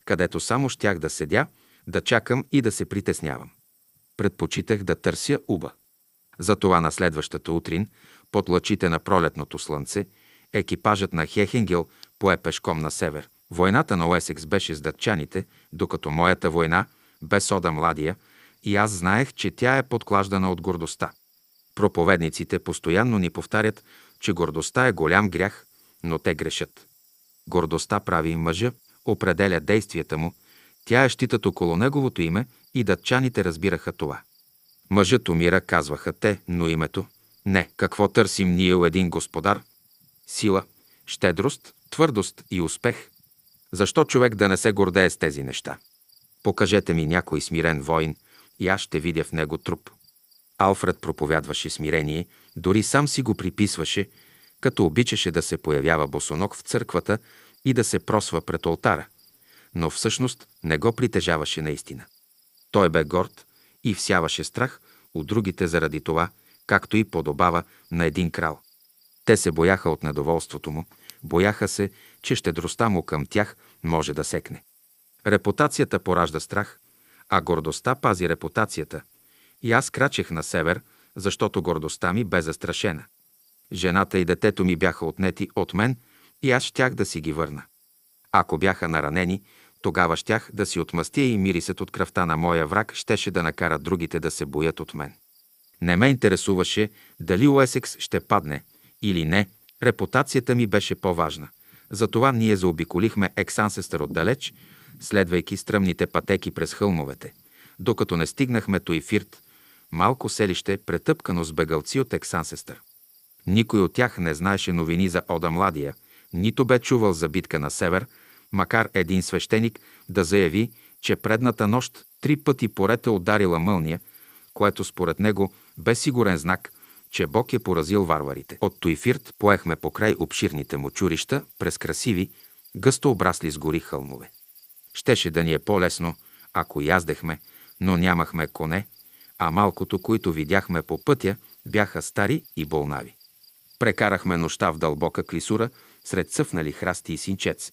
където само щях да седя, да чакам и да се притеснявам. Предпочитах да търся уба. Затова на следващата утрин, под лъчите на пролетното слънце, екипажът на Хехенгел пое пешком на север. Войната на Уесекс беше с датчаните, докато моята война, без Ода Младия, и аз знаех, че тя е подклаждана от гордостта. Проповедниците постоянно ни повтарят, че гордостта е голям грях, но те грешат. Гордостта прави мъжа, определя действията му, тя е щитът около неговото име и датчаните разбираха това. Мъжът умира, казваха те, но името? Не. Какво търсим ние у един господар? Сила, щедрост, твърдост и успех. Защо човек да не се гордее с тези неща? Покажете ми някой смирен воин и аз ще видя в него труп. Алфред проповядваше смирение, дори сам си го приписваше, като обичаше да се появява босонок в църквата и да се просва пред олтара, но всъщност не го притежаваше наистина. Той бе горд, и всяваше страх от другите заради това, както и подобава на един крал. Те се бояха от недоволството му, бояха се, че щедростта му към тях може да секне. Репутацията поражда страх, а гордостта пази репутацията. И аз крачех на север, защото гордостта ми бе застрашена. Жената и детето ми бяха отнети от мен и аз щях да си ги върна. Ако бяха наранени, тогава щях да си отмъстя и мирисът от кръвта на моя враг щеше да накара другите да се боят от мен. Не ме интересуваше дали Уесекс ще падне или не, репутацията ми беше по-важна. Затова ние заобиколихме Ексансестър отдалеч, следвайки стръмните пътеки през хълмовете, докато не стигнахме Туифирт, малко селище, претъпкано с бегалци от Ексансестър. Никой от тях не знаеше новини за Ода Младия, нито бе чувал за битка на север – макар един свещеник да заяви, че предната нощ три пъти поред е ударила мълния, което според него бе сигурен знак, че Бог е поразил варварите. От Туифирт поехме покрай обширните му чурища през красиви, гъсто обрасли с гори хълмове. Щеше да ни е по-лесно, ако яздехме, но нямахме коне, а малкото, които видяхме по пътя, бяха стари и болнави. Прекарахме нощта в дълбока клисура, сред цъфнали храсти и синчец,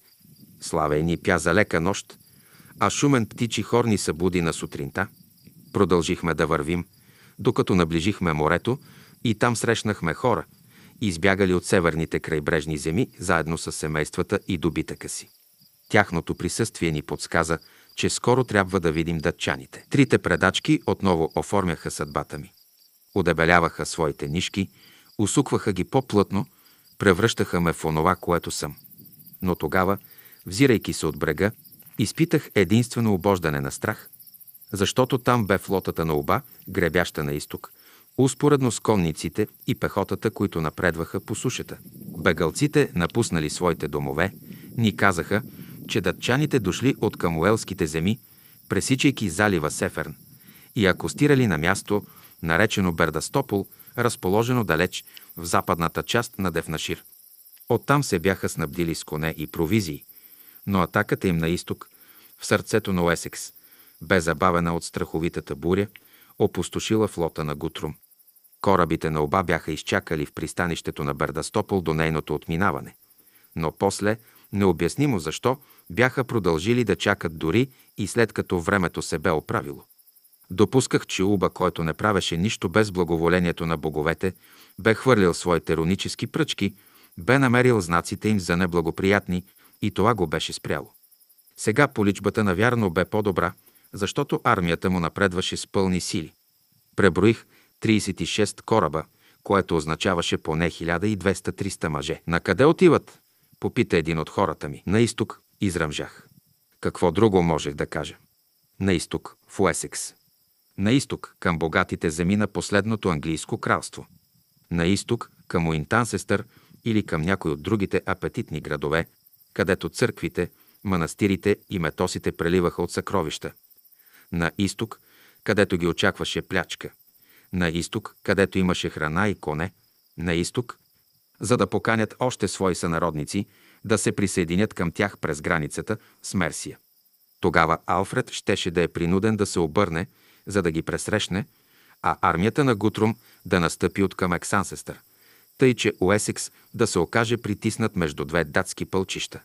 Славей ни пя за лека нощ, а шумен птичи хор ни събуди на сутринта. Продължихме да вървим, докато наближихме морето и там срещнахме хора, избягали от северните крайбрежни земи заедно с семействата и добитъка си. Тяхното присъствие ни подсказа, че скоро трябва да видим датчаните. Трите предачки отново оформяха съдбата ми. Одебеляваха своите нишки, усукваха ги по-плътно, превръщаха ме в онова, което съм. Но тогава Взирайки се от брега, изпитах единствено обождане на страх, защото там бе флотата на оба, гребяща на изток, успоредно с конниците и пехотата, които напредваха по сушата. Бегалците, напуснали своите домове, ни казаха, че датчаните дошли от камуелските земи, пресичайки залива Сеферн, и акостирали на място, наречено Бердастопол, разположено далеч в западната част на Девнашир. Оттам се бяха снабдили с коне и провизии, но атаката им на изток, в сърцето на Уесекс, бе забавена от страховитата буря, опустошила флота на Гутрум. Корабите на оба бяха изчакали в пристанището на Бердастопол до нейното отминаване, но после, необяснимо защо, бяха продължили да чакат дори и след като времето се бе оправило. Допусках, че Уба, който не правеше нищо без благоволението на боговете, бе хвърлил своите рунически пръчки, бе намерил знаците им за неблагоприятни и това го беше спряло. Сега поличбата навярно бе по-добра, защото армията му напредваше с пълни сили. Преброих 36 кораба, което означаваше поне 1200-300 мъже. На къде отиват? Попита един от хората ми. На изток израмжах. Какво друго можех да кажа? На изток, в Уесекс. На изток, към богатите земи на последното английско кралство. На изток, към Уинтансестър или към някой от другите апетитни градове, където църквите, манастирите и метосите преливаха от съкровища. На изток, където ги очакваше плячка. На изток, където имаше храна и коне. На изток, за да поканят още свои сънародници да се присъединят към тях през границата с Мерсия. Тогава Алфред щеше да е принуден да се обърне, за да ги пресрещне, а армията на Гутрум да настъпи от към Ексансестър тъй че Уесекс да се окаже притиснат между две датски пълчища.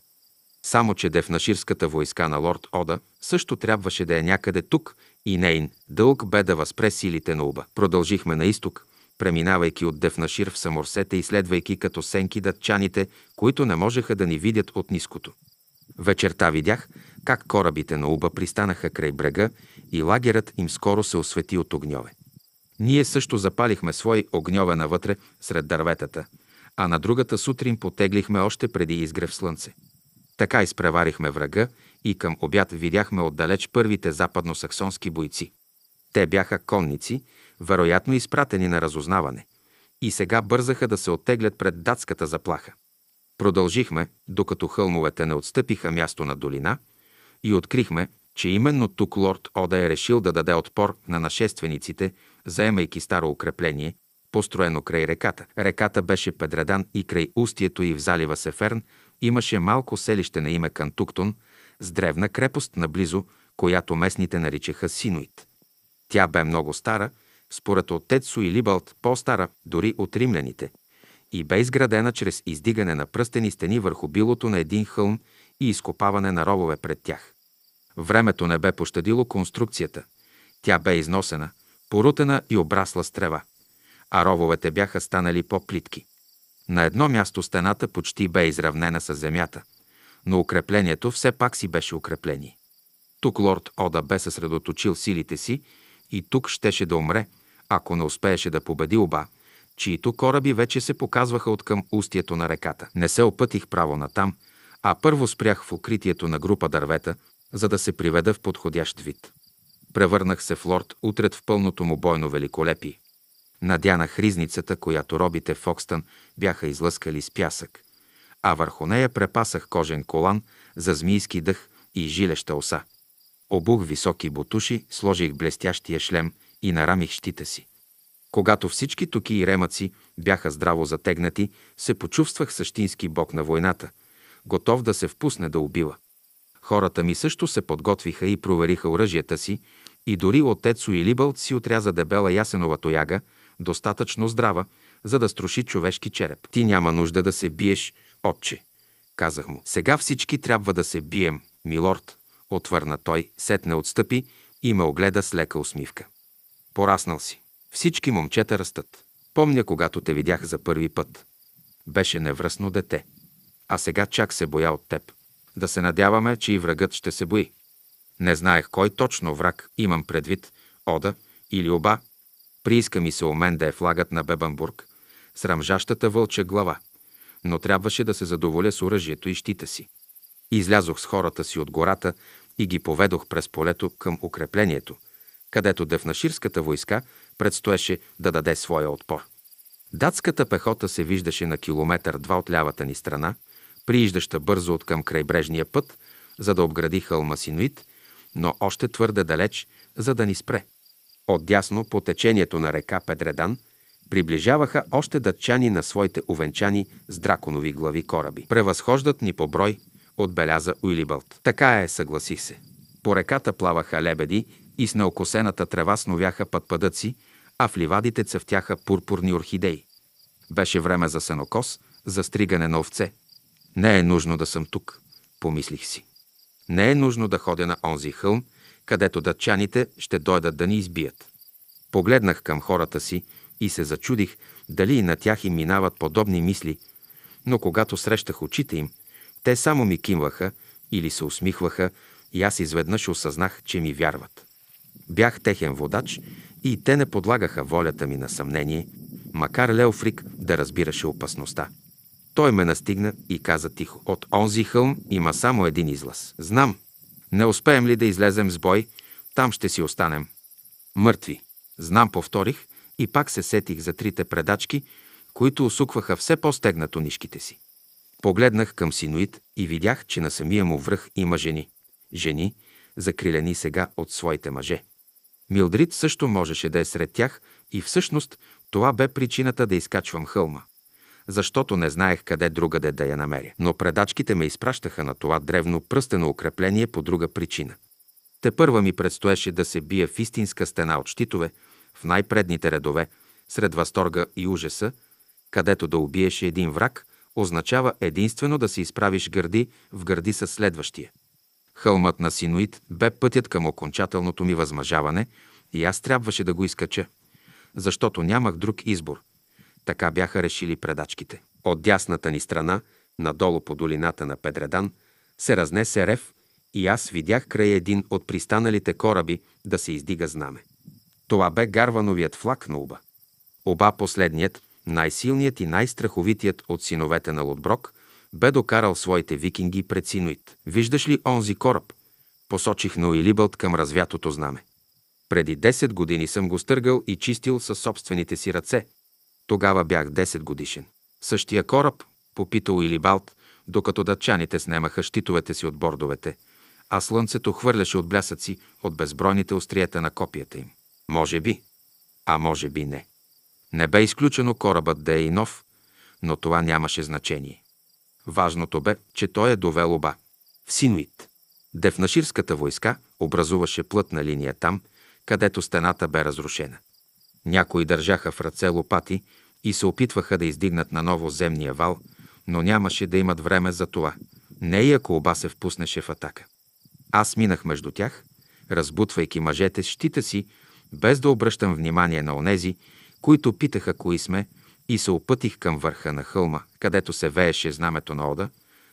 Само, че дефнаширската войска на лорд Ода също трябваше да е някъде тук и нейн дълг бе да възпре силите на Уба. Продължихме на изток, преминавайки от Дефнашир в Саморсета и следвайки като сенки датчаните, които не можеха да ни видят от ниското. Вечерта видях как корабите на Уба пристанаха край брега и лагерът им скоро се освети от огньове. Ние също запалихме свои огньове навътре сред дърветата, а на другата сутрин потеглихме още преди изгрев слънце. Така изпреварихме врага и към обяд видяхме отдалеч първите западно-саксонски бойци. Те бяха конници, вероятно изпратени на разузнаване, и сега бързаха да се оттеглят пред датската заплаха. Продължихме, докато хълмовете не отстъпиха място на долина, и открихме, че именно тук лорд Ода е решил да даде отпор на нашествениците заемайки старо укрепление, построено край реката. Реката беше Педредан и край устието и в залива Сеферн имаше малко селище на име Кантуктон с древна крепост наблизо, която местните наричаха Синуит. Тя бе много стара, според отецо и Либалт по-стара дори от римляните, и бе изградена чрез издигане на пръстени стени върху билото на един хълм и изкопаване на ровове пред тях. Времето не бе пощадило конструкцията. Тя бе износена – порутена и обрасла с трева, а рововете бяха станали по-плитки. На едно място стената почти бе изравнена с земята, но укреплението все пак си беше укрепление. Тук лорд Ода бе съсредоточил силите си и тук щеше да умре, ако не успееше да победи оба, чието кораби вече се показваха от към устието на реката. Не се опътих право на там, а първо спрях в укритието на група дървета, за да се приведа в подходящ вид. Превърнах се в лорд утред в пълното му бойно великолепи. Надяна хризницата, която робите в Окстън бяха излъскали с пясък, а върху нея препасах кожен колан за змийски дъх и жилеща оса. Обух високи бутуши, сложих блестящия шлем и нарамих щита си. Когато всички токи и ремъци бяха здраво затегнати, се почувствах същински бог на войната, готов да се впусне да убива. Хората ми също се подготвиха и провериха оръжията си, и дори отец Уилибълт си отряза дебела ясенова тояга, достатъчно здрава, за да струши човешки череп. Ти няма нужда да се биеш, отче, казах му. Сега всички трябва да се бием, милорд, отвърна той, сетне отстъпи и ме огледа с лека усмивка. Пораснал си. Всички момчета растат. Помня, когато те видях за първи път. Беше невръсно дете. А сега чак се боя от теб. Да се надяваме, че и врагът ще се бои. Не знаех кой точно враг имам предвид, Ода или Оба. Прииска ми се у мен да е флагът на Бебанбург, срамжащата вълча глава, но трябваше да се задоволя с оръжието и щита си. Излязох с хората си от гората и ги поведох през полето към укреплението, където Дефнаширската войска предстоеше да даде своя отпор. Датската пехота се виждаше на километър-два от лявата ни страна, прииждаща бързо от към крайбрежния път, за да обгради хълма Синуит но още твърде далеч, за да ни спре. Отдясно по течението на река Педредан приближаваха още датчани на своите увенчани с драконови глави кораби. Превъзхождат ни по брой, отбеляза Уилибълт. Така е, съгласих се. По реката плаваха лебеди и с неокосената трева сновяха пътпадъци, а в ливадите цъфтяха пурпурни орхидеи. Беше време за сенокос, за стригане на овце. Не е нужно да съм тук, помислих си. Не е нужно да ходя на онзи хълм, където датчаните ще дойдат да ни избият. Погледнах към хората си и се зачудих дали и на тях им минават подобни мисли, но когато срещах очите им, те само ми кимваха или се усмихваха и аз изведнъж осъзнах, че ми вярват. Бях техен водач и те не подлагаха волята ми на съмнение, макар Леофрик да разбираше опасността. Той ме настигна и каза тихо. От онзи хълм има само един излаз. Знам. Не успеем ли да излезем с бой, там ще си останем. Мъртви. Знам, повторих и пак се сетих за трите предачки, които усукваха все по-стегнато нишките си. Погледнах към синоид и видях, че на самия му връх има жени. Жени, закрилени сега от своите мъже. Милдрид също можеше да е сред тях и всъщност това бе причината да изкачвам хълма защото не знаех къде другаде да я намеря. Но предачките ме изпращаха на това древно пръстено укрепление по друга причина. Те първа ми предстоеше да се бия в истинска стена от щитове, в най-предните редове, сред възторга и ужаса, където да убиеш един враг, означава единствено да се изправиш гърди в гърди с следващия. Хълмът на Синуит бе пътят към окончателното ми възмъжаване и аз трябваше да го изкача, защото нямах друг избор – така бяха решили предачките. От дясната ни страна, надолу по долината на Педредан, се разнесе рев и аз видях край един от пристаналите кораби да се издига знаме. Това бе гарвановият флаг на Оба. Оба последният, най-силният и най-страховитият от синовете на Лотброк, бе докарал своите викинги пред Синуит. Виждаш ли онзи кораб? Посочих на Уилибълт към развятото знаме. Преди 10 години съм го стъргал и чистил със собствените си ръце, тогава бях 10 годишен. Същия кораб, попитал Илибалт, докато датчаните снемаха щитовете си от бордовете, а слънцето хвърляше от блясъци от безбройните остриета на копията им. Може би, а може би не. Не бе изключено корабът да е и нов, но това нямаше значение. Важното бе, че той е довел оба. В Синуит. Дефнаширската войска образуваше плътна линия там, където стената бе разрушена. Някои държаха в ръце лопати и се опитваха да издигнат на ново земния вал, но нямаше да имат време за това. Не и ако оба се впуснеше в атака. Аз минах между тях, разбутвайки мъжете с щита си, без да обръщам внимание на онези, които питаха кои сме, и се опътих към върха на хълма, където се вееше знамето на Ода,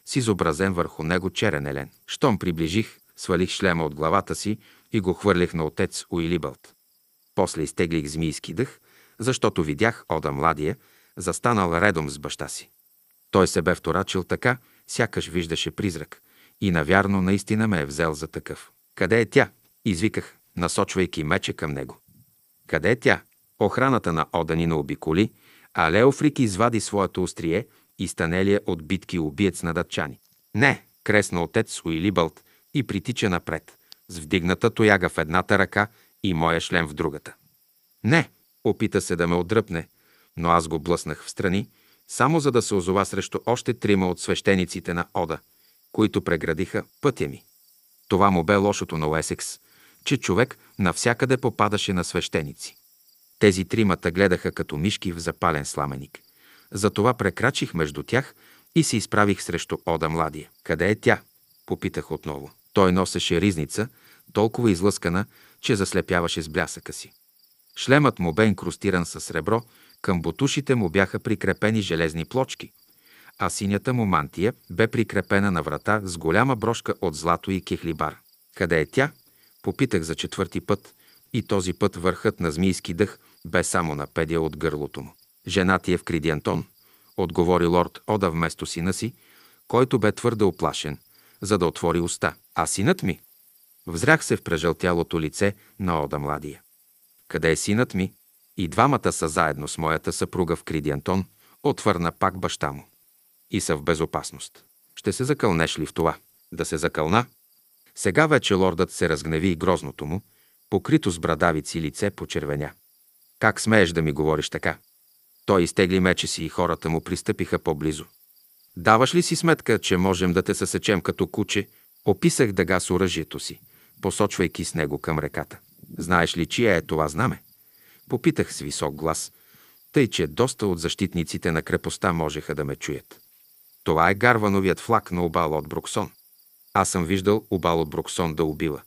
с изобразен върху него черен елен. Щом приближих, свалих шлема от главата си и го хвърлих на отец Уилибълт. После изтеглих змийски дъх, защото видях Ода младия, застанал редом с баща си. Той се бе вторачил така, сякаш виждаше призрак, и навярно наистина ме е взел за такъв. Къде е тя? Извиках, насочвайки мече към него. Къде е тя? Охраната на Оданина обиколи, а Леофрик извади своето острие и станелия от битки убиец на датчани. Не, кресна отец Уилибълт и притича напред, с вдигната тояга в едната ръка и моя шлем в другата. Не, опита се да ме отдръпне, но аз го блъснах в страни, само за да се озова срещу още трима от свещениците на Ода, които преградиха пътя ми. Това му бе лошото на Уесекс, че човек навсякъде попадаше на свещеници. Тези тримата гледаха като мишки в запален сламеник. Затова прекрачих между тях и се изправих срещу Ода Младия. Къде е тя? Попитах отново. Той носеше ризница, толкова излъскана, че заслепяваше с блясъка си. Шлемът му бе инкрустиран с сребро, към бутушите му бяха прикрепени железни плочки, а синята му мантия бе прикрепена на врата с голяма брошка от злато и кехлибар. Къде е тя? Попитах за четвърти път и този път върхът на змийски дъх бе само на педия от гърлото му. Жена ти е в Кридиантон, отговори лорд Ода вместо сина си, който бе твърде оплашен, за да отвори уста. А синът ми? Взрях се в прежълтялото лице на Ода Младия. Къде е синът ми? И двамата са заедно с моята съпруга в Криди Антон, отвърна пак баща му. И са в безопасност. Ще се закълнеш ли в това? Да се закълна? Сега вече лордът се разгневи и грозното му, покрито с брадавици лице почервеня. Как смееш да ми говориш така? Той изтегли мече си и хората му пристъпиха по-близо. Даваш ли си сметка, че можем да те съсечем като куче? Описах дъга с оръжието си посочвайки с него към реката. Знаеш ли, чия е това знаме? Попитах с висок глас, тъй че доста от защитниците на крепостта можеха да ме чуят. Това е гарвановият флаг на обал от Бруксон. Аз съм виждал обал от Бруксон да убива.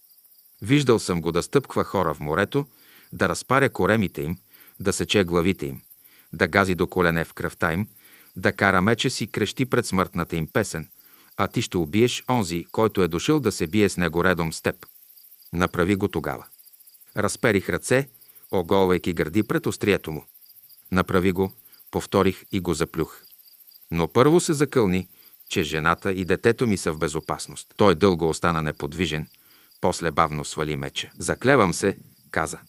Виждал съм го да стъпква хора в морето, да разпаря коремите им, да сече главите им, да гази до колене в кръвта им, да кара меча си крещи пред смъртната им песен, а ти ще убиеш онзи, който е дошъл да се бие с него редом с теб. Направи го тогава. Разперих ръце, оголвайки гърди пред острието му. Направи го, повторих и го заплюх. Но първо се закълни, че жената и детето ми са в безопасност. Той дълго остана неподвижен, после бавно свали меча. Заклевам се, каза.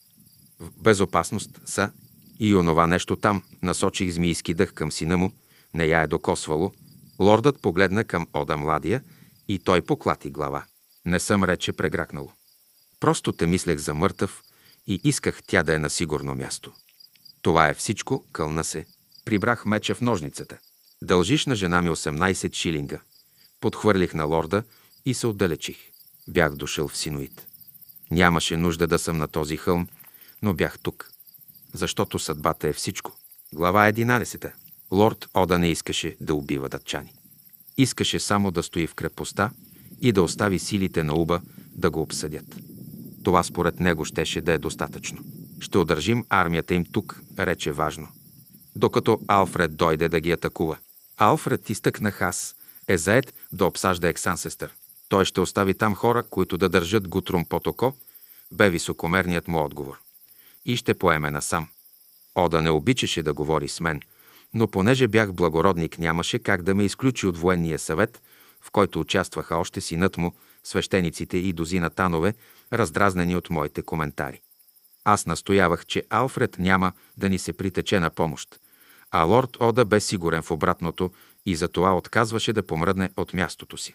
В безопасност са и онова нещо там. насочих змийски дъх към сина му, не я е докосвало. Лордът погледна към Ода Младия и той поклати глава. Не съм рече прегракнало. Просто те мислех за мъртъв и исках тя да е на сигурно място. Това е всичко, кълна се. Прибрах меча в ножницата. Дължиш на жена ми 18 шилинга. Подхвърлих на лорда и се отдалечих. Бях дошъл в Синуит. Нямаше нужда да съм на този хълм, но бях тук. Защото съдбата е всичко. Глава 11. Лорд Ода не искаше да убива датчани. Искаше само да стои в крепостта и да остави силите на Уба да го обсъдят. Това според него щеше да е достатъчно. Ще удържим армията им тук, рече важно. Докато Алфред дойде да ги атакува. Алфред изтъкна Хас, е заед да обсажда Ексансестър. Той ще остави там хора, които да държат Гутрум под око, бе високомерният му отговор. И ще поеме насам. Ода не обичаше да говори с мен, но понеже бях благородник, нямаше как да ме изключи от военния съвет, в който участваха още синът му, свещениците и дозина танове, раздразнени от моите коментари. Аз настоявах, че Алфред няма да ни се притече на помощ, а лорд Ода бе сигурен в обратното и затова отказваше да помръдне от мястото си.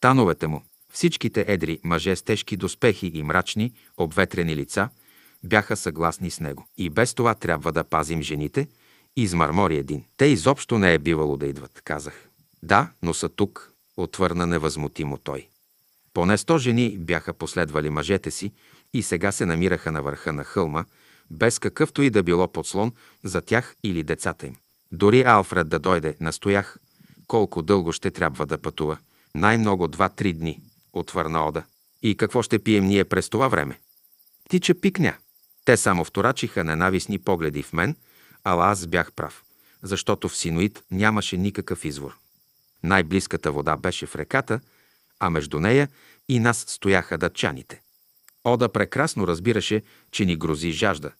Тановете му, всичките едри мъже с тежки доспехи и мрачни, обветрени лица, бяха съгласни с него. И без това трябва да пазим жените, измърмори един. Те изобщо не е бивало да идват, казах. Да, но са тук, отвърна невъзмутимо той. Поне сто жени бяха последвали мъжете си и сега се намираха на върха на хълма, без какъвто и да било подслон за тях или децата им. Дори Алфред да дойде, настоях. Колко дълго ще трябва да пътува? Най-много два-три дни, отвърна Ода. И какво ще пием ние през това време? Тича пикня. Те само вторачиха ненавистни погледи в мен, ала аз бях прав, защото в синоид нямаше никакъв извор. Най-близката вода беше в реката – а между нея и нас стояха датчаните. Ода прекрасно разбираше, че ни грози жажда,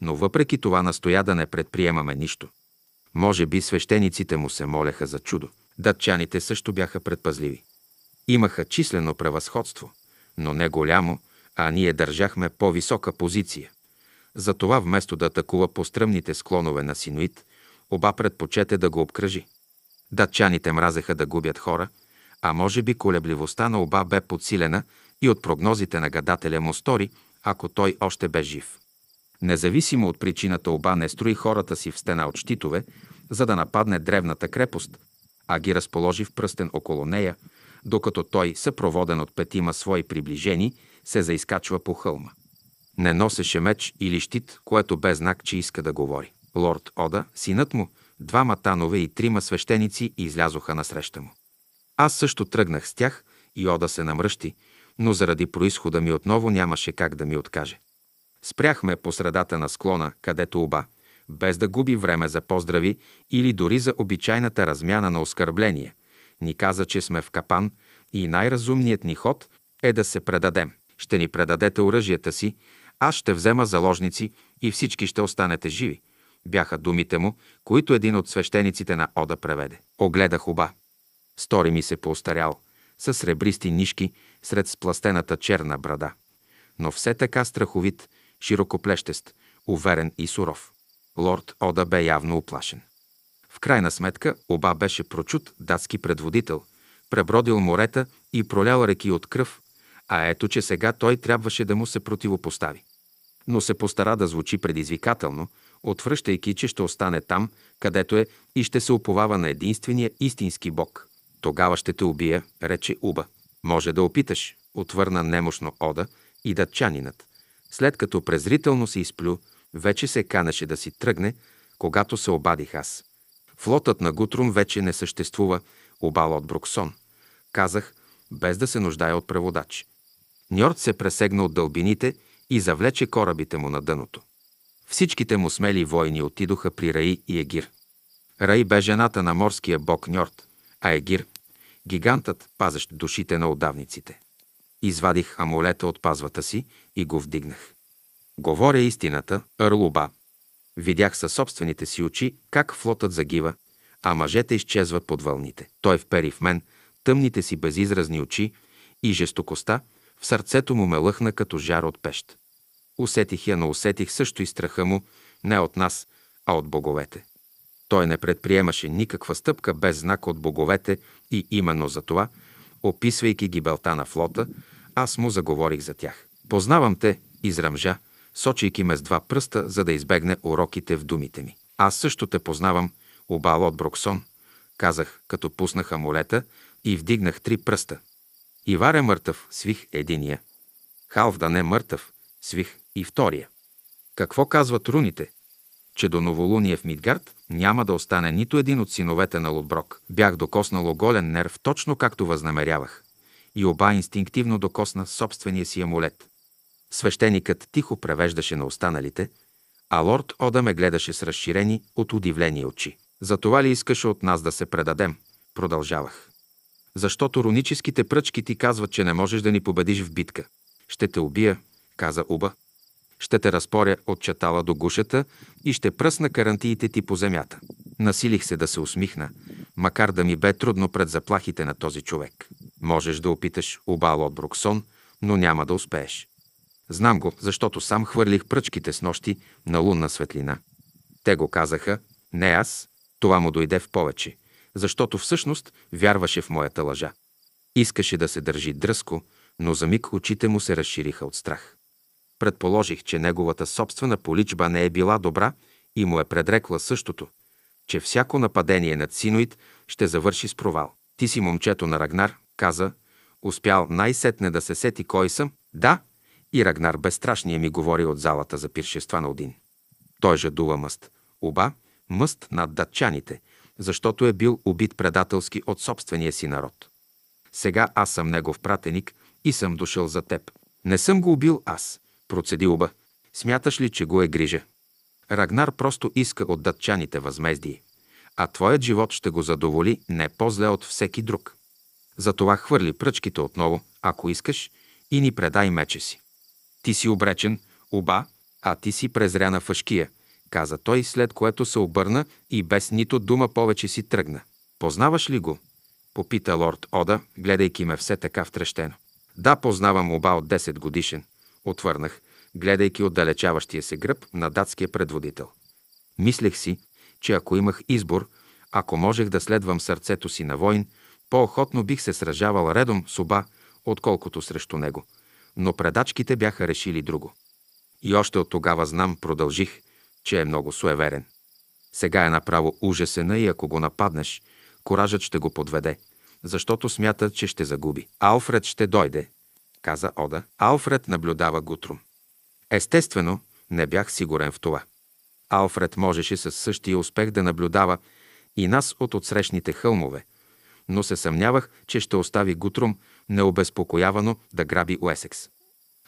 но въпреки това настоя да не предприемаме нищо. Може би свещениците му се молеха за чудо. Датчаните също бяха предпазливи. Имаха числено превъзходство, но не голямо, а ние държахме по-висока позиция. Затова вместо да атакува по стръмните склонове на Синуит, оба предпочете да го обкръжи. Датчаните мразеха да губят хора – а може би колебливостта на оба бе подсилена и от прогнозите на гадателя му стори, ако той още бе жив. Независимо от причината оба не строи хората си в стена от щитове, за да нападне древната крепост, а ги разположи в пръстен около нея, докато той, съпроводен от петима свои приближени, се заискачва по хълма. Не носеше меч или щит, което бе знак, че иска да говори. Лорд Ода, синът му, двама танове и трима свещеници излязоха насреща му. Аз също тръгнах с тях и Ода се намръщи, но заради происхода ми отново нямаше как да ми откаже. Спряхме по средата на склона, където оба, без да губи време за поздрави или дори за обичайната размяна на оскърбление, ни каза, че сме в капан и най-разумният ни ход е да се предадем. Ще ни предадете оръжията си, аз ще взема заложници и всички ще останете живи, бяха думите му, които един от свещениците на Ода преведе. Огледах оба. Стори ми се поостарял, с сребристи нишки сред спластената черна брада. Но все така страховит, широкоплещест, уверен и суров. Лорд Ода бе явно оплашен. В крайна сметка, оба беше прочут датски предводител, пребродил морета и пролял реки от кръв, а ето, че сега той трябваше да му се противопостави. Но се постара да звучи предизвикателно, отвръщайки, че ще остане там, където е и ще се уповава на единствения истински Бог. Тогава ще те убия, рече Уба. Може да опиташ, отвърна немощно Ода и датчанинът. След като презрително се изплю, вече се канеше да си тръгне, когато се обадих аз. Флотът на Гутрум вече не съществува, обал от Бруксон. Казах, без да се нуждае от преводач. Ньорд се пресегна от дълбините и завлече корабите му на дъното. Всичките му смели войни отидоха при Раи и Егир. Раи бе жената на морския бог Ньорд, а Егир гигантът, пазещ душите на отдавниците. Извадих амулета от пазвата си и го вдигнах. Говоря истината, рлуба. Видях със собствените си очи как флотът загива, а мъжете изчезва под вълните. Той впери в мен тъмните си безизразни очи и жестокостта в сърцето му ме лъхна като жар от пещ. Усетих я, но усетих също и страха му не от нас, а от боговете. Той не предприемаше никаква стъпка без знак от боговете и именно за това, описвайки гибелта на флота, аз му заговорих за тях. Познавам те, израмжа, сочейки ме с два пръста, за да избегне уроките в думите ми. Аз също те познавам, обал от Броксон, казах, като пуснах амулета и вдигнах три пръста. Ивар е мъртъв, свих единия. Халфдан е мъртъв, свих и втория. Какво казват руните? че до новолуние в Мидгард няма да остане нито един от синовете на Лодброк. Бях докоснал оголен нерв точно както възнамерявах. И оба инстинктивно докосна собствения си амулет. Свещеникът тихо превеждаше на останалите, а лорд Ода ме гледаше с разширени от удивление очи. За това ли искаше от нас да се предадем? Продължавах. Защото руническите пръчки ти казват, че не можеш да ни победиш в битка. Ще те убия, каза Уба, ще те разпоря от чатала до гушата и ще пръсна карантиите ти по земята. Насилих се да се усмихна, макар да ми бе трудно пред заплахите на този човек. Можеш да опиташ обал от Бруксон, но няма да успееш. Знам го, защото сам хвърлих пръчките с нощи на лунна светлина. Те го казаха, не аз, това му дойде в повече, защото всъщност вярваше в моята лъжа. Искаше да се държи дръско, но за миг очите му се разшириха от страх. Предположих, че неговата собствена поличба не е била добра и му е предрекла същото, че всяко нападение над Синоид ще завърши с провал. Ти си момчето на Рагнар, каза, успял най-сетне да се сети кой съм. Да, и Рагнар безстрашния ми говори от залата за пиршества на Один. Той жадува мъст. Оба, мъст над датчаните, защото е бил убит предателски от собствения си народ. Сега аз съм негов пратеник и съм дошъл за теб. Не съм го убил аз. Процеди оба. Смяташ ли, че го е грижа? Рагнар просто иска от датчаните възмездие, а твоят живот ще го задоволи не по-зле от всеки друг. Затова хвърли пръчките отново, ако искаш, и ни предай мече си. Ти си обречен, оба, а ти си презряна фашкия, каза той, след което се обърна и без нито дума повече си тръгна. Познаваш ли го? Попита лорд Ода, гледайки ме все така втрещено. Да, познавам оба от 10 годишен отвърнах, гледайки отдалечаващия се гръб на датския предводител. Мислех си, че ако имах избор, ако можех да следвам сърцето си на войн, по-охотно бих се сражавал редом с оба, отколкото срещу него. Но предачките бяха решили друго. И още от тогава знам, продължих, че е много суеверен. Сега е направо ужасена и ако го нападнеш, коражът ще го подведе, защото смята, че ще загуби. Алфред ще дойде, каза Ода. Алфред наблюдава Гутрум. Естествено, не бях сигурен в това. Алфред можеше със същия успех да наблюдава и нас от отсрещните хълмове, но се съмнявах, че ще остави Гутрум необезпокоявано да граби Уесекс.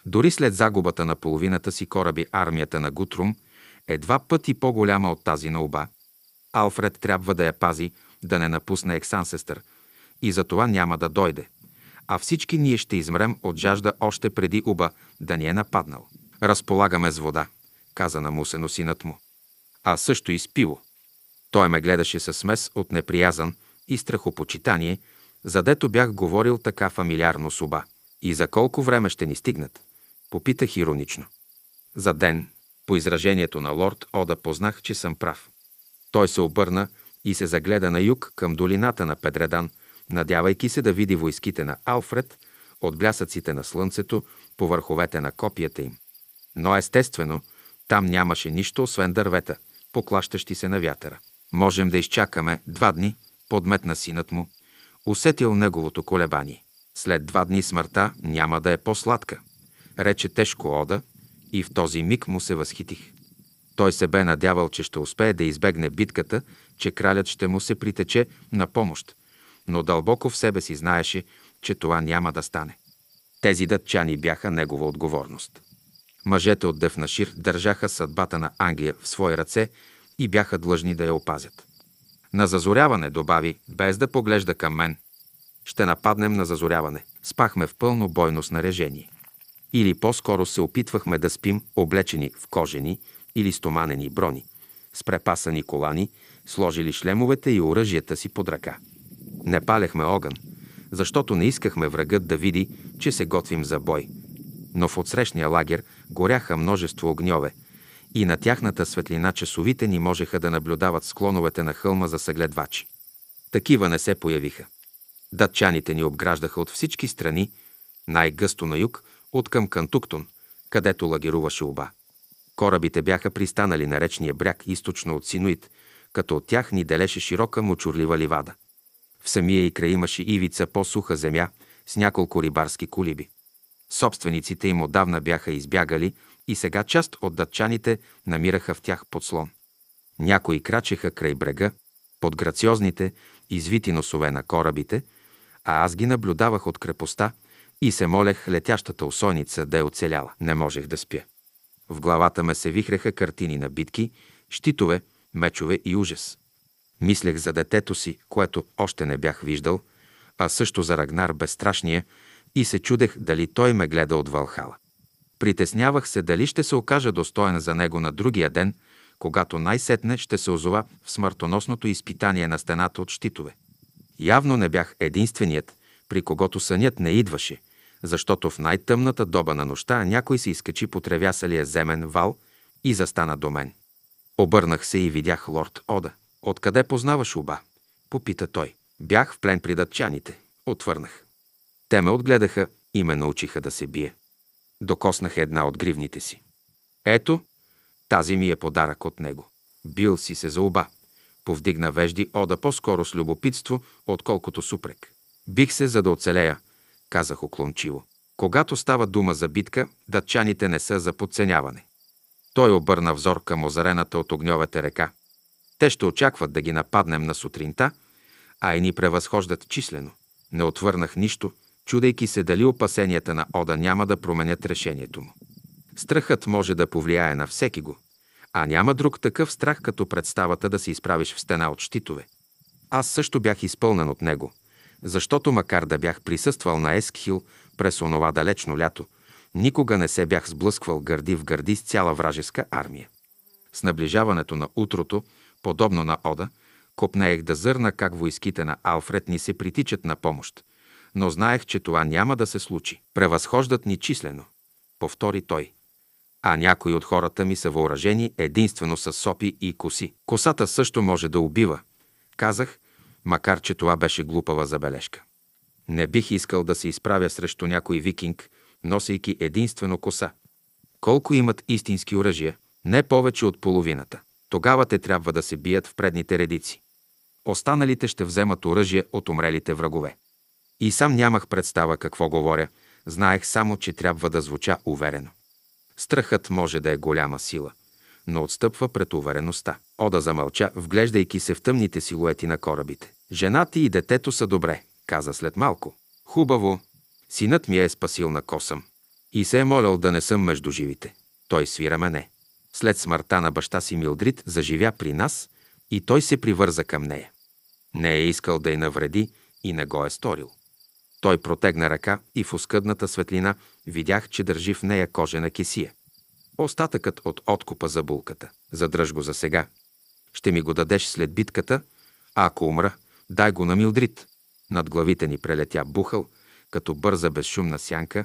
Дори след загубата на половината си кораби армията на Гутрум е два пъти по-голяма от тази на оба. Алфред трябва да я пази, да не напусне Ексансестър и за това няма да дойде а всички ние ще измрем от жажда още преди уба да ни е нападнал. Разполагаме с вода, каза на Мусено синът му. А също и с пиво. Той ме гледаше със смес от неприязан и страхопочитание, задето бях говорил така фамилиарно с уба. И за колко време ще ни стигнат? Попитах иронично. За ден, по изражението на лорд Ода познах, че съм прав. Той се обърна и се загледа на юг към долината на Педредан – надявайки се да види войските на Алфред, от блясъците на слънцето, по върховете на копията им. Но естествено, там нямаше нищо, освен дървета, поклащащи се на вятъра. Можем да изчакаме два дни, подметна синът му, усетил неговото колебание. След два дни смъртта няма да е по-сладка, рече тежко Ода и в този миг му се възхитих. Той се бе надявал, че ще успее да избегне битката, че кралят ще му се притече на помощ, но дълбоко в себе си знаеше, че това няма да стане. Тези дътчани бяха негова отговорност. Мъжете от Дефнашир държаха съдбата на Англия в свои ръце и бяха длъжни да я опазят. На зазоряване добави, без да поглежда към мен. Ще нападнем на зазоряване. Спахме в пълно бойно снаряжение. Или по-скоро се опитвахме да спим облечени в кожени или стоманени брони, с препасани колани, сложили шлемовете и оръжията си под ръка. Не палехме огън, защото не искахме врагът да види, че се готвим за бой. Но в отсрещния лагер горяха множество огньове и на тяхната светлина часовите ни можеха да наблюдават склоновете на хълма за съгледвачи. Такива не се появиха. Датчаните ни обграждаха от всички страни, най-гъсто на юг, от към Кантуктон, където лагеруваше оба. Корабите бяха пристанали на речния бряг, източно от Синуит, като от тях ни делеше широка мочурлива ливада. В самия и край имаше ивица по-суха земя с няколко рибарски колиби. Собствениците им отдавна бяха избягали и сега част от датчаните намираха в тях подслон. Някои крачеха край брега, под грациозните, извити носове на корабите, а аз ги наблюдавах от крепостта и се молех летящата усойница да е оцеляла. Не можех да спя. В главата ме се вихреха картини на битки, щитове, мечове и ужас. Мислех за детето си, което още не бях виждал, а също за Рагнар Безстрашния и се чудех дали той ме гледа от Валхала. Притеснявах се дали ще се окажа достоен за него на другия ден, когато най-сетне ще се озова в смъртоносното изпитание на стената от щитове. Явно не бях единственият, при когото сънят не идваше, защото в най-тъмната доба на нощта някой се изкачи по тревясалия земен вал и застана до мен. Обърнах се и видях лорд Ода – Откъде познаваш оба? Попита той. Бях в плен при датчаните. Отвърнах. Те ме отгледаха и ме научиха да се бие. Докоснах една от гривните си. Ето, тази ми е подарък от него. Бил си се за оба. Повдигна вежди Ода по-скоро с любопитство, отколкото супрек. Бих се, за да оцелея, казах оклончиво. Когато става дума за битка, датчаните не са за подценяване. Той обърна взор към озарената от огньовете река. Те ще очакват да ги нападнем на сутринта, а и ни превъзхождат числено. Не отвърнах нищо, чудейки се дали опасенията на Ода няма да променят решението му. Страхът може да повлияе на всеки го, а няма друг такъв страх, като представата да се изправиш в стена от щитове. Аз също бях изпълнен от него, защото макар да бях присъствал на Ескхил през онова далечно лято, никога не се бях сблъсквал гърди в гърди с цяла вражеска армия. С наближаването на утрото, Подобно на Ода, копнеех да зърна как войските на Алфред ни се притичат на помощ, но знаех, че това няма да се случи. Превъзхождат ни числено, повтори той. А някои от хората ми са въоръжени единствено с сопи и коси. Косата също може да убива, казах, макар че това беше глупава забележка. Не бих искал да се изправя срещу някой викинг, носейки единствено коса. Колко имат истински оръжия? Не повече от половината. Тогава те трябва да се бият в предните редици. Останалите ще вземат оръжие от умрелите врагове. И сам нямах представа какво говоря, знаех само, че трябва да звуча уверено. Страхът може да е голяма сила, но отстъпва пред увереността. Ода замълча, вглеждайки се в тъмните силуети на корабите. Женати и детето са добре, каза след малко. Хубаво, синът ми е спасил на косъм. И се е молял да не съм между живите. Той свира мене. След смъртта на баща си Милдрид заживя при нас и той се привърза към нея. Не е искал да й навреди и не го е сторил. Той протегна ръка и в оскъдната светлина видях, че държи в нея кожена кесия. Остатъкът от откупа за булката. Задръж го за сега. Ще ми го дадеш след битката, а ако умра, дай го на Милдрид. Над главите ни прелетя бухъл, като бърза безшумна сянка,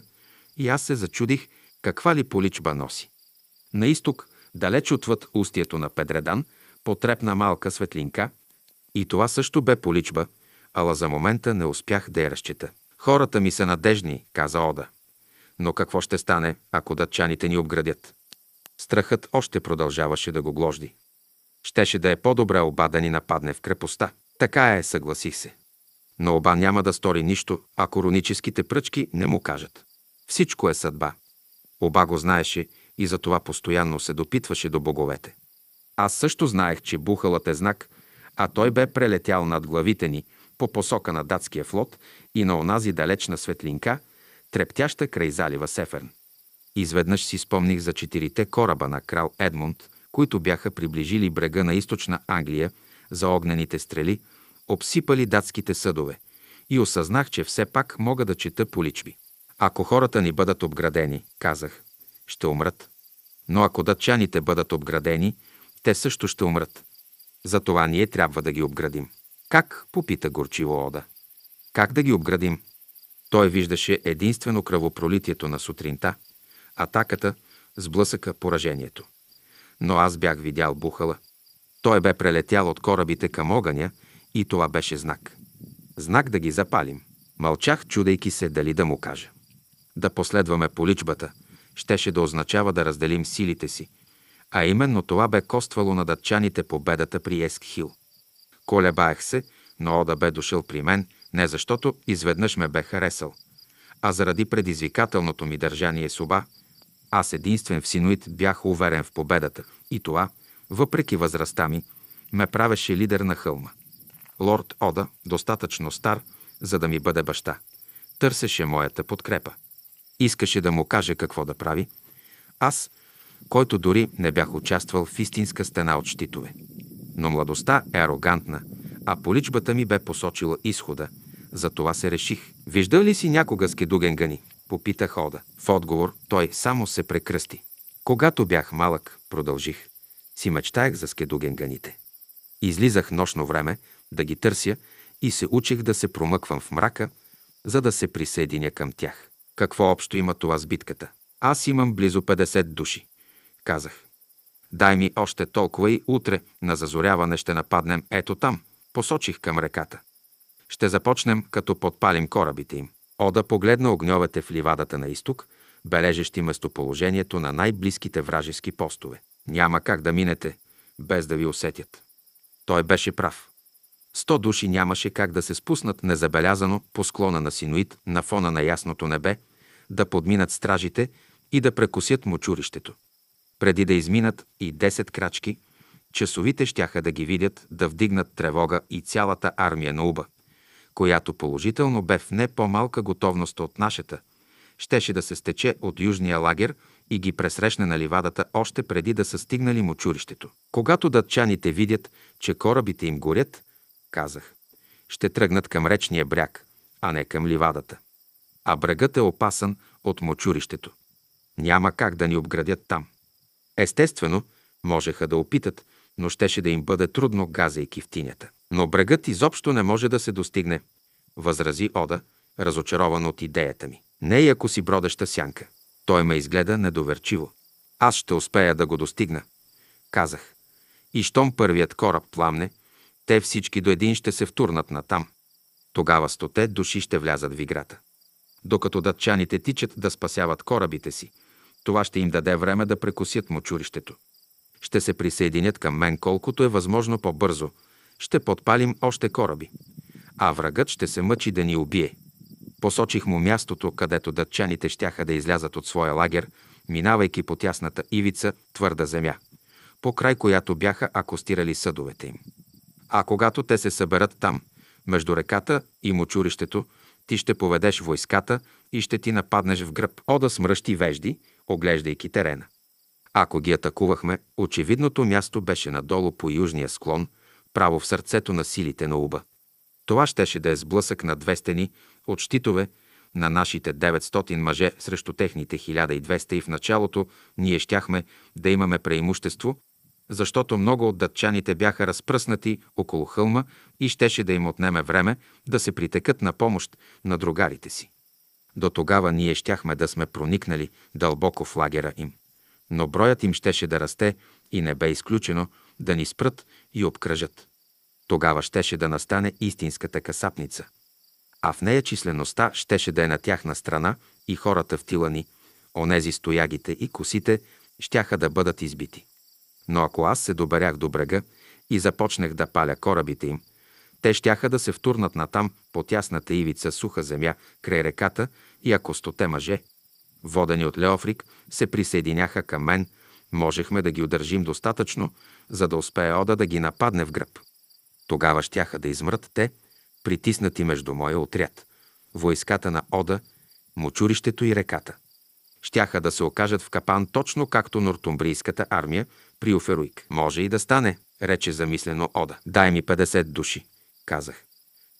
и аз се зачудих каква ли поличба носи. На изток далеч отвъд устието на Педредан, потрепна малка светлинка, и това също бе поличба, ала за момента не успях да я разчита. Хората ми са надежни, каза Ода. Но какво ще стане, ако датчаните ни обградят? Страхът още продължаваше да го гложди. Щеше да е по-добре оба да ни нападне в крепостта. Така е, съгласих се. Но оба няма да стори нищо, ако роническите пръчки не му кажат. Всичко е съдба. Оба го знаеше и затова постоянно се допитваше до боговете. Аз също знаех, че бухалът е знак, а той бе прелетял над главите ни по посока на датския флот и на онази далечна светлинка, трептяща край залива Сеферн. Изведнъж си спомних за четирите кораба на крал Едмунд, които бяха приближили брега на източна Англия за огнените стрели, обсипали датските съдове и осъзнах, че все пак мога да чета поличби. Ако хората ни бъдат обградени, казах, ще умрат. Но ако датчаните бъдат обградени, те също ще умрат. Затова ние трябва да ги обградим. Как? попита горчиво Ода. Как да ги обградим? Той виждаше единствено кръвопролитието на сутринта, атаката, сблъсъка, поражението. Но аз бях видял бухала. Той бе прелетял от корабите към огъня и това беше знак. Знак да ги запалим. Мълчах, чудейки се дали да му кажа. Да последваме поличбата – щеше да означава да разделим силите си, а именно това бе коствало на датчаните победата при Ескхил. Колебаех се, но Ода бе дошъл при мен не защото изведнъж ме бе харесал, а заради предизвикателното ми държание с оба, аз единствен в Синуит бях уверен в победата и това, въпреки възрастта ми, ме правеше лидер на хълма. Лорд Ода, достатъчно стар, за да ми бъде баща, търсеше моята подкрепа. Искаше да му каже какво да прави. Аз, който дори не бях участвал в истинска стена от щитове. Но младостта е арогантна, а поличбата ми бе посочила изхода. За това се реших. Виждал ли си някога скедугенгани? Попита Хода. В отговор той само се прекръсти. Когато бях малък, продължих, си мечтаях за скедугенганите. Излизах нощно време да ги търся и се учих да се промъквам в мрака, за да се присъединя към тях. Какво общо има това с битката? Аз имам близо 50 души, казах. Дай ми още толкова и утре на зазоряване ще нападнем ето там. Посочих към реката. Ще започнем, като подпалим корабите им. Ода погледна огньовете в ливадата на изток, бележещи местоположението на най-близките вражески постове. Няма как да минете, без да ви усетят. Той беше прав. Сто души нямаше как да се спуснат незабелязано по склона на синоид на фона на ясното небе, да подминат стражите и да прекусят мочурището. Преди да изминат и 10 крачки, часовите щяха да ги видят да вдигнат тревога и цялата армия на Уба, която положително бе в не по-малка готовност от нашата, щеше да се стече от южния лагер и ги пресрещне на ливадата още преди да са стигнали мочурището. Когато датчаните видят, че корабите им горят, казах, ще тръгнат към речния бряг, а не към ливадата а брегът е опасен от мочурището. Няма как да ни обградят там. Естествено, можеха да опитат, но щеше да им бъде трудно, газайки в тинята. Но брегът изобщо не може да се достигне, възрази Ода, разочарован от идеята ми. Не и ако си бродеща сянка. Той ме изгледа недоверчиво. Аз ще успея да го достигна, казах. И щом първият кораб пламне, те всички до един ще се втурнат натам. Тогава стоте души ще влязат в играта докато датчаните тичат да спасяват корабите си. Това ще им даде време да прекусят мочурището. Ще се присъединят към мен колкото е възможно по-бързо. Ще подпалим още кораби. А врагът ще се мъчи да ни убие. Посочих му мястото, където датчаните щяха да излязат от своя лагер, минавайки по тясната ивица твърда земя, по край която бяха акостирали съдовете им. А когато те се съберат там, между реката и мочурището, ти ще поведеш войската и ще ти нападнеш в гръб. Ода смръщи вежди, оглеждайки терена. Ако ги атакувахме, очевидното място беше надолу по южния склон, право в сърцето на силите на Уба. Това щеше да е сблъсък на две стени от щитове на нашите 900 мъже срещу техните 1200 и в началото ние щяхме да имаме преимущество, защото много от датчаните бяха разпръснати около хълма и щеше да им отнеме време да се притекат на помощ на другарите си. До тогава ние щяхме да сме проникнали дълбоко в лагера им. Но броят им щеше да расте и не бе изключено да ни спрат и обкръжат. Тогава щеше да настане истинската касапница. А в нея числеността щеше да е на тяхна страна и хората в тила ни, онези стоягите и косите, щяха да бъдат избити но ако аз се доберях до брега и започнах да паля корабите им, те щяха да се втурнат натам по тясната ивица суха земя край реката и ако стоте мъже, водени от Леофрик, се присъединяха към мен, можехме да ги удържим достатъчно, за да успее Ода да ги нападне в гръб. Тогава щяха да измрат те, притиснати между моя отряд, войската на Ода, мочурището и реката. Щяха да се окажат в капан точно както нортумбрийската армия при Оферуйк. Може и да стане, рече замислено Ода. Дай ми 50 души, казах.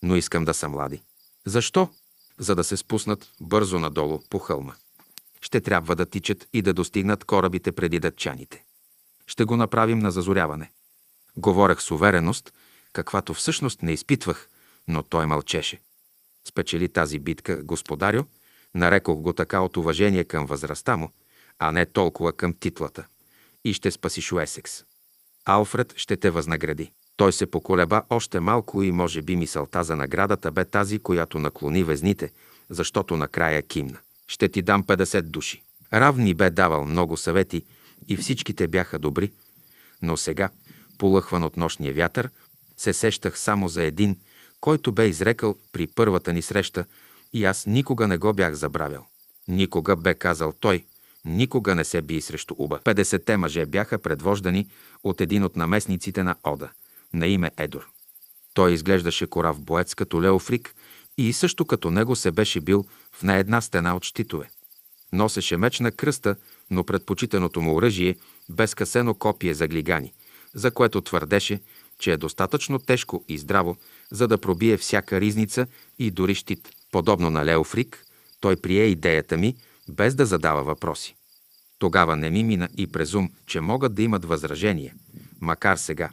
Но искам да са млади. Защо? За да се спуснат бързо надолу по хълма. Ще трябва да тичат и да достигнат корабите преди датчаните. Ще го направим на зазоряване. Говорех с увереност, каквато всъщност не изпитвах, но той мълчеше. Спечели тази битка господарю, нарекох го така от уважение към възрастта му, а не толкова към титлата и ще спасиш Уесекс. Алфред ще те възнагради. Той се поколеба още малко и може би мисълта за наградата бе тази, която наклони везните, защото накрая кимна. Ще ти дам 50 души. Равни бе давал много съвети и всичките бяха добри, но сега, полъхван от нощния вятър, се сещах само за един, който бе изрекал при първата ни среща и аз никога не го бях забравял. Никога бе казал той, Никога не се бие срещу уба. 50-те мъже бяха предвождани от един от наместниците на Ода, на име Едор. Той изглеждаше корав боец като Леофрик и също като него се беше бил в на една стена от щитове. Носеше меч на кръста, но предпочитаното му оръжие бе скъсено копие за глигани, за което твърдеше, че е достатъчно тежко и здраво, за да пробие всяка ризница и дори щит. Подобно на Леофрик, той прие идеята ми – без да задава въпроси. Тогава не ми мина и презум, че могат да имат възражение, макар сега.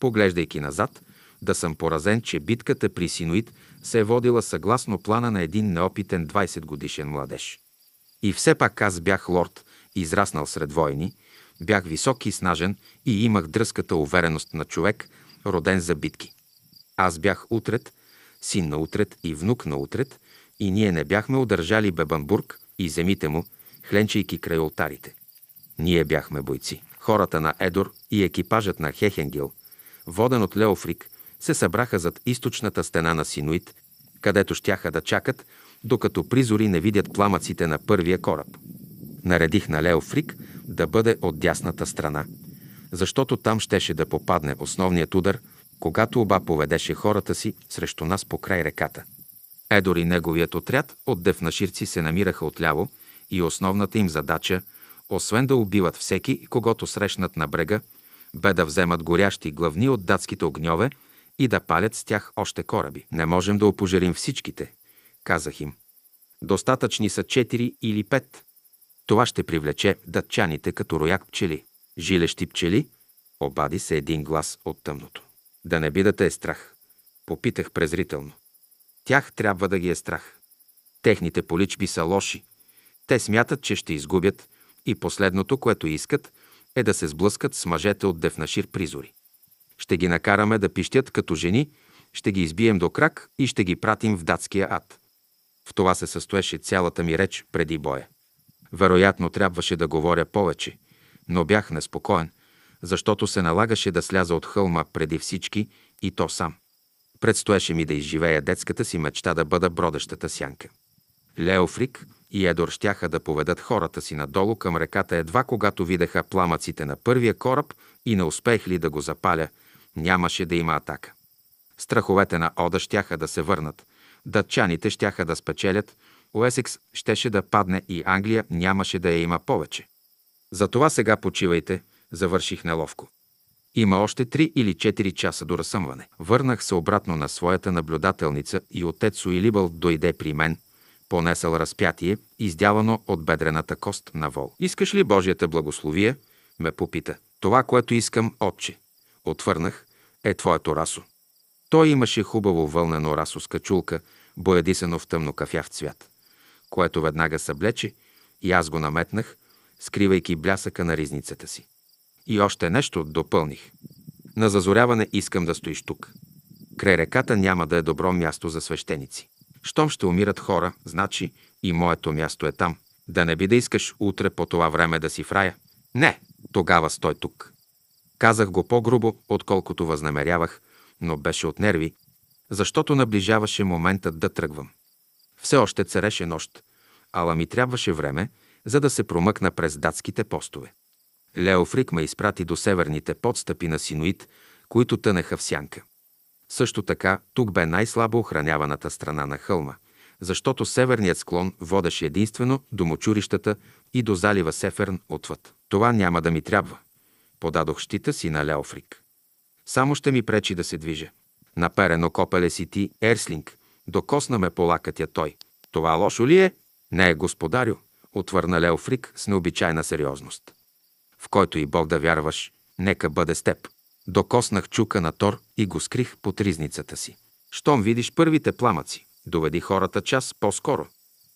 Поглеждайки назад, да съм поразен, че битката при Синоид се е водила съгласно плана на един неопитен 20-годишен младеж. И все пак аз бях лорд, израснал сред войни, бях висок и снажен и имах дръската увереност на човек, роден за битки. Аз бях утрет, син на утрет и внук на утрет, и ние не бяхме удържали Бебанбург, и земите му, хленчейки край ултарите. Ние бяхме бойци. Хората на Едор и екипажът на Хехенгел, воден от Леофрик, се събраха зад източната стена на Синуит, където щяха да чакат, докато призори не видят пламъците на първия кораб. Наредих на Леофрик да бъде от дясната страна, защото там щеше да попадне основният удар, когато оба поведеше хората си срещу нас по край реката. Едор и неговият отряд от дефнаширци се намираха отляво и основната им задача, освен да убиват всеки, когато срещнат на брега, бе да вземат горящи главни от датските огньове и да палят с тях още кораби. Не можем да опожарим всичките, казах им. Достатъчни са 4 или пет. Това ще привлече датчаните като рояк пчели. Жилещи пчели, обади се един глас от тъмното. Да не бидате е страх, попитах презрително. Тях трябва да ги е страх. Техните поличби са лоши. Те смятат, че ще изгубят и последното, което искат, е да се сблъскат с мъжете от дефнашир призори. Ще ги накараме да пищят като жени, ще ги избием до крак и ще ги пратим в датския ад. В това се състоеше цялата ми реч преди боя. Вероятно трябваше да говоря повече, но бях неспокоен, защото се налагаше да сляза от хълма преди всички и то сам. Предстоеше ми да изживея детската си мечта да бъда бродещата сянка. Леофрик и Едор щяха да поведат хората си надолу към реката едва когато видяха пламъците на първия кораб и не успех ли да го запаля, нямаше да има атака. Страховете на Ода щяха да се върнат, датчаните щяха да спечелят, Уесекс щеше да падне и Англия нямаше да я има повече. Затова сега почивайте, завърших неловко. Има още три или четири часа до разсъмване. Върнах се обратно на своята наблюдателница и отец Уилибъл дойде при мен, понесъл разпятие, издявано от бедрената кост на вол. «Искаш ли Божията благословие?» ме попита. «Това, което искам, отче», отвърнах, «е твоето расо». Той имаше хубаво вълнено расо с качулка, боядисано в тъмно кафяв цвят, което веднага съблече и аз го наметнах, скривайки блясъка на ризницата си. И още нещо допълних. На зазоряване искам да стоиш тук. Край реката няма да е добро място за свещеници. Щом ще умират хора, значи и моето място е там. Да не би да искаш утре по това време да си в рая. Не, тогава стой тук. Казах го по-грубо, отколкото възнамерявах, но беше от нерви, защото наближаваше моментът да тръгвам. Все още цареше нощ, ала ми трябваше време, за да се промъкна през датските постове. Леофрик ме изпрати до северните подстъпи на синоид, които тънеха в сянка. Също така, тук бе най-слабо охраняваната страна на хълма, защото северният склон водеше единствено до мочурищата и до залива Сеферн отвъд. Това няма да ми трябва. Подадох щита си на Леофрик. Само ще ми пречи да се движа. Наперено копеле си ти, Ерслинг. Докосна ме по лакътя той. Това лошо ли е? Не е господарю, отвърна Леофрик с необичайна сериозност в който и Бог да вярваш, нека бъде с теб. Докоснах чука на Тор и го скрих под ризницата си. Щом видиш първите пламъци, доведи хората час по-скоро.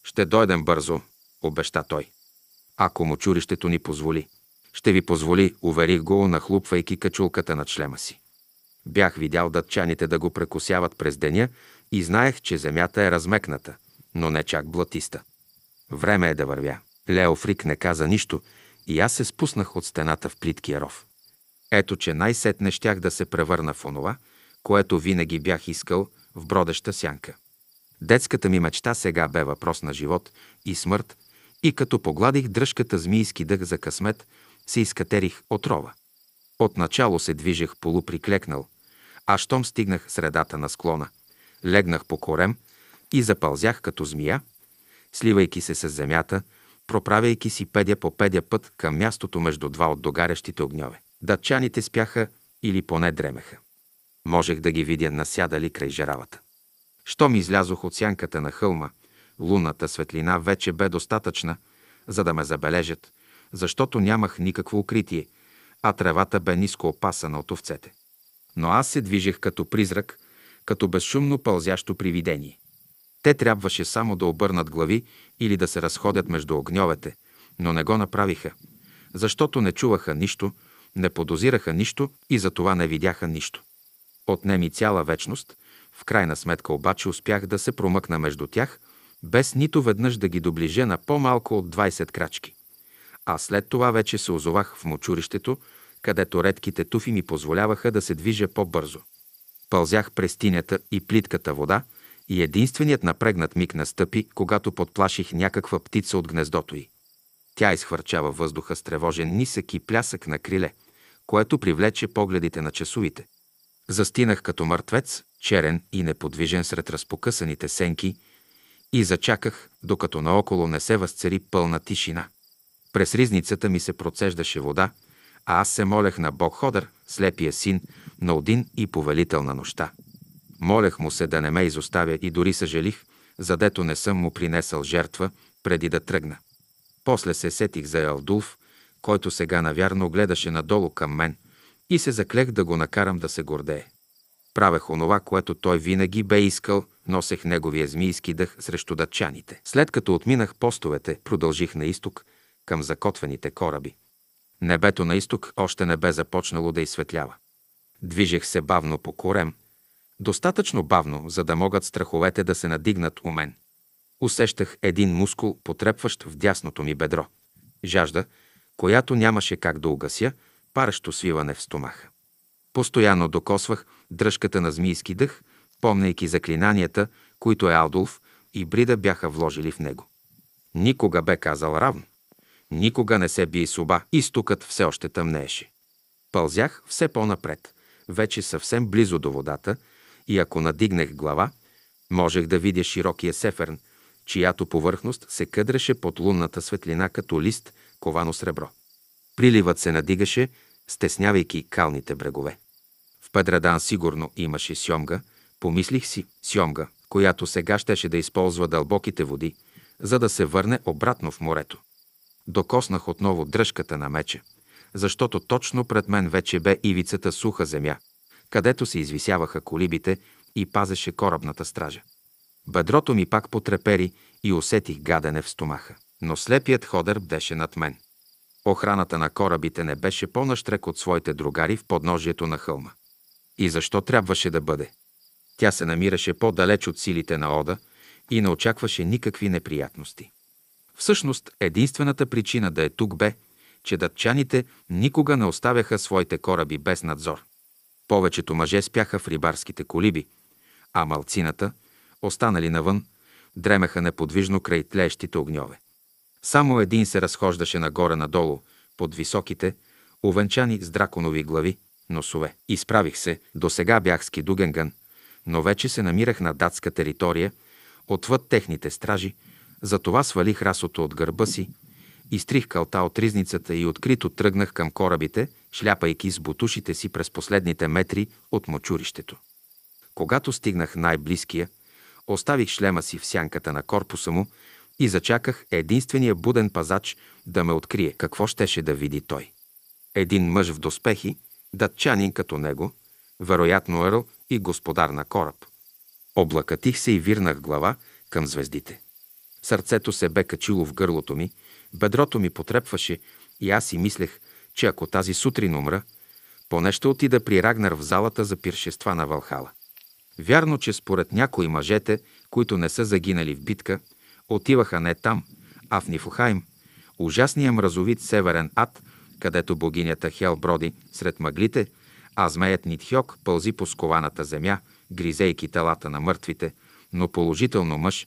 Ще дойдем бързо, обеща той. Ако му чурището ни позволи. Ще ви позволи, уверих го, нахлупвайки качулката на члема си. Бях видял датчаните да го прекусяват през деня и знаех, че земята е размекната, но не чак блатиста. Време е да вървя. Лео Фрик не каза нищо, и аз се спуснах от стената в плиткия ров. Ето, че най-сетне щях да се превърна в онова, което винаги бях искал в бродеща сянка. Детската ми мечта сега бе въпрос на живот и смърт, и като погладих дръжката змийски дъх за късмет, се изкатерих от рова. Отначало се движех полуприклекнал, а щом стигнах средата на склона, легнах по корем и запълзях като змия, сливайки се с земята – проправяйки си педя по педя път към мястото между два от догарящите огньове. Датчаните спяха или поне дремеха. Можех да ги видя насядали край жеравата. Щом излязох от сянката на хълма, лунната светлина вече бе достатъчна, за да ме забележат, защото нямах никакво укритие, а тревата бе ниско опасана от овцете. Но аз се движех като призрак, като безшумно пълзящо привидение. Те трябваше само да обърнат глави или да се разходят между огньовете, но не го направиха, защото не чуваха нищо, не подозираха нищо и за това не видяха нищо. Отнеми цяла вечност, в крайна сметка обаче успях да се промъкна между тях, без нито веднъж да ги доближа на по-малко от 20 крачки. А след това вече се озовах в мочурището, където редките туфи ми позволяваха да се движа по-бързо. Пълзях през тинята и плитката вода – и единственият напрегнат миг настъпи, когато подплаших някаква птица от гнездото й. Тя изхвърчава въздуха с тревожен нисък и плясък на криле, което привлече погледите на часовите. Застинах като мъртвец, черен и неподвижен сред разпокъсаните сенки, и зачаках, докато наоколо не се възцари пълна тишина. През ризницата ми се процеждаше вода, а аз се молех на Бог Ходър, слепия син на Один и повелител на нощта. Молех му се да не ме изоставя и дори съжалих, задето не съм му принесъл жертва преди да тръгна. После се сетих за Елдулф, който сега навярно гледаше надолу към мен и се заклех да го накарам да се гордее. Правех онова, което той винаги бе искал, носех неговия змийски дъх срещу датчаните. След като отминах постовете, продължих на изток, към закотвените кораби. Небето на изток още не бе започнало да изсветлява. Движех се бавно по корем – Достатъчно бавно, за да могат страховете да се надигнат у мен. Усещах един мускул, потрепващ в дясното ми бедро. Жажда, която нямаше как да угася, паращо свиване в стомаха. Постоянно докосвах дръжката на змийски дъх, помнейки заклинанията, които Алдулф и Брида бяха вложили в него. Никога бе казал равно. Никога не се би с оба. Изтокът все още тъмнееше. Пълзях все по-напред, вече съвсем близо до водата, и ако надигнах глава, можех да видя широкия сеферн, чиято повърхност се къдреше под лунната светлина като лист, ковано сребро. Приливът се надигаше, стеснявайки калните брегове. В Педрадан сигурно имаше сьомга, помислих си, сьомга, която сега щеше да използва дълбоките води, за да се върне обратно в морето. Докоснах отново дръжката на меча, защото точно пред мен вече бе ивицата суха земя, където се извисяваха колибите и пазеше корабната стража. Бедрото ми пак потрепери и усетих гадене в стомаха. Но слепият ходър беше над мен. Охраната на корабите не беше по-наштрек от своите другари в подножието на хълма. И защо трябваше да бъде? Тя се намираше по-далеч от силите на Ода и не очакваше никакви неприятности. Всъщност, единствената причина да е тук бе, че датчаните никога не оставяха своите кораби без надзор. Повечето мъже спяха в рибарските колиби, а малцината, останали навън, дремеха неподвижно край тлеещите огньове. Само един се разхождаше нагоре-надолу, под високите, увенчани с драконови глави, носове. Изправих се, до сега бях с но вече се намирах на датска територия, отвъд техните стражи, затова свалих расото от гърба си, изтрих калта от ризницата и открито тръгнах към корабите, шляпайки с бутушите си през последните метри от мочурището. Когато стигнах най-близкия, оставих шлема си в сянката на корпуса му и зачаках единствения буден пазач да ме открие какво щеше да види той. Един мъж в доспехи, датчанин като него, вероятно ерл и господар на кораб. Облакатих се и вирнах глава към звездите. Сърцето се бе качило в гърлото ми, бедрото ми потрепваше и аз си мислех, че ако тази сутрин умра, поне ще отида при Рагнар в залата за пиршества на Валхала. Вярно, че според някои мъжете, които не са загинали в битка, отиваха не там, а в Нифухайм, ужасния мразовит северен ад, където богинята Хел броди сред мъглите, а змеят Нитхьок пълзи по скованата земя, гризейки телата на мъртвите, но положително мъж,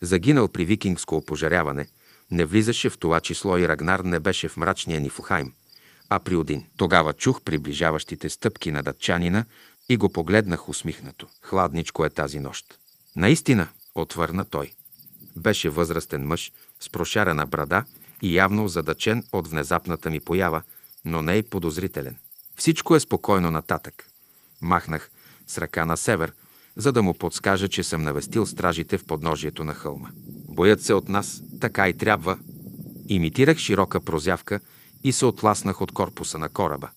загинал при викингско опожаряване, не влизаше в това число и Рагнар не беше в мрачния Нифухайм. А при Один. Тогава чух приближаващите стъпки на датчанина и го погледнах усмихнато. Хладничко е тази нощ. Наистина, отвърна той. Беше възрастен мъж с прошарена брада и явно задачен от внезапната ми поява, но не и подозрителен. Всичко е спокойно нататък. Махнах с ръка на север, за да му подскажа, че съм навестил стражите в подножието на хълма. Боят се от нас, така и трябва. Имитирах широка прозявка – и се отласнах от корпуса на кораба.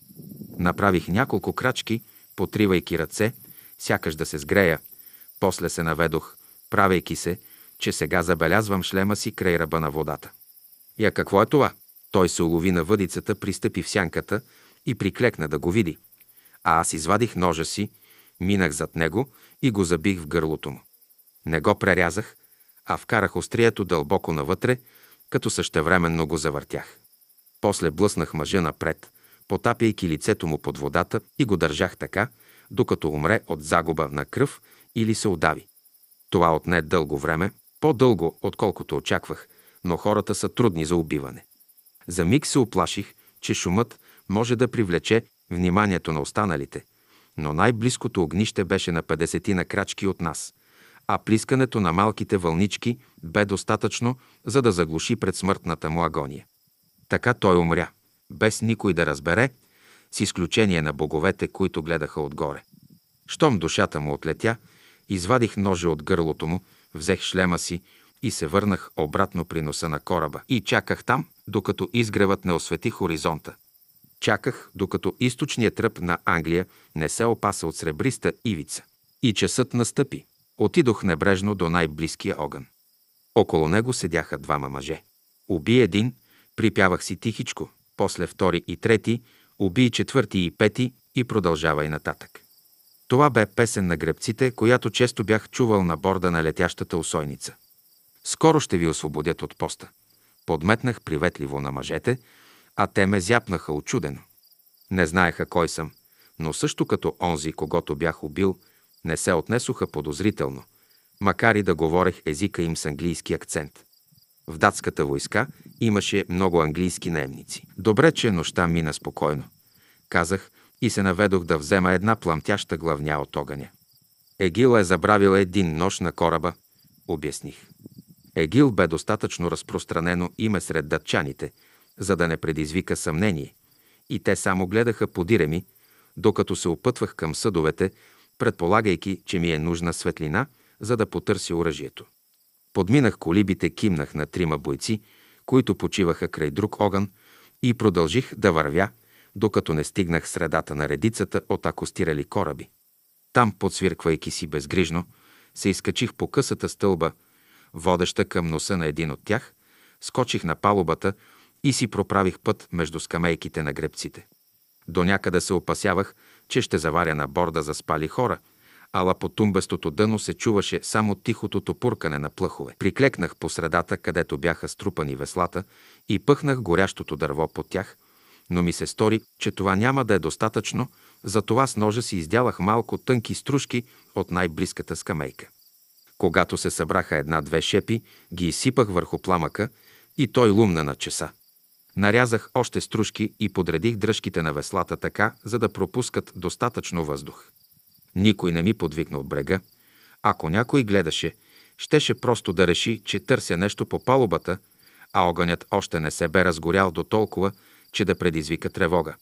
Направих няколко крачки, потривайки ръце, сякаш да се сгрея. После се наведох, правейки се, че сега забелязвам шлема си край ръба на водата. Я какво е това? Той се улови на въдицата, пристъпи в сянката и приклекна да го види. А аз извадих ножа си, минах зад него и го забих в гърлото му. Не го прерязах, а вкарах острието дълбоко навътре, като същевременно го завъртях. После блъснах мъжа напред, потапяйки лицето му под водата и го държах така, докато умре от загуба на кръв или се удави. Това отне дълго време, по-дълго, отколкото очаквах, но хората са трудни за убиване. За миг се оплаших, че шумът може да привлече вниманието на останалите, но най-близкото огнище беше на 50 на крачки от нас, а плискането на малките вълнички бе достатъчно, за да заглуши предсмъртната му агония. Така той умря, без никой да разбере, с изключение на боговете, които гледаха отгоре. Щом душата му отлетя, извадих ножа от гърлото му, взех шлема си и се върнах обратно при носа на кораба. И чаках там, докато изгревът не освети хоризонта. Чаках, докато източният тръп на Англия не се опаса от сребриста ивица. И часът настъпи. Отидох небрежно до най-близкия огън. Около него седяха двама мъже. Уби един, Припявах си тихичко, после втори и трети, убий четвърти и пети и продължавай нататък. Това бе песен на гребците, която често бях чувал на борда на летящата усойница. Скоро ще ви освободят от поста. Подметнах приветливо на мъжете, а те ме зяпнаха очудено. Не знаеха кой съм, но също като онзи, когато бях убил, не се отнесоха подозрително, макар и да говорех езика им с английски акцент. В датската войска – Имаше много английски наемници. Добре, че нощта мина спокойно. Казах и се наведох да взема една пламтяща главня от огъня. Егил е забравил един нож на кораба, обясних. Егил бе достатъчно разпространено име сред датчаните, за да не предизвика съмнение, и те само гледаха подиреми, докато се опътвах към съдовете, предполагайки, че ми е нужна светлина, за да потърся оръжието. Подминах колибите, кимнах на трима бойци които почиваха край друг огън, и продължих да вървя, докато не стигнах средата на редицата от акостирали кораби. Там, подсвирквайки си безгрижно, се изкачих по късата стълба, водеща към носа на един от тях, скочих на палубата и си проправих път между скамейките на гребците. До някъде се опасявах, че ще заваря на борда за спали хора – ала по тумбестото дъно се чуваше само тихото топуркане на плъхове. Приклекнах по средата, където бяха струпани веслата, и пъхнах горящото дърво под тях, но ми се стори, че това няма да е достатъчно, затова с ножа си издялах малко тънки стружки от най-близката скамейка. Когато се събраха една-две шепи, ги изсипах върху пламъка и той лумна на часа. Нарязах още стружки и подредих дръжките на веслата така, за да пропускат достатъчно въздух. Никой не ми подвикна от брега. Ако някой гледаше, щеше просто да реши, че търся нещо по палубата, а огънят още не се бе разгорял до толкова, че да предизвика тревога.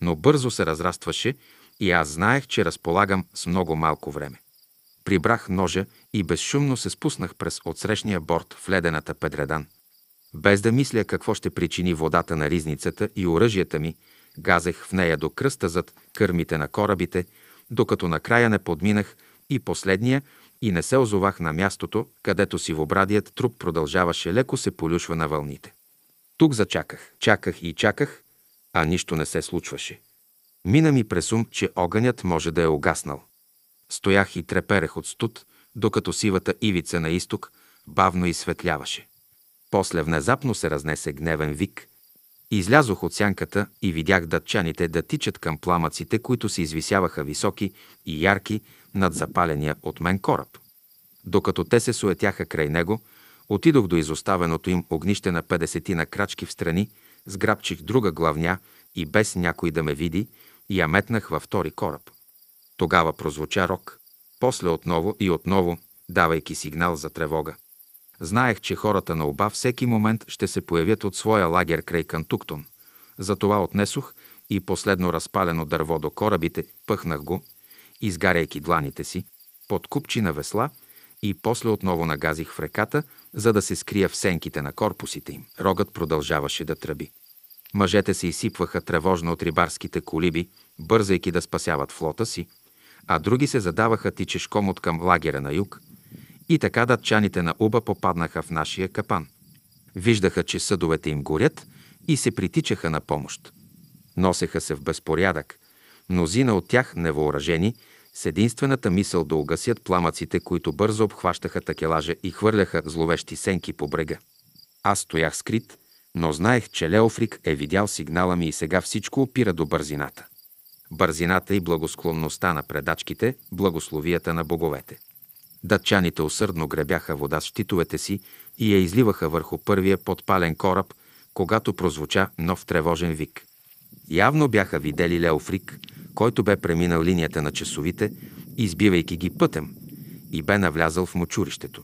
Но бързо се разрастваше и аз знаех, че разполагам с много малко време. Прибрах ножа и безшумно се спуснах през отсрещния борт в ледената педредан. Без да мисля какво ще причини водата на ризницата и оръжията ми, газех в нея до кръста зад кърмите на корабите докато накрая не подминах и последния и не се озовах на мястото, където си вобрадият труп продължаваше леко се полюшва на вълните. Тук зачаках, чаках и чаках, а нищо не се случваше. Мина ми през ум, че огънят може да е огаснал. Стоях и треперех от студ, докато сивата ивица на изток бавно изсветляваше. После внезапно се разнесе гневен вик, Излязох от сянката и видях датчаните да тичат към пламъците, които се извисяваха високи и ярки над запаления от мен кораб. Докато те се суетяха край него, отидох до изоставеното им огнище на 50 на крачки в страни, сграбчих друга главня и без някой да ме види, я метнах във втори кораб. Тогава прозвуча рок, после отново и отново, давайки сигнал за тревога. Знаех, че хората на оба всеки момент ще се появят от своя лагер край Кантуктон. Затова отнесох и последно разпалено дърво до корабите, пъхнах го, изгаряйки дланите си, под купчи на весла и после отново нагазих в реката, за да се скрия в сенките на корпусите им. Рогът продължаваше да тръби. Мъжете се изсипваха тревожно от рибарските колиби, бързайки да спасяват флота си, а други се задаваха тичешком от към лагера на юг – и така датчаните на Уба попаднаха в нашия капан. Виждаха, че съдовете им горят и се притичаха на помощ. Носеха се в безпорядък, мнозина от тях невооръжени с единствената мисъл да угасят пламъците, които бързо обхващаха такелажа и хвърляха зловещи сенки по брега. Аз стоях скрит, но знаех, че Леофрик е видял сигнала ми и сега всичко опира до бързината. Бързината и благосклонността на предачките, благословията на боговете. Датчаните усърдно гребяха вода с щитовете си и я изливаха върху първия подпален кораб, когато прозвуча нов тревожен вик. Явно бяха видели Леофрик, който бе преминал линията на часовите, избивайки ги пътем, и бе навлязал в мочурището.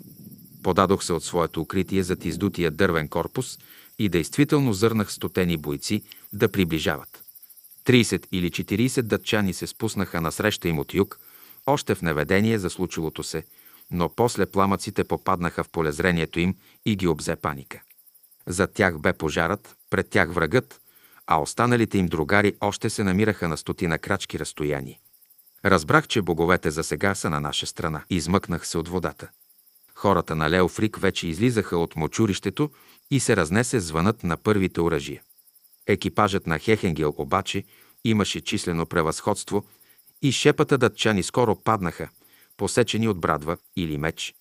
Подадох се от своето укритие зад издутия дървен корпус и действително зърнах стотени бойци да приближават. 30 или 40 датчани се спуснаха насреща им от юг, още в наведение за случилото се – но после пламъците попаднаха в полезрението им и ги обзе паника. За тях бе пожарът, пред тях врагът, а останалите им другари още се намираха на стотина крачки разстояние. Разбрах, че боговете за сега са на наша страна. Измъкнах се от водата. Хората на Леофрик вече излизаха от мочурището и се разнесе звънът на първите оръжия. Екипажът на Хехенгел обаче имаше числено превъзходство и шепата датчани скоро паднаха, посечени от брадва или меч.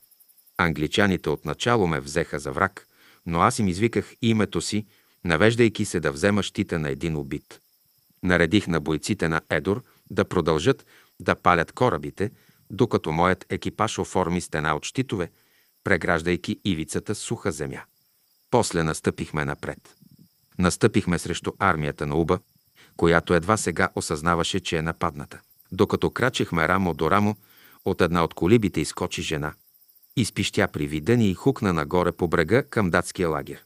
Англичаните отначало ме взеха за враг, но аз им извиках името си, навеждайки се да взема щита на един убит. Наредих на бойците на Едор да продължат да палят корабите, докато моят екипаж оформи стена от щитове, преграждайки ивицата суха земя. После настъпихме напред. Настъпихме срещу армията на Уба, която едва сега осъзнаваше, че е нападната. Докато крачехме рамо до рамо, от една от колибите изкочи жена. Изпищя при вида ни и хукна нагоре по брега към датския лагер.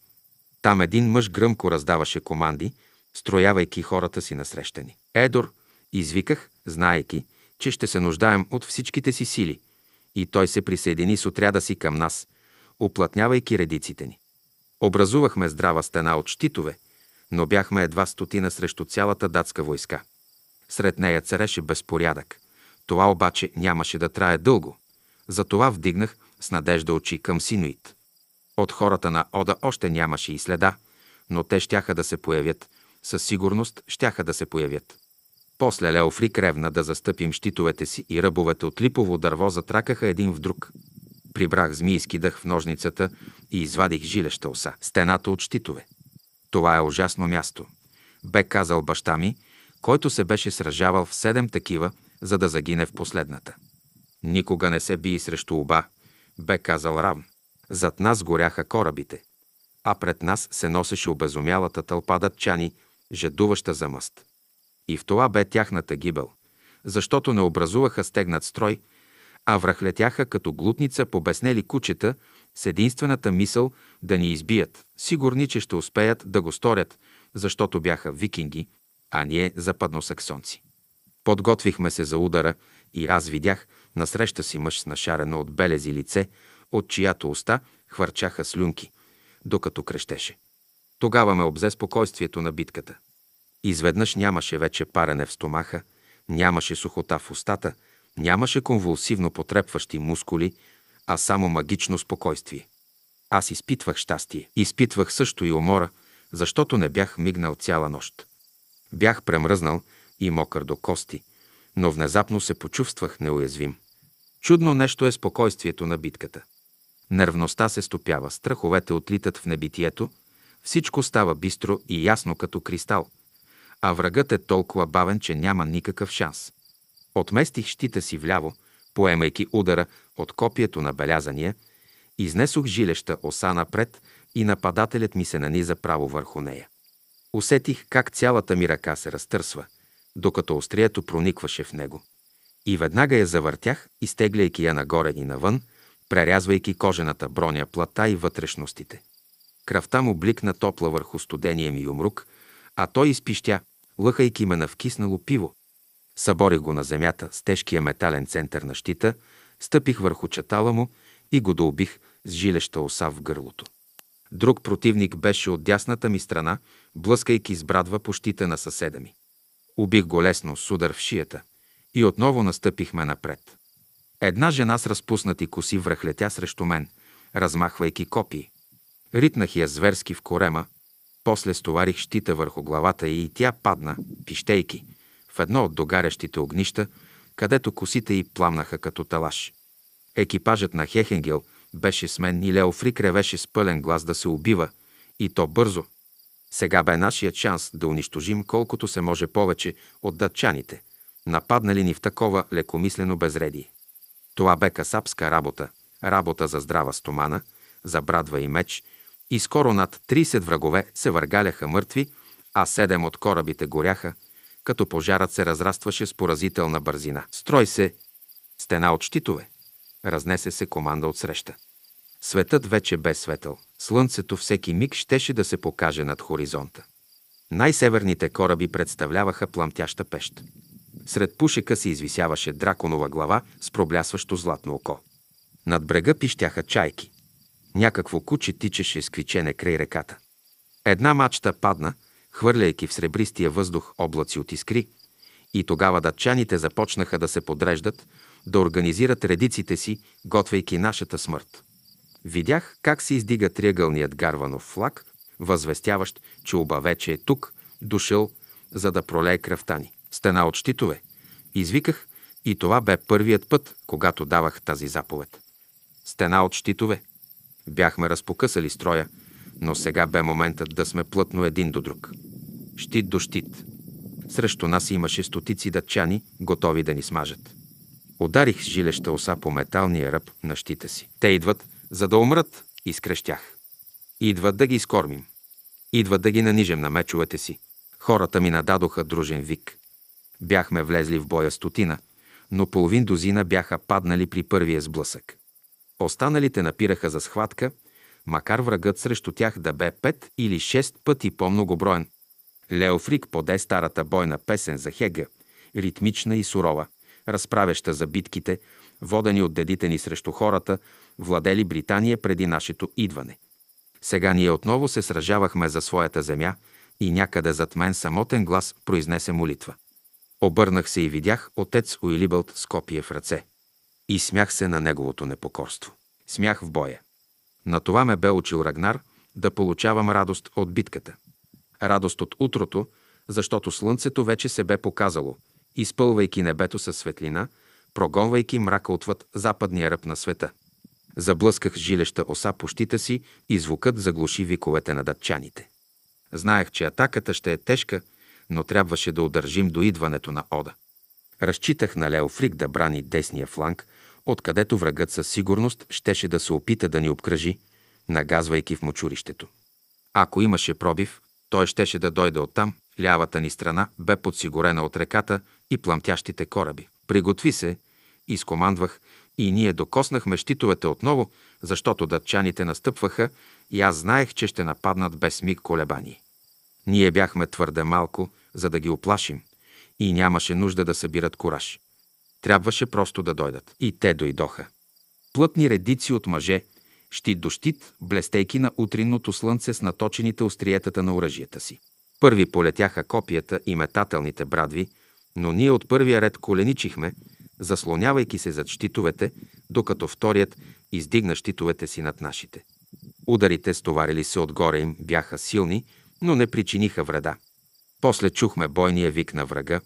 Там един мъж гръмко раздаваше команди, строявайки хората си насрещани. Едор, извиках, знаеки, че ще се нуждаем от всичките си сили, и той се присъедини с отряда си към нас, оплътнявайки редиците ни. Образувахме здрава стена от щитове, но бяхме едва стотина срещу цялата датска войска. Сред нея цареше безпорядък. Това обаче нямаше да трае дълго. Затова вдигнах с надежда очи към Синуит. От хората на Ода още нямаше и следа, но те щяха да се появят. Със сигурност щяха да се появят. После Леофрик ревна да застъпим щитовете си и ръбовете от липово дърво затракаха един в друг. Прибрах змийски дъх в ножницата и извадих жилеща оса, стената от щитове. Това е ужасно място. Бе казал баща ми, който се беше сражавал в седем такива за да загине в последната. Никога не се бий срещу оба, бе казал Равн. Зад нас горяха корабите, а пред нас се носеше обезумялата тълпа датчани, жадуваща за мъст. И в това бе тяхната гибел, защото не образуваха стегнат строй, а връхлетяха като глутница побеснели кучета с единствената мисъл да ни избият. Сигурни, че ще успеят да го сторят, защото бяха викинги, а ние западносаксонци. Подготвихме се за удара и аз видях насреща си мъж с нашарено от белези лице, от чиято уста хвърчаха слюнки, докато крещеше. Тогава ме обзе спокойствието на битката. Изведнъж нямаше вече парене в стомаха, нямаше сухота в устата, нямаше конвулсивно потрепващи мускули, а само магично спокойствие. Аз изпитвах щастие. Изпитвах също и умора, защото не бях мигнал цяла нощ. Бях премръзнал, и мокър до кости, но внезапно се почувствах неуязвим. Чудно нещо е спокойствието на битката. Нервността се стопява, страховете отлитат в небитието, всичко става бистро и ясно като кристал, а врагът е толкова бавен, че няма никакъв шанс. Отместих щита си вляво, поемайки удара от копието на белязания, изнесох жилеща оса напред и нападателят ми се наниза право върху нея. Усетих как цялата ми ръка се разтърсва – докато острието проникваше в него. И веднага я завъртях, изтегляйки я нагоре и навън, прерязвайки кожената броня плата и вътрешностите. Кръвта му бликна топла върху студения ми юмрук, а той изпищя, лъхайки ме на вкиснало пиво. Съборих го на земята с тежкия метален център на щита, стъпих върху чатала му и го доубих с жилеща оса в гърлото. Друг противник беше от дясната ми страна, блъскайки с брадва по щита на съседа ми. Убих го лесно с удар в шията и отново настъпихме напред. Една жена с разпуснати коси връхлетя срещу мен, размахвайки копии. Ритнах я зверски в корема, после стоварих щита върху главата и тя падна, пищейки, в едно от догарящите огнища, където косите й пламнаха като талаш. Екипажът на Хехенгел беше с мен и Леофрик ревеше с пълен глас да се убива, и то бързо – сега бе нашият шанс да унищожим колкото се може повече от датчаните, нападнали ни в такова лекомислено безредие. Това бе касапска работа, работа за здрава стомана, за брадва и меч, и скоро над 30 врагове се въргаляха мъртви, а седем от корабите горяха, като пожарът се разрастваше с поразителна бързина. Строй се! Стена от щитове! Разнесе се команда от среща. Светът вече бе светъл. Слънцето всеки миг щеше да се покаже над хоризонта. Най-северните кораби представляваха пламтяща пещ. Сред пушека се извисяваше драконова глава с проблясващо златно око. Над брега пищяха чайки. Някакво куче тичеше с квичене край реката. Една мачта падна, хвърляйки в сребристия въздух облаци от искри, и тогава датчаните започнаха да се подреждат, да организират редиците си, готвейки нашата смърт. Видях как се издига триъгълният гарванов флаг, възвестяващ, че оба вече е тук, дошъл, за да пролее кръвта ни. Стена от щитове. Извиках и това бе първият път, когато давах тази заповед. Стена от щитове. Бяхме разпокъсали строя, но сега бе моментът да сме плътно един до друг. Щит до щит. Срещу нас имаше стотици датчани, готови да ни смажат. Ударих с жилеща оса по металния ръб на щита си. Те идват, за да умрат, изкрещях. Идват да ги изкормим. Идват да ги нанижем на мечовете си. Хората ми нададоха дружен вик. Бяхме влезли в боя стотина, но половин дозина бяха паднали при първия сблъсък. Останалите напираха за схватка, макар врагът срещу тях да бе пет или шест пъти по-многоброен. Леофрик поде старата бойна песен за Хега, ритмична и сурова, разправяща за битките, водени от дедите ни срещу хората, владели Британия преди нашето идване. Сега ние отново се сражавахме за своята земя и някъде зад мен самотен глас произнесе молитва. Обърнах се и видях отец Уилибълт с копие в ръце. И смях се на неговото непокорство. Смях в боя. На това ме бе учил Рагнар да получавам радост от битката. Радост от утрото, защото слънцето вече се бе показало, изпълвайки небето със светлина – прогонвайки мрака отвъд западния ръб на света. Заблъсках жилеща оса по щита си и звукът заглуши виковете на датчаните. Знаех, че атаката ще е тежка, но трябваше да удържим до идването на Ода. Разчитах на Леофрик да брани десния фланг, откъдето врагът със сигурност щеше да се опита да ни обкръжи, нагазвайки в мочурището. Ако имаше пробив, той щеше да дойде оттам, Лявата ни страна бе подсигурена от реката и пламтящите кораби. Приготви се, изкомандвах и ние докоснахме щитовете отново, защото датчаните настъпваха и аз знаех, че ще нападнат без миг колебани. Ние бяхме твърде малко, за да ги оплашим и нямаше нужда да събират кураж. Трябваше просто да дойдат. И те дойдоха. Плътни редици от мъже, щит до щит, блестейки на утринното слънце с наточените остриетата на оръжията си. Първи полетяха копията и метателните брадви, но ние от първия ред коленичихме, заслонявайки се зад щитовете, докато вторият издигна щитовете си над нашите. Ударите, стоварили се отгоре им, бяха силни, но не причиниха вреда. После чухме бойния вик на врага,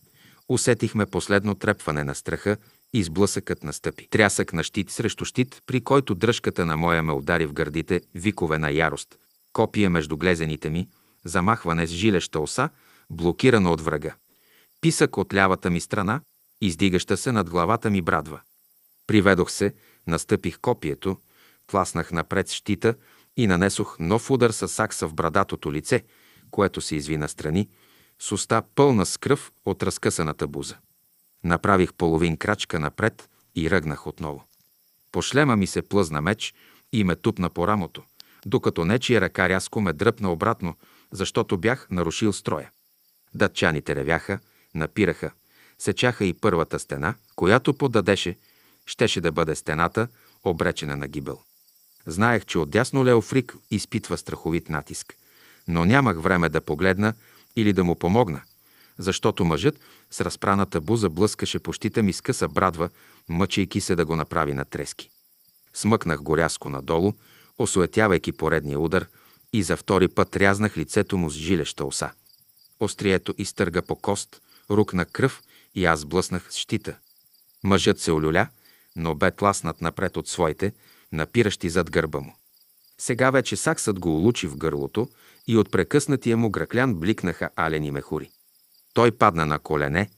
усетихме последно трепване на страха и сблъсъкът на стъпи. Трясък на щит срещу щит, при който дръжката на моя ме удари в гърдите, викове на ярост, Копия между глезените ми – замахване с жилеща оса, блокирана от врага. Писък от лявата ми страна, издигаща се над главата ми брадва. Приведох се, настъпих копието, тласнах напред щита и нанесох нов удар с сакса в брадатото лице, което се изви настрани, с уста пълна с кръв от разкъсаната буза. Направих половин крачка напред и ръгнах отново. По шлема ми се плъзна меч и ме тупна по рамото, докато нечия ръка рязко ме дръпна обратно – защото бях нарушил строя. Датчаните ревяха, напираха, сечаха и първата стена, която подадеше, щеше да бъде стената, обречена на гибел. Знаех, че отдясно Леофрик изпитва страховит натиск, но нямах време да погледна или да му помогна, защото мъжът с разпраната буза блъскаше по щита ми с къса брадва, мъчейки се да го направи на трески. Смъкнах го рязко надолу, осуетявайки поредния удар – и за втори път рязнах лицето му с жилеща оса. Острието изтърга по кост, рукна кръв и аз блъснах с щита. Мъжът се олюля, но бе тласнат напред от своите, напиращи зад гърба му. Сега вече саксът го улучи в гърлото и от прекъснатия му граклян бликнаха алени мехури. Той падна на колене,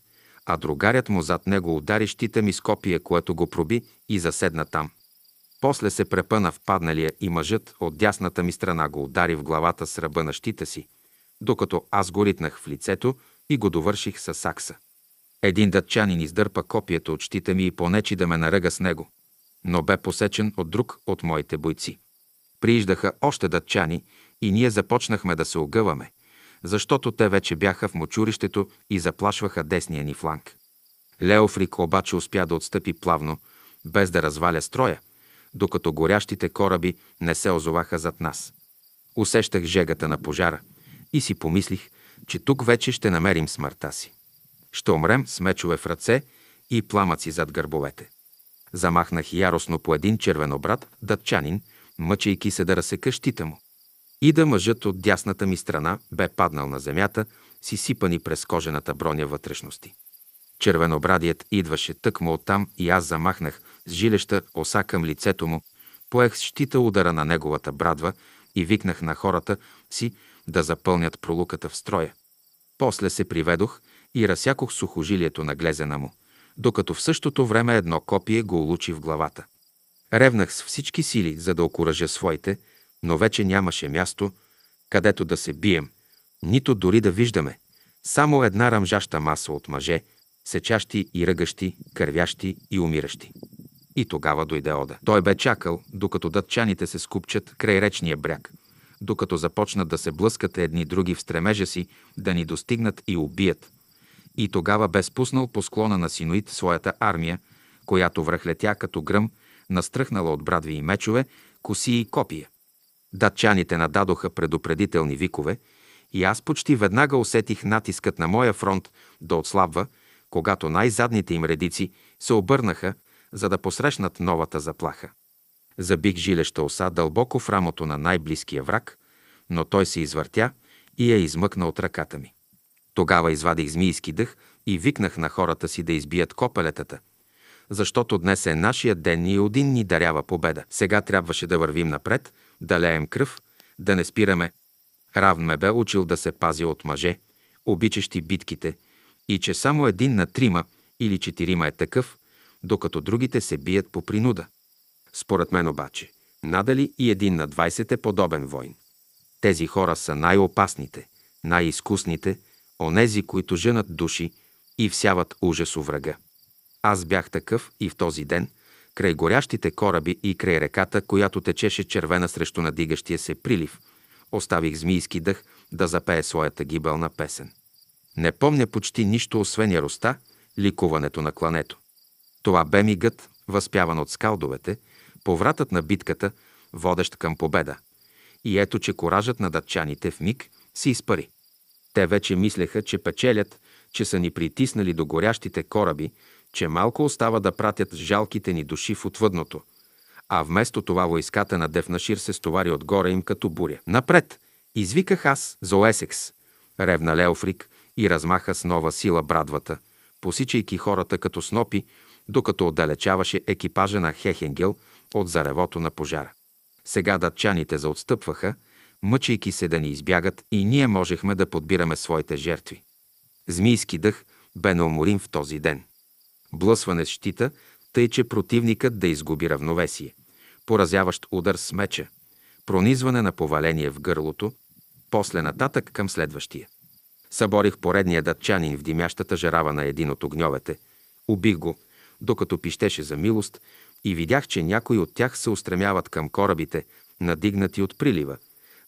а другарят му зад него удари щита ми с копие, което го проби и заседна там. После се препъна в падналия и мъжът от дясната ми страна го удари в главата с ръба на щита си, докато аз го ритнах в лицето и го довърших с сакса. Един датчанин издърпа копието от щита ми и понечи да ме наръга с него, но бе посечен от друг от моите бойци. Прииждаха още датчани и ние започнахме да се огъваме, защото те вече бяха в мочурището и заплашваха десния ни фланг. Леофрик обаче успя да отстъпи плавно, без да разваля строя – докато горящите кораби не се озоваха зад нас. Усещах жегата на пожара и си помислих, че тук вече ще намерим смъртта си. Ще умрем с мечове в ръце и пламъци зад гърбовете. Замахнах яростно по един червенобрат, датчанин, мъчейки се да разсека щита му. И да мъжът от дясната ми страна бе паднал на земята, си сипани през кожената броня вътрешности. Червенобрадият идваше тъкмо оттам и аз замахнах, с жилеща оса към лицето му, поех с щита удара на неговата брадва и викнах на хората си да запълнят пролуката в строя. После се приведох и разсякох сухожилието на глезена му, докато в същото време едно копие го улучи в главата. Ревнах с всички сили, за да окоръжа своите, но вече нямаше място, където да се бием, нито дори да виждаме. Само една ръмжаща маса от мъже, сечащи и ръгащи, кървящи и умиращи. И тогава дойде Ода. Той бе чакал, докато датчаните се скупчат край речния бряг, докато започнат да се блъскат едни други в стремежа си да ни достигнат и убият. И тогава бе спуснал по склона на Синоид своята армия, която връхлетя като гръм, настръхнала от брадви и мечове, коси и копия. Датчаните нададоха предупредителни викове и аз почти веднага усетих натискът на моя фронт да отслабва, когато най-задните им редици се обърнаха за да посрещнат новата заплаха. Забих жилеща оса дълбоко в рамото на най-близкия враг, но той се извъртя и я измъкна от ръката ми. Тогава извадих змийски дъх и викнах на хората си да избият копелетата, защото днес е нашия ден и един ни дарява победа. Сега трябваше да вървим напред, да леем кръв, да не спираме. Равн ме бе учил да се пази от мъже, обичащи битките, и че само един на трима или четирима е такъв, докато другите се бият по принуда. Според мен обаче, надали и един на 20 е подобен войн. Тези хора са най-опасните, най-изкусните, онези, които женат души и всяват ужас у врага. Аз бях такъв и в този ден, край горящите кораби и край реката, която течеше червена срещу надигащия се прилив, оставих змийски дъх да запее своята гибелна песен. Не помня почти нищо, освен яроста, ликуването на клането. Това бе мигът, възпяван от скалдовете, повратът на битката, водещ към победа. И ето, че коражът на датчаните в миг се изпари. Те вече мислеха, че печелят, че са ни притиснали до горящите кораби, че малко остава да пратят жалките ни души в отвъдното. А вместо това войската на Дефнашир се стовари отгоре им като буря. Напред! Извиках аз за Оесекс, ревна Леофрик и размаха с нова сила брадвата, посичайки хората като снопи, докато отдалечаваше екипажа на Хехенгел от заревото на пожара. Сега датчаните заотстъпваха, мъчейки се да ни избягат и ние можехме да подбираме своите жертви. Змийски дъх бе неуморим в този ден. Блъсване с щита, тъй че противникът да изгуби равновесие. Поразяващ удар с меча. Пронизване на поваление в гърлото, после нататък към следващия. Съборих поредния датчанин в димящата жарава на един от огньовете. Убих го, докато пищеше за милост и видях, че някои от тях се устремяват към корабите, надигнати от прилива,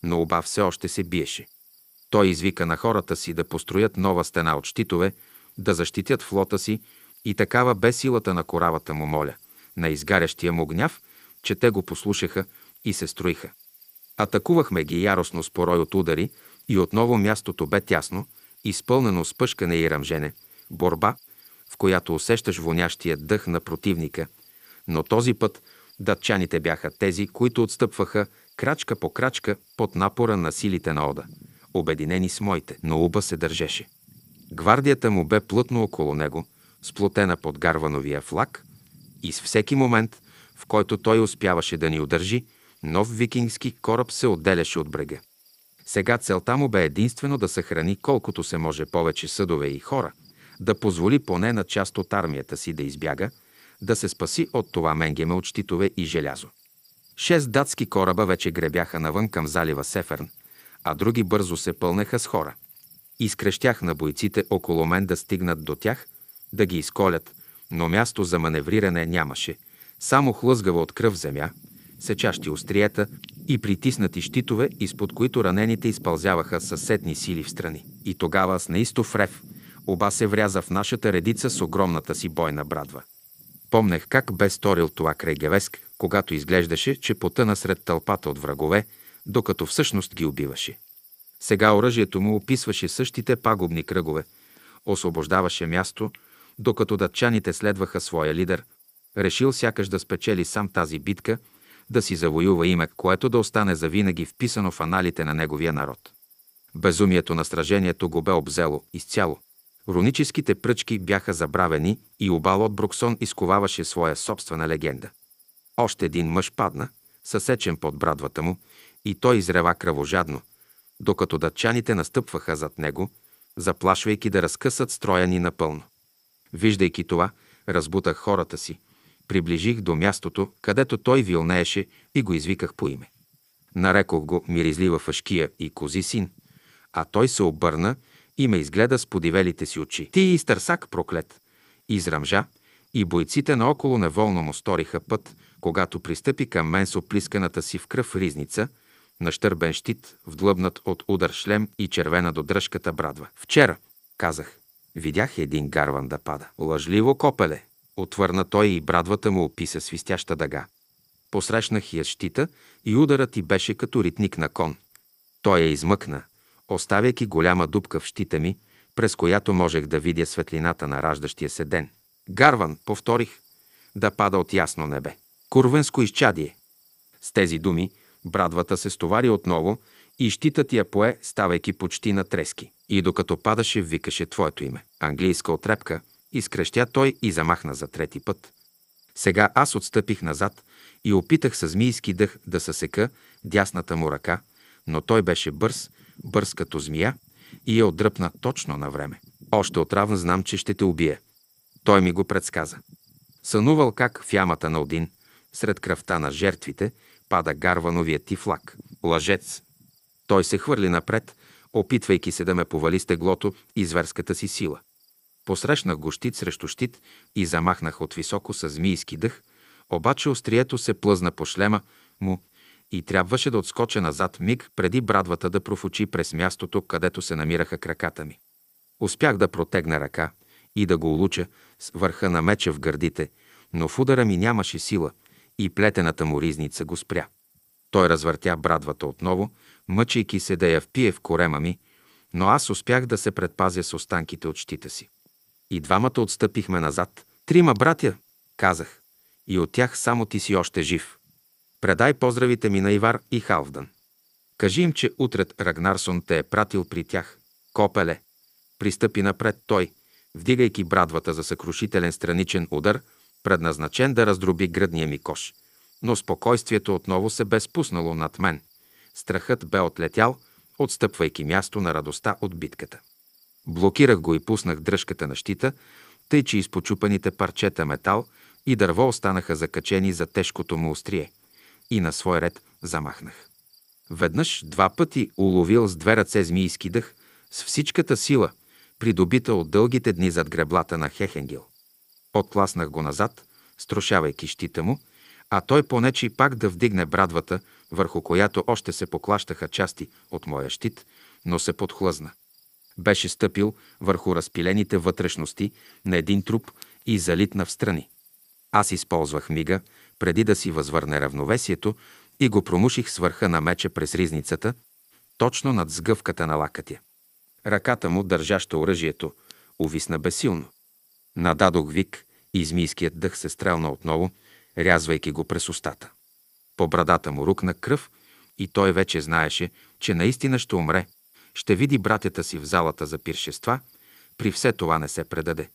но оба все още се биеше. Той извика на хората си да построят нова стена от щитове, да защитят флота си и такава бе силата на коравата му моля, на изгарящия му гняв, че те го послушаха и се строиха. Атакувахме ги яростно с порой от удари и отново мястото бе тясно, изпълнено с пъшкане и ръмжене, борба, в която усещаш вонящия дъх на противника, но този път датчаните бяха тези, които отстъпваха крачка по крачка под напора на силите на Ода, обединени с моите, но Уба се държеше. Гвардията му бе плътно около него, сплотена под гарвановия флаг и с всеки момент, в който той успяваше да ни удържи, нов викингски кораб се отделяше от брега. Сега целта му бе единствено да съхрани колкото се може повече съдове и хора – да позволи поне на част от армията си да избяга, да се спаси от това менгеме от щитове и желязо. Шест датски кораба вече гребяха навън към залива Сеферн, а други бързо се пълнеха с хора. Изкрещях на бойците около мен да стигнат до тях, да ги изколят, но място за маневриране нямаше, само хлъзгава от кръв земя, сечащи остриета и притиснати щитове, изпод които ранените изпълзяваха съседни сили в страни. И тогава с неистов рев – оба се вряза в нашата редица с огромната си бойна брадва. Помнех как бе сторил това край Гевеск, когато изглеждаше, че потъна сред тълпата от врагове, докато всъщност ги убиваше. Сега оръжието му описваше същите пагубни кръгове, освобождаваше място, докато датчаните следваха своя лидер, решил сякаш да спечели сам тази битка, да си завоюва име, което да остане завинаги вписано в аналите на неговия народ. Безумието на сражението го бе обзело изцяло. Руническите пръчки бяха забравени и обал от Бруксон изковаваше своя собствена легенда. Още един мъж падна, съсечен под брадвата му, и той изрева кръвожадно, докато датчаните настъпваха зад него, заплашвайки да разкъсат строя ни напълно. Виждайки това, разбутах хората си, приближих до мястото, където той вилнееше и го извиках по име. Нарекох го миризлива фашкия и кози син, а той се обърна и ме изгледа с подивелите си очи. Ти и стърсак проклет! Израмжа и бойците наоколо неволно му сториха път, когато пристъпи към мен с оплисканата си в кръв ризница, нащърбен щит, вдлъбнат от удар шлем и червена до дръжката брадва. Вчера, казах, видях един гарван да пада. Лъжливо копеле, отвърна той и брадвата му описа свистяща дъга. Посрещнах я щита и ударът ти беше като ритник на кон. Той я измъкна, оставяйки голяма дупка в щита ми, през която можех да видя светлината на раждащия се ден. Гарван, повторих, да пада от ясно небе. Курвенско изчадие. С тези думи брадвата се стовари отново и щитът я пое, ставайки почти на трески. И докато падаше, викаше твоето име. Английска отрепка, изкрещя той и замахна за трети път. Сега аз отстъпих назад и опитах с змийски дъх да съсека дясната му ръка, но той беше бърз бърз като змия и я е отдръпна точно на време. Още отравн знам, че ще те убие. Той ми го предсказа. Сънувал как в ямата на Один, сред кръвта на жертвите, пада гарвановия флаг. Лъжец. Той се хвърли напред, опитвайки се да ме повали стеглото и зверската си сила. Посрещнах го щит срещу щит и замахнах от високо с змийски дъх, обаче острието се плъзна по шлема му и трябваше да отскоча назад миг преди брадвата да профучи през мястото, където се намираха краката ми. Успях да протегна ръка и да го улуча с върха на меча в гърдите, но в удара ми нямаше сила и плетената му ризница го спря. Той развъртя брадвата отново, мъчейки се да я впие в корема ми, но аз успях да се предпазя с останките от щита си. И двамата отстъпихме назад. Трима братя, казах, и от тях само ти си още жив. Предай поздравите ми на Ивар и Халвдан. Кажи им, че утред Рагнарсон те е пратил при тях. Копеле. Пристъпи напред той, вдигайки брадвата за съкрушителен страничен удар, предназначен да раздроби гръдния ми кош. Но спокойствието отново се бе спуснало над мен. Страхът бе отлетял, отстъпвайки място на радостта от битката. Блокирах го и пуснах дръжката на щита, тъй че изпочупаните парчета метал и дърво останаха закачени за тежкото му острие – и на свой ред замахнах. Веднъж два пъти уловил с две ръце змийски дъх с всичката сила, придобита от дългите дни зад греблата на Хехенгил. Отласнах го назад, струшавайки щита му, а той понечи пак да вдигне брадвата, върху която още се поклащаха части от моя щит, но се подхлъзна. Беше стъпил върху разпилените вътрешности на един труп и залитна встрани. Аз използвах мига, преди да си възвърне равновесието и го промуших с върха на меча през ризницата, точно над сгъвката на лакътя. Ръката му, държаща оръжието, увисна безсилно. Нададох вик и змийският дъх се стрелна отново, рязвайки го през устата. По брадата му рукна кръв и той вече знаеше, че наистина ще умре. Ще види братята си в залата за пиршества, при все това не се предаде.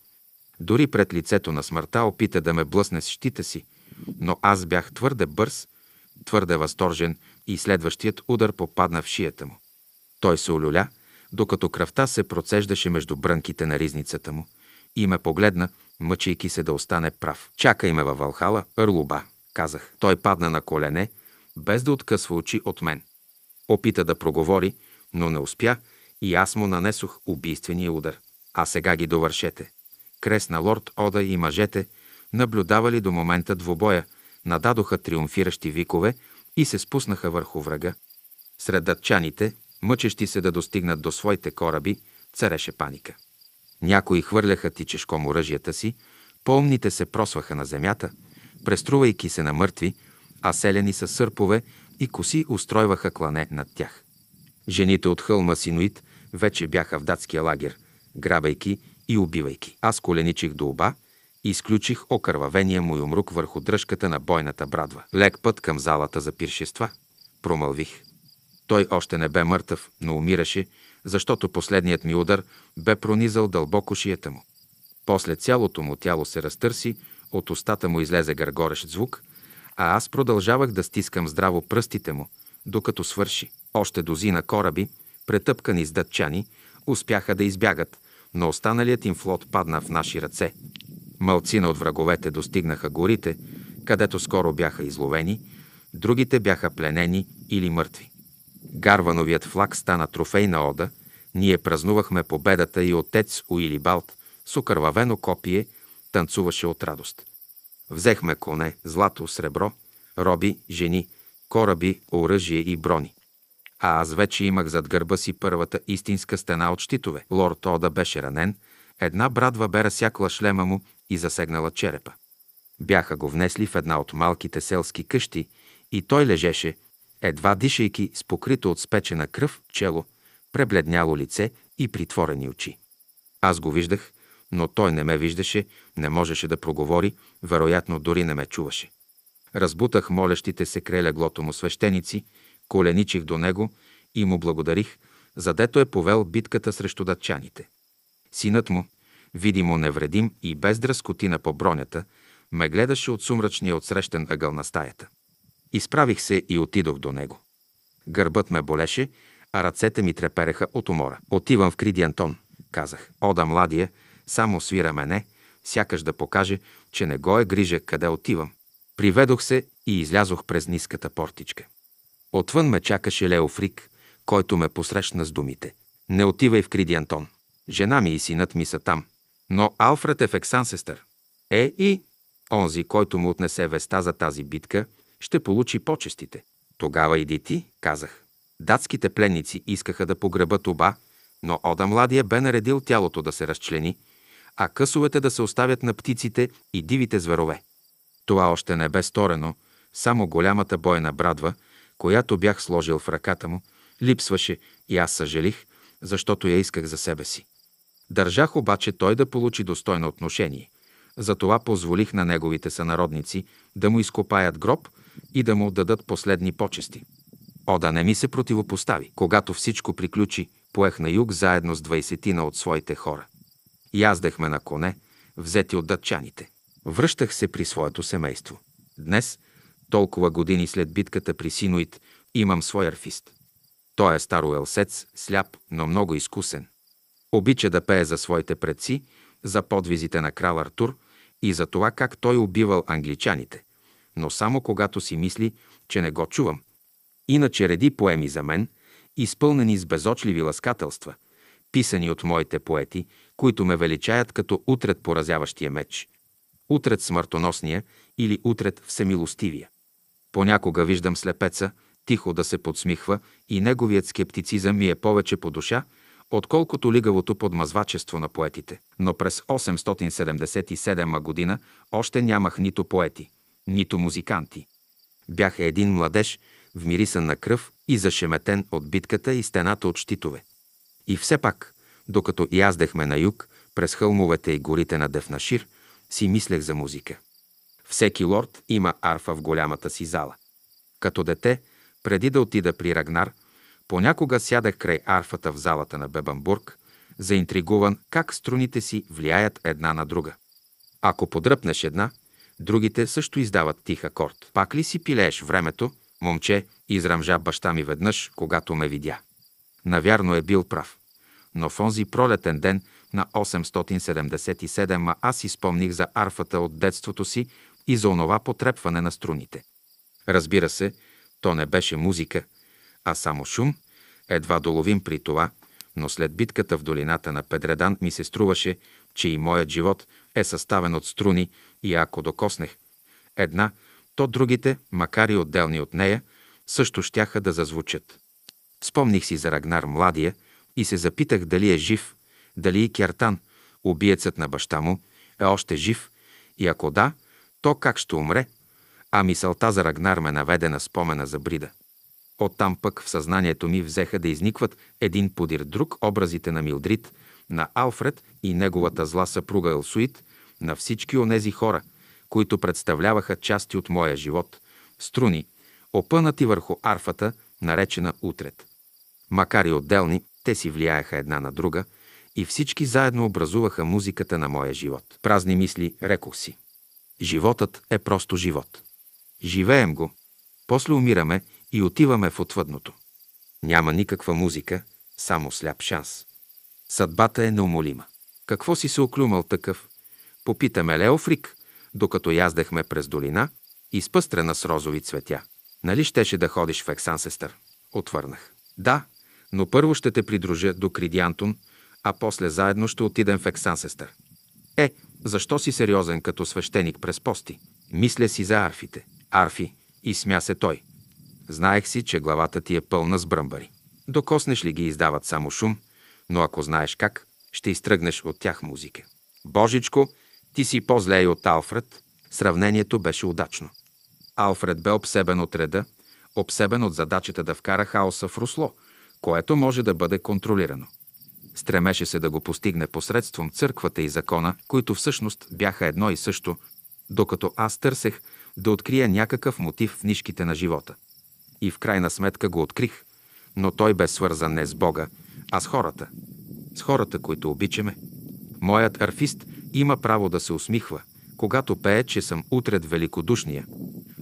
Дори пред лицето на смъртта опита да ме блъсне с щита си – но аз бях твърде бърз, твърде възторжен и следващият удар попадна в шията му. Той се олюля, докато кръвта се процеждаше между брънките на ризницата му и ме погледна, мъчейки се да остане прав. Чакай ме във Валхала Валхала,Ърлоба, казах. Той падна на колене, без да откъсва очи от мен. Опита да проговори, но не успя и аз му нанесох убийствения удар. А сега ги довършете. Кресна лорд Ода и мъжете – наблюдавали до момента двобоя, нададоха триумфиращи викове и се спуснаха върху врага. Сред датчаните, мъчещи се да достигнат до своите кораби, цареше паника. Някои хвърляха тичешком оръжията си, помните се просваха на земята, преструвайки се на мъртви, а селени с сърпове и коси устройваха клане над тях. Жените от хълма Синуит вече бяха в датския лагер, грабайки и убивайки. Аз коленичих до оба изключих окървавения му юмрук върху дръжката на бойната брадва. Лек път към залата за пиршества, промълвих. Той още не бе мъртъв, но умираше, защото последният ми удар бе пронизал дълбоко шията му. После цялото му тяло се разтърси, от устата му излезе гъргорещ звук, а аз продължавах да стискам здраво пръстите му, докато свърши. Още дозина кораби, претъпкани с датчани, успяха да избягат, но останалият им флот падна в наши ръце. Малцина от враговете достигнаха горите, където скоро бяха изловени, другите бяха пленени или мъртви. Гарвановият флаг стана трофей на ода, ние празнувахме победата и отец Уилибалт с окървавено копие танцуваше от радост. Взехме коне, злато, сребро, роби, жени, кораби, оръжие и брони. А аз вече имах зад гърба си първата истинска стена от щитове. Лорд Ода беше ранен, една брадва бе разсякла шлема му и засегнала черепа. Бяха го внесли в една от малките селски къщи и той лежеше, едва дишайки с покрито от спечена кръв чело, пребледняло лице и притворени очи. Аз го виждах, но той не ме виждаше, не можеше да проговори, вероятно дори не ме чуваше. Разбутах молещите се креля глото му свещеници, коленичих до него и му благодарих, задето е повел битката срещу датчаните. Синът му, видимо невредим и без дръскотина по бронята, ме гледаше от сумрачния отсрещен ъгъл на стаята. Изправих се и отидох до него. Гърбът ме болеше, а ръцете ми трепереха от умора. Отивам в Криди Антон, казах. Ода младия, само свира мене, сякаш да покаже, че не го е грижа къде отивам. Приведох се и излязох през ниската портичка. Отвън ме чакаше Леофрик, който ме посрещна с думите. Не отивай в Криди Антон. Жена ми и синът ми са там. Но Алфред е в Ексансестър. Е и онзи, който му отнесе веста за тази битка, ще получи почестите. Тогава иди ти, казах. Датските пленници искаха да погребат оба, но Ода Младия бе наредил тялото да се разчлени, а късовете да се оставят на птиците и дивите зверове. Това още не бе сторено, само голямата бойна брадва, която бях сложил в ръката му, липсваше и аз съжалих, защото я исках за себе си. Държах обаче той да получи достойно отношение. Затова позволих на неговите сънародници да му изкопаят гроб и да му дадат последни почести. О, да не ми се противопостави. Когато всичко приключи, поех на юг заедно с двайсетина от своите хора. Яздахме на коне, взети от датчаните. Връщах се при своето семейство. Днес, толкова години след битката при Синоид, имам свой арфист. Той е старо елсец, сляп, но много изкусен. Обича да пее за своите предци, за подвизите на крал Артур и за това как той убивал англичаните, но само когато си мисли, че не го чувам. Иначе реди поеми за мен, изпълнени с безочливи ласкателства, писани от моите поети, които ме величаят като утрет поразяващия меч, утред смъртоносния или утрет всемилостивия. Понякога виждам слепеца, тихо да се подсмихва и неговият скептицизъм ми е повече по душа, отколкото лигавото подмазвачество на поетите. Но през 877 година още нямах нито поети, нито музиканти. Бях един младеж, вмирисан на кръв и зашеметен от битката и стената от щитове. И все пак, докато яздехме на юг, през хълмовете и горите на Дефнашир, си мислех за музика. Всеки лорд има арфа в голямата си зала. Като дете, преди да отида при Рагнар, Понякога сядах край арфата в залата на Бебамбург, заинтригуван как струните си влияят една на друга. Ако подръпнеш една, другите също издават тих акорд. Пак ли си пилееш времето, момче, израмжа баща ми веднъж, когато ме видя. Навярно е бил прав. Но в онзи пролетен ден на 877 аз изпомних за арфата от детството си и за онова потрепване на струните. Разбира се, то не беше музика – а само шум, едва доловим при това, но след битката в долината на Педредан ми се струваше, че и моят живот е съставен от струни и ако докоснех една, то другите, макар и отделни от нея, също щяха да зазвучат. Спомних си за Рагнар младия и се запитах дали е жив, дали и Кертан, убиецът на баща му, е още жив и ако да, то как ще умре, а мисълта за Рагнар ме наведе на спомена за Брида. Оттам пък в съзнанието ми взеха да изникват един подир друг образите на Милдрит, на Алфред и неговата зла съпруга Елсуит, на всички онези хора, които представляваха части от моя живот, струни, опънати върху арфата, наречена утрет. Макар и отделни, те си влияеха една на друга и всички заедно образуваха музиката на моя живот. Празни мисли, рекох си. Животът е просто живот. Живеем го, после умираме и отиваме в отвъдното. Няма никаква музика, само сляп шанс. Съдбата е неумолима. Какво си се оклюмал такъв? Попитаме Леофрик, докато яздахме през долина, изпъстрена с розови цветя. Нали щеше да ходиш в Ексансестър? Отвърнах. Да, но първо ще те придружа до Кридиантун, а после заедно ще отидем в Ексансестър. Е, защо си сериозен като свещеник през пости? Мисля си за арфите. Арфи, и смя се той. Знаех си, че главата ти е пълна с бръмбари. Докоснеш ли ги издават само шум, но ако знаеш как, ще изтръгнеш от тях музика. Божичко, ти си по-зле и от Алфред. Сравнението беше удачно. Алфред бе обсебен от реда, обсебен от задачата да вкара хаоса в русло, което може да бъде контролирано. Стремеше се да го постигне посредством църквата и закона, които всъщност бяха едно и също, докато аз търсех да открия някакъв мотив в нишките на живота и в крайна сметка го открих, но той бе свързан не с Бога, а с хората. С хората, които обичаме. Моят арфист има право да се усмихва, когато пее, че съм утред великодушния,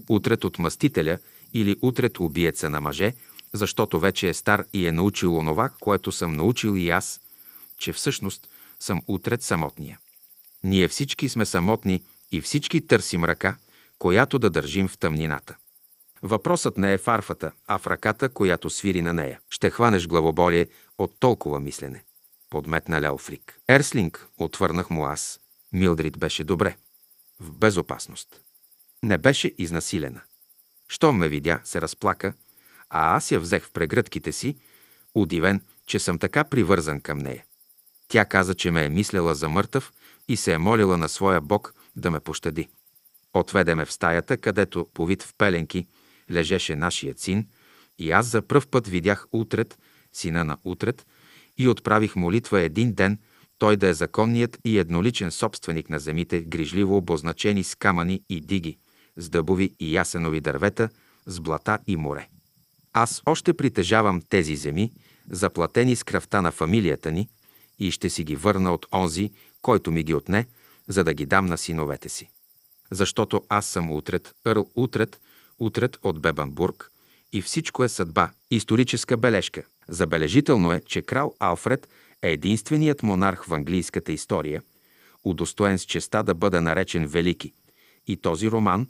утред от мъстителя или утред убиеца на мъже, защото вече е стар и е научил онова, което съм научил и аз, че всъщност съм утред самотния. Ние всички сме самотни и всички търсим ръка, която да държим в тъмнината. Въпросът не е в арфата, а в ръката, която свири на нея. Ще хванеш главоболие от толкова мислене. Подметна Леофрик. Ерслинг, отвърнах му аз. Милдрид беше добре. В безопасност. Не беше изнасилена. Щом ме видя, се разплака, а аз я взех в прегръдките си, удивен, че съм така привързан към нея. Тя каза, че ме е мислела за мъртъв и се е молила на своя бог да ме пощади. Отведе ме в стаята, където, вид в пеленки, лежеше нашият син и аз за пръв път видях утрет, сина на утрет, и отправих молитва един ден той да е законният и едноличен собственик на земите, грижливо обозначени с камъни и диги, с дъбови и ясенови дървета, с блата и море. Аз още притежавам тези земи, заплатени с кръвта на фамилията ни, и ще си ги върна от онзи, който ми ги отне, за да ги дам на синовете си. Защото аз съм утрет, Ерл Утрет, утрет от Бебанбург и всичко е съдба. Историческа бележка. Забележително е, че крал Алфред е единственият монарх в английската история, удостоен с честа да бъде наречен Велики. И този роман,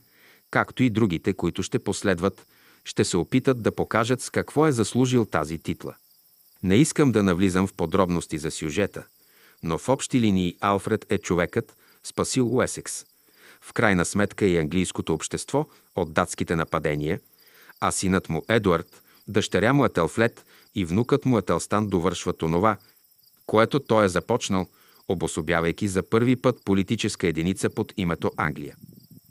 както и другите, които ще последват, ще се опитат да покажат с какво е заслужил тази титла. Не искам да навлизам в подробности за сюжета, но в общи линии Алфред е човекът, спасил Уесекс в крайна сметка и е английското общество от датските нападения, а синът му Едуард, дъщеря му Етелфлет и внукът му Етелстан довършват онова, което той е започнал, обособявайки за първи път политическа единица под името Англия.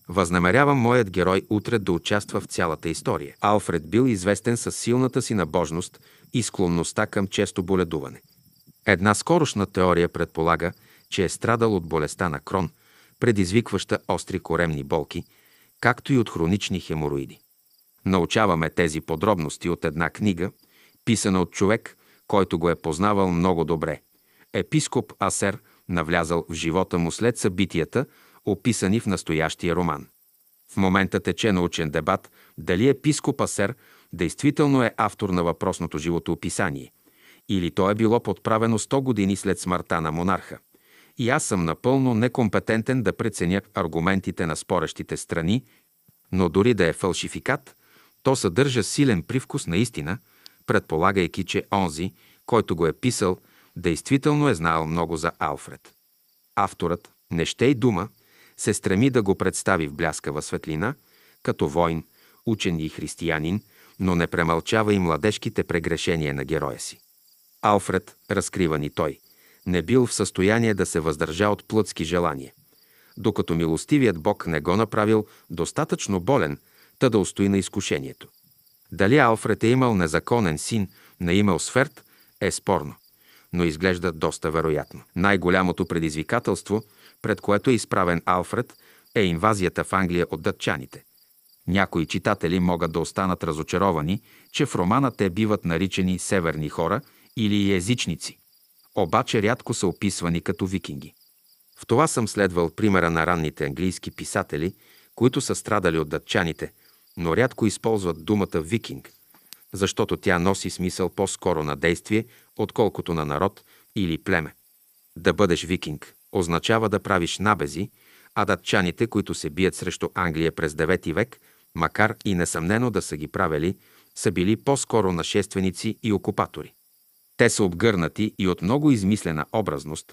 Възнамерявам моят герой утре да участва в цялата история. Алфред бил известен с силната си набожност и склонността към често боледуване. Една скорошна теория предполага, че е страдал от болестта на Крон, предизвикваща остри коремни болки, както и от хронични хемороиди. Научаваме тези подробности от една книга, писана от човек, който го е познавал много добре. Епископ Асер навлязал в живота му след събитията, описани в настоящия роман. В момента тече научен дебат дали епископ Асер действително е автор на въпросното животоописание, или то е било подправено 100 години след смъртта на монарха и аз съм напълно некомпетентен да преценя аргументите на спорещите страни, но дори да е фалшификат, то съдържа силен привкус на истина, предполагайки, че онзи, който го е писал, действително е знаел много за Алфред. Авторът, не ще и дума, се стреми да го представи в бляскава светлина, като войн, учен и християнин, но не премълчава и младежките прегрешения на героя си. Алфред, разкрива ни той, не бил в състояние да се въздържа от плътски желания. Докато милостивият Бог не го направил достатъчно болен, та да устои на изкушението. Дали Алфред е имал незаконен син на име Осферт е спорно, но изглежда доста вероятно. Най-голямото предизвикателство, пред което е изправен Алфред, е инвазията в Англия от датчаните. Някои читатели могат да останат разочаровани, че в романа те биват наричани северни хора или езичници обаче рядко са описвани като викинги. В това съм следвал примера на ранните английски писатели, които са страдали от датчаните, но рядко използват думата викинг, защото тя носи смисъл по-скоро на действие, отколкото на народ или племе. Да бъдеш викинг означава да правиш набези, а датчаните, които се бият срещу Англия през 9 век, макар и несъмнено да са ги правили, са били по-скоро нашественици и окупатори. Те са обгърнати и от много измислена образност,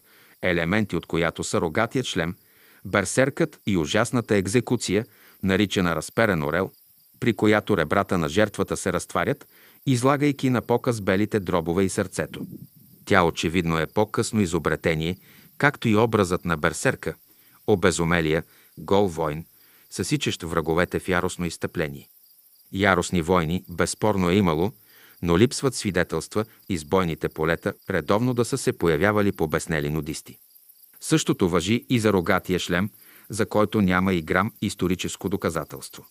елементи от която са рогатия шлем, берсеркът и ужасната екзекуция, наричана разперен орел, при която ребрата на жертвата се разтварят, излагайки на показ белите дробове и сърцето. Тя очевидно е по-късно изобретение, както и образът на берсерка, обезумелия, гол войн, съсичещ враговете в яростно изтъпление. Яростни войни безспорно е имало – но липсват свидетелства и сбойните полета редовно да са се появявали побеснели нудисти. Същото въжи и за рогатия шлем, за който няма и грам историческо доказателство.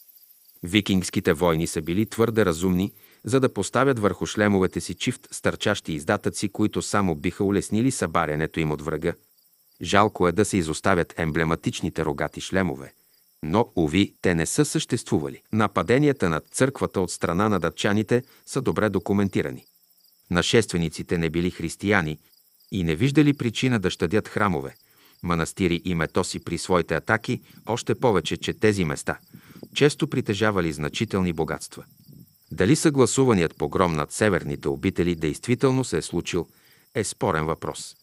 Викингските войни са били твърде разумни, за да поставят върху шлемовете си чифт стърчащи издатъци, които само биха улеснили събарянето им от врага. Жалко е да се изоставят емблематичните рогати шлемове – но, уви, те не са съществували. Нападенията над църквата от страна на датчаните са добре документирани. Нашествениците не били християни и не виждали причина да щадят храмове, манастири и метоси при своите атаки, още повече, че тези места често притежавали значителни богатства. Дали съгласуваният погром над северните обители действително се е случил, е спорен въпрос.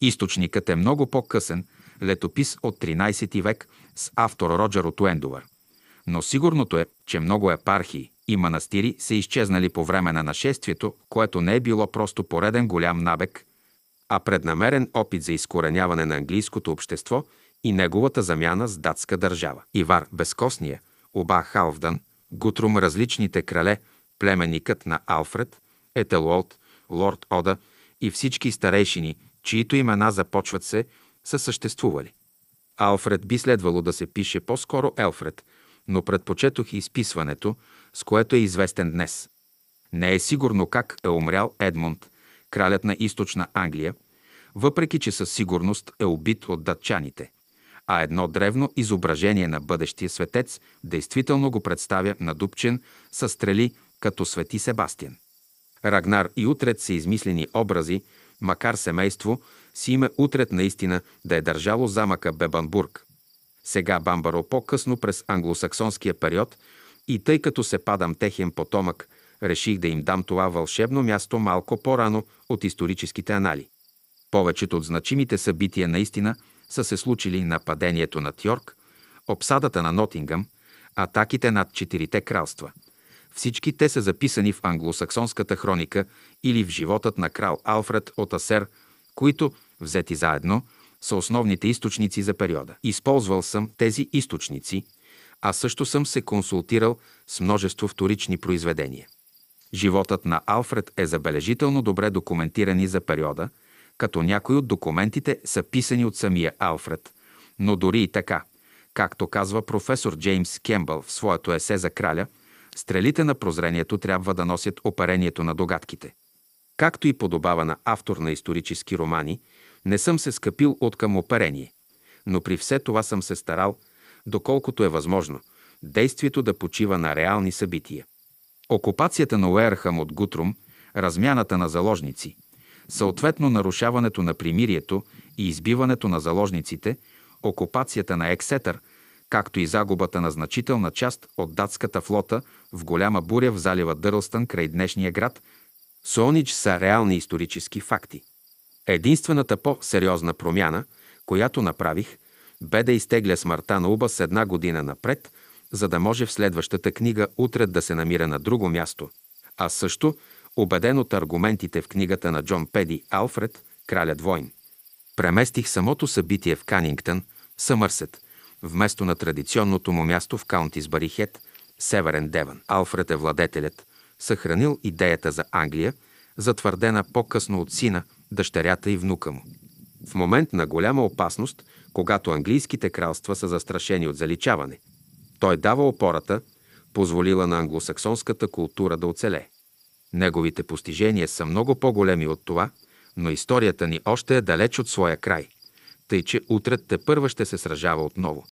Източникът е много по-късен, летопис от 13 век, с автор Роджер от Уендовър. Но сигурното е, че много епархии и манастири са изчезнали по време на нашествието, което не е било просто пореден голям набег, а преднамерен опит за изкореняване на английското общество и неговата замяна с датска държава. Ивар Безкосния, Оба Халвдан, Гутрум различните крале, племенникът на Алфред, Етелуолт, Лорд Ода и всички старейшини, чието имена започват се, са съществували. Алфред би следвало да се пише по-скоро Елфред, но предпочетох изписването, с което е известен днес. Не е сигурно как е умрял Едмунд, кралят на източна Англия, въпреки че със сигурност е убит от датчаните, а едно древно изображение на бъдещия светец действително го представя надупчен с стрели като свети Себастиен. Рагнар и Утред са измислени образи, макар семейство, си име утрет наистина да е държало замъка Бебанбург. Сега Бамбаро по-късно през англосаксонския период и тъй като се падам техен потомък, реших да им дам това вълшебно място малко по-рано от историческите анали. Повечето от значимите събития наистина са се случили нападението над Йорк, обсадата на Нотингъм, атаките над четирите кралства. Всички те са записани в англосаксонската хроника или в животът на крал Алфред от Асер, които взети заедно, са основните източници за периода. Използвал съм тези източници, а също съм се консултирал с множество вторични произведения. Животът на Алфред е забележително добре документиран за периода, като някои от документите са писани от самия Алфред, но дори и така, както казва професор Джеймс Кембъл в своето есе за краля, стрелите на прозрението трябва да носят оперението на догадките. Както и подобава на автор на исторически романи – не съм се скъпил от към оперение, но при все това съм се старал, доколкото е възможно, действието да почива на реални събития. Окупацията на Уерхам от Гутрум, размяната на заложници, съответно нарушаването на примирието и избиването на заложниците, окупацията на Ексетър, както и загубата на значителна част от датската флота в голяма буря в залива Дърлстън край днешния град, Сонич са реални исторически факти. Единствената по-сериозна промяна, която направих, бе да изтегля смъртта на Уба с една година напред, за да може в следващата книга утре да се намира на друго място. А също, убеден от аргументите в книгата на Джон Педи Алфред, Кралят войн. Преместих самото събитие в Канингтън, Съмърсет, вместо на традиционното му място в Каунтис Барихет, Северен Деван. Алфред е владетелят, съхранил идеята за Англия, затвърдена по-късно от сина – дъщерята и внука му. В момент на голяма опасност, когато английските кралства са застрашени от заличаване, той дава опората, позволила на англосаксонската култура да оцеле. Неговите постижения са много по-големи от това, но историята ни още е далеч от своя край, тъй че утре те първа ще се сражава отново.